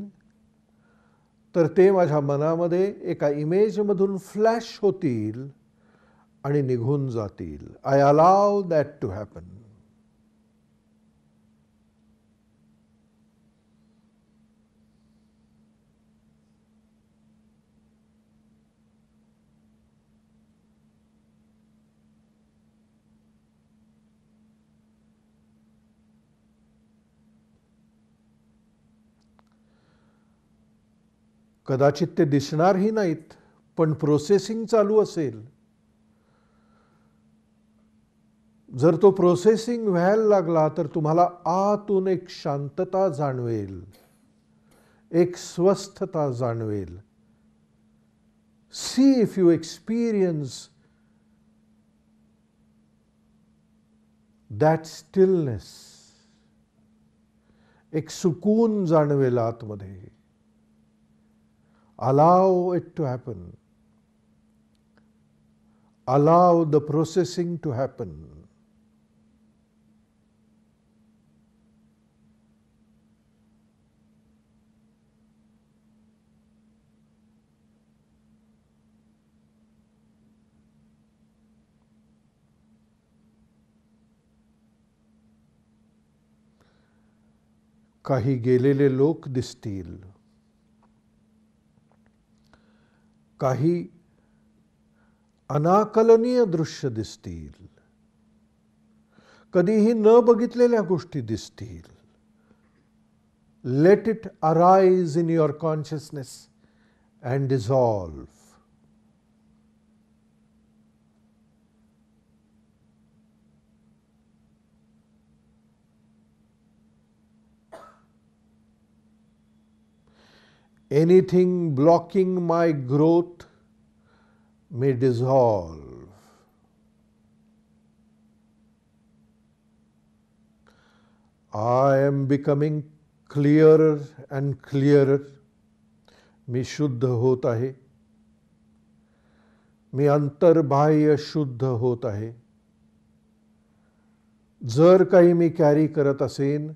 तर ते माझ्या मनामध्ये एका इमेजमधून फ्लॅश होतील आणि निघून जातील I allow that to happen कदाचित ते दिसणारही नाहीत पण प्रोसेसिंग चालू असेल जर तो प्रोसेसिंग व्हायला लागला तर तुम्हाला आतून एक शांतता जाणवेल एक स्वस्थता जाणवेल see if you experience that stillness एक सुकून जाणवेल आतमध्ये allow it to happen, allow the processing to happen. काही गेलेले लोक दिसतील काही अनाकलनीय दृश्य दिसतील कधीही न बघितलेल्या गोष्टी दिसतील let it arise in your consciousness and dissolve Anything blocking my growth may dissolve. I am becoming clearer and clearer. मी शुद्ध होत आहे मी अंतर्बाह्य शुद्ध होत आहे जर काही मी कॅरी करत असेन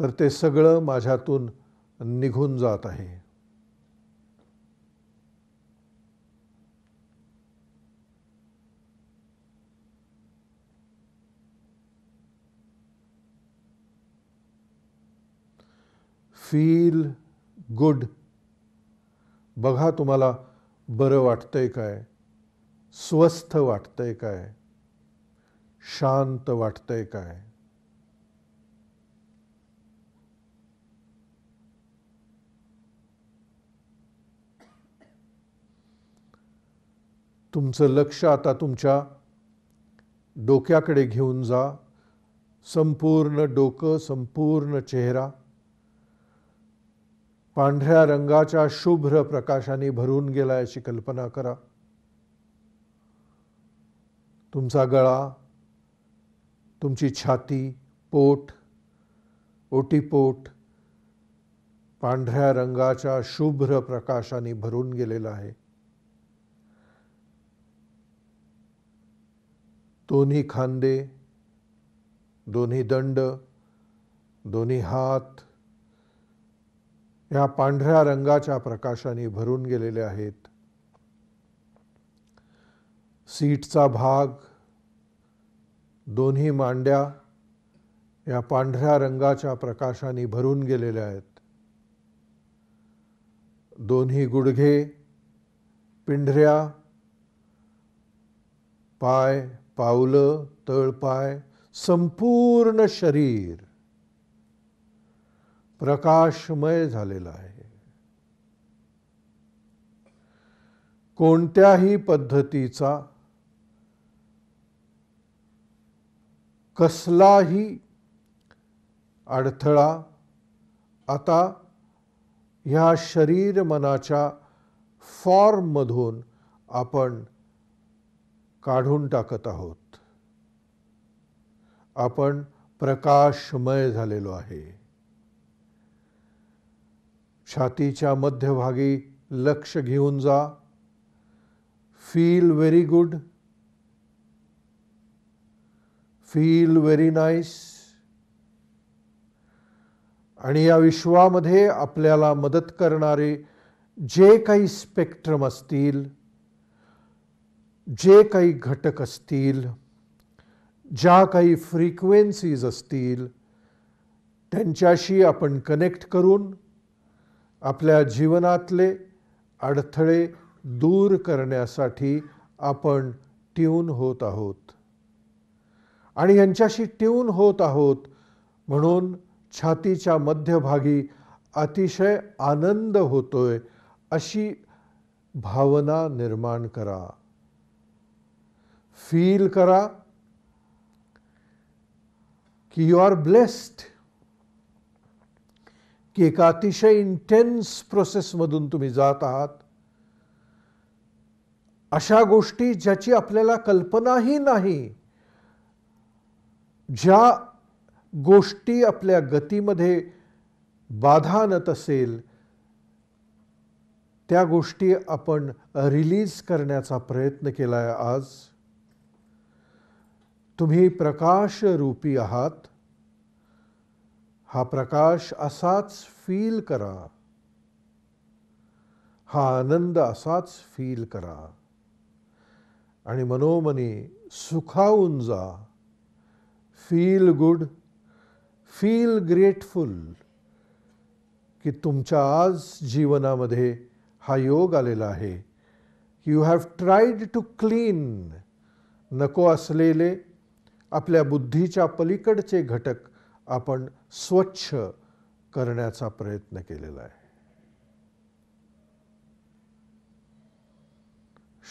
तर ते सगळं माझ्यातून निघून जात आहे फील गुड बघा तुम्हाला बरं वाटतंय काय स्वस्थ वाटतंय काय शांत वाटतंय काय तुमचं लक्ष आता तुमच्या डोक्याकडे घेऊन जा संपूर्ण डोकं संपूर्ण चेहरा पांढऱ्या रंगाच्या शुभ्र प्रकाशाने भरून गेला याची कल्पना करा तुमचा गळा तुमची छाती पोट ओटीपोट पांढऱ्या रंगाच्या शुभ्र प्रकाशाने भरून गेलेला आहे दोन्ही खांदे दोन्ही दंड दोन्ही हात या पांढऱ्या रंगाच्या प्रकाशाने भरून गेलेले आहेत सीटचा भाग दोन्ही मांड्या या पांढऱ्या रंगाच्या प्रकाशाने भरून गेलेल्या आहेत दोन्ही गुडघे पिंढऱ्या पाय पावलं तळपाय संपूर्ण शरीर प्रकाशमय झालेलं आहे कोणत्याही पद्धतीचा कसलाही अडथळा आता ह्या शरीर मनाच्या मधून आपण काढून टाकत आहोत आपण प्रकाशमय झालेलो आहे छातीच्या मध्यभागी लक्ष घेऊन जा feel very good feel very nice आणि या विश्वामध्ये आपल्याला मदत करणारे जे काही स्पेक्ट्रम असतील जे काही घटक असतील ज्या काही फ्रिक्वेन्सीज असतील त्यांच्याशी आपण कनेक्ट करून आपल्या जीवनातले अडथळे दूर करण्यासाठी आपण ट्यून होत आहोत आणि यांच्याशी ट्यून होत आहोत म्हणून छातीच्या मध्यभागी अतिशय आनंद होतोय अशी भावना निर्माण करा फील करा की यू आर ब्लेस्ड की एका अतिशय इंटेन्स प्रोसेसमधून तुम्ही जात आहात अशा गोष्टी ज्याची आपल्याला कल्पनाही नाही ज्या गोष्टी आपल्या गतीमध्ये बाधा आणत असेल त्या गोष्टी आपण रिलीज करण्याचा प्रयत्न केला आहे आज तुम्ही प्रकाश रूपी आहात हा प्रकाश असाच फील करा हा आनंद असाच फील करा आणि मनोमनी सुखावून जा फील गुड फील ग्रेटफुल की तुमच्या आज जीवनामध्ये हा योग आलेला आहे you have tried to clean नको असलेले आपल्या बुद्धीच्या पलीकडचे घटक आपण स्वच्छ करण्याचा प्रयत्न केलेला आहे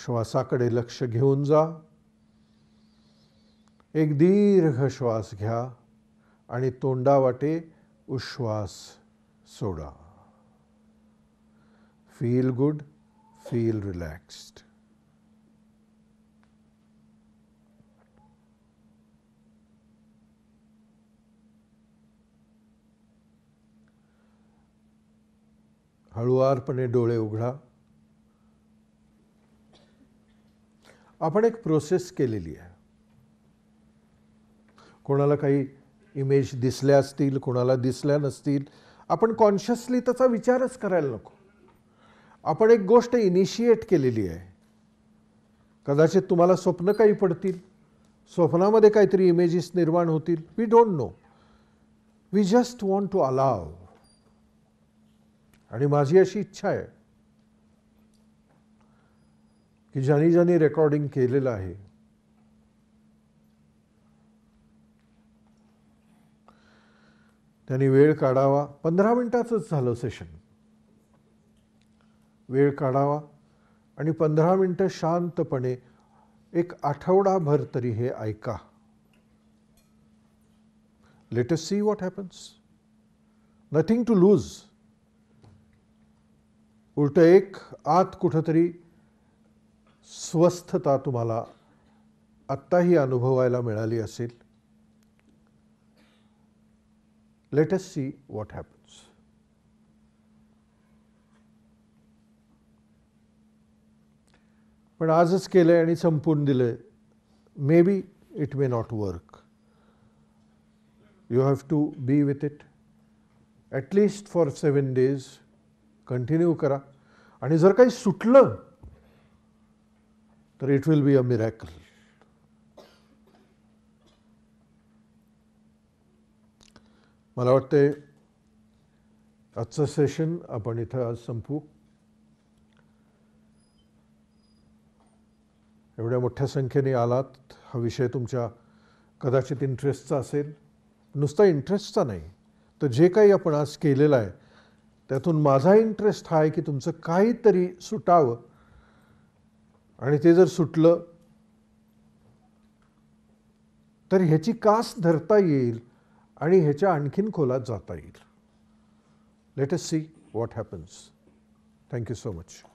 श्वासाकडे लक्ष घेऊन जा एक दीर्घ श्वास घ्या आणि तोंडावाटे उश्वास सोडा फील गुड फील रिलॅक्स्ड हळुवारपणे डोळे उघडा आपण एक प्रोसेस केलेली आहे कोणाला काही इमेज दिसल्या असतील कोणाला दिसल्या नसतील आपण कॉन्शियसली त्याचा विचारच करायला नको आपण एक गोष्ट इनिशिएट केलेली आहे कदाचित तुम्हाला स्वप्न काही पडतील स्वप्नामध्ये काहीतरी इमेजेस निर्माण होतील we don't know we just want to allow आणि माझी अशी इच्छा आहे की ज्यांनी ज्यांनी रेकॉर्डिंग केलेलं आहे त्यांनी वेळ काढावा पंधरा मिनिटाचंच झालं सेशन वेळ काढावा आणि पंधरा मिनटं शांतपणे एक आठवडाभर तरी हे ऐका us see what happens nothing to lose उलटं एक आत कुठंतरी स्वस्थता तुम्हाला आत्ताही अनुभवायला मिळाली असेल लेटस सी वॉट हॅपन्स पण आजच केलं आहे आणि संपून दिलं आहे maybe it may not work you have to be with it at least for seven days continue करा आणि जर काही सुटलं तर it will be a miracle मला वाटते आजचं सेशन आपण इथं आज संपू एवढ्या मोठ्या संख्येने आलात हा विषय तुमच्या कदाचित इंटरेस्टचा असेल नुसता इंटरेस्टचा नाही तर जे काही आपण आज केलेलं आहे त्यातून माझा इंटरेस्ट हा आहे की तुमचं काहीतरी सुटावं आणि ते जर सुटलं तर ह्याची कास धरता येईल आणि ह्याच्या आणखीन खोलात जाता येईल let us see what happens thank you so much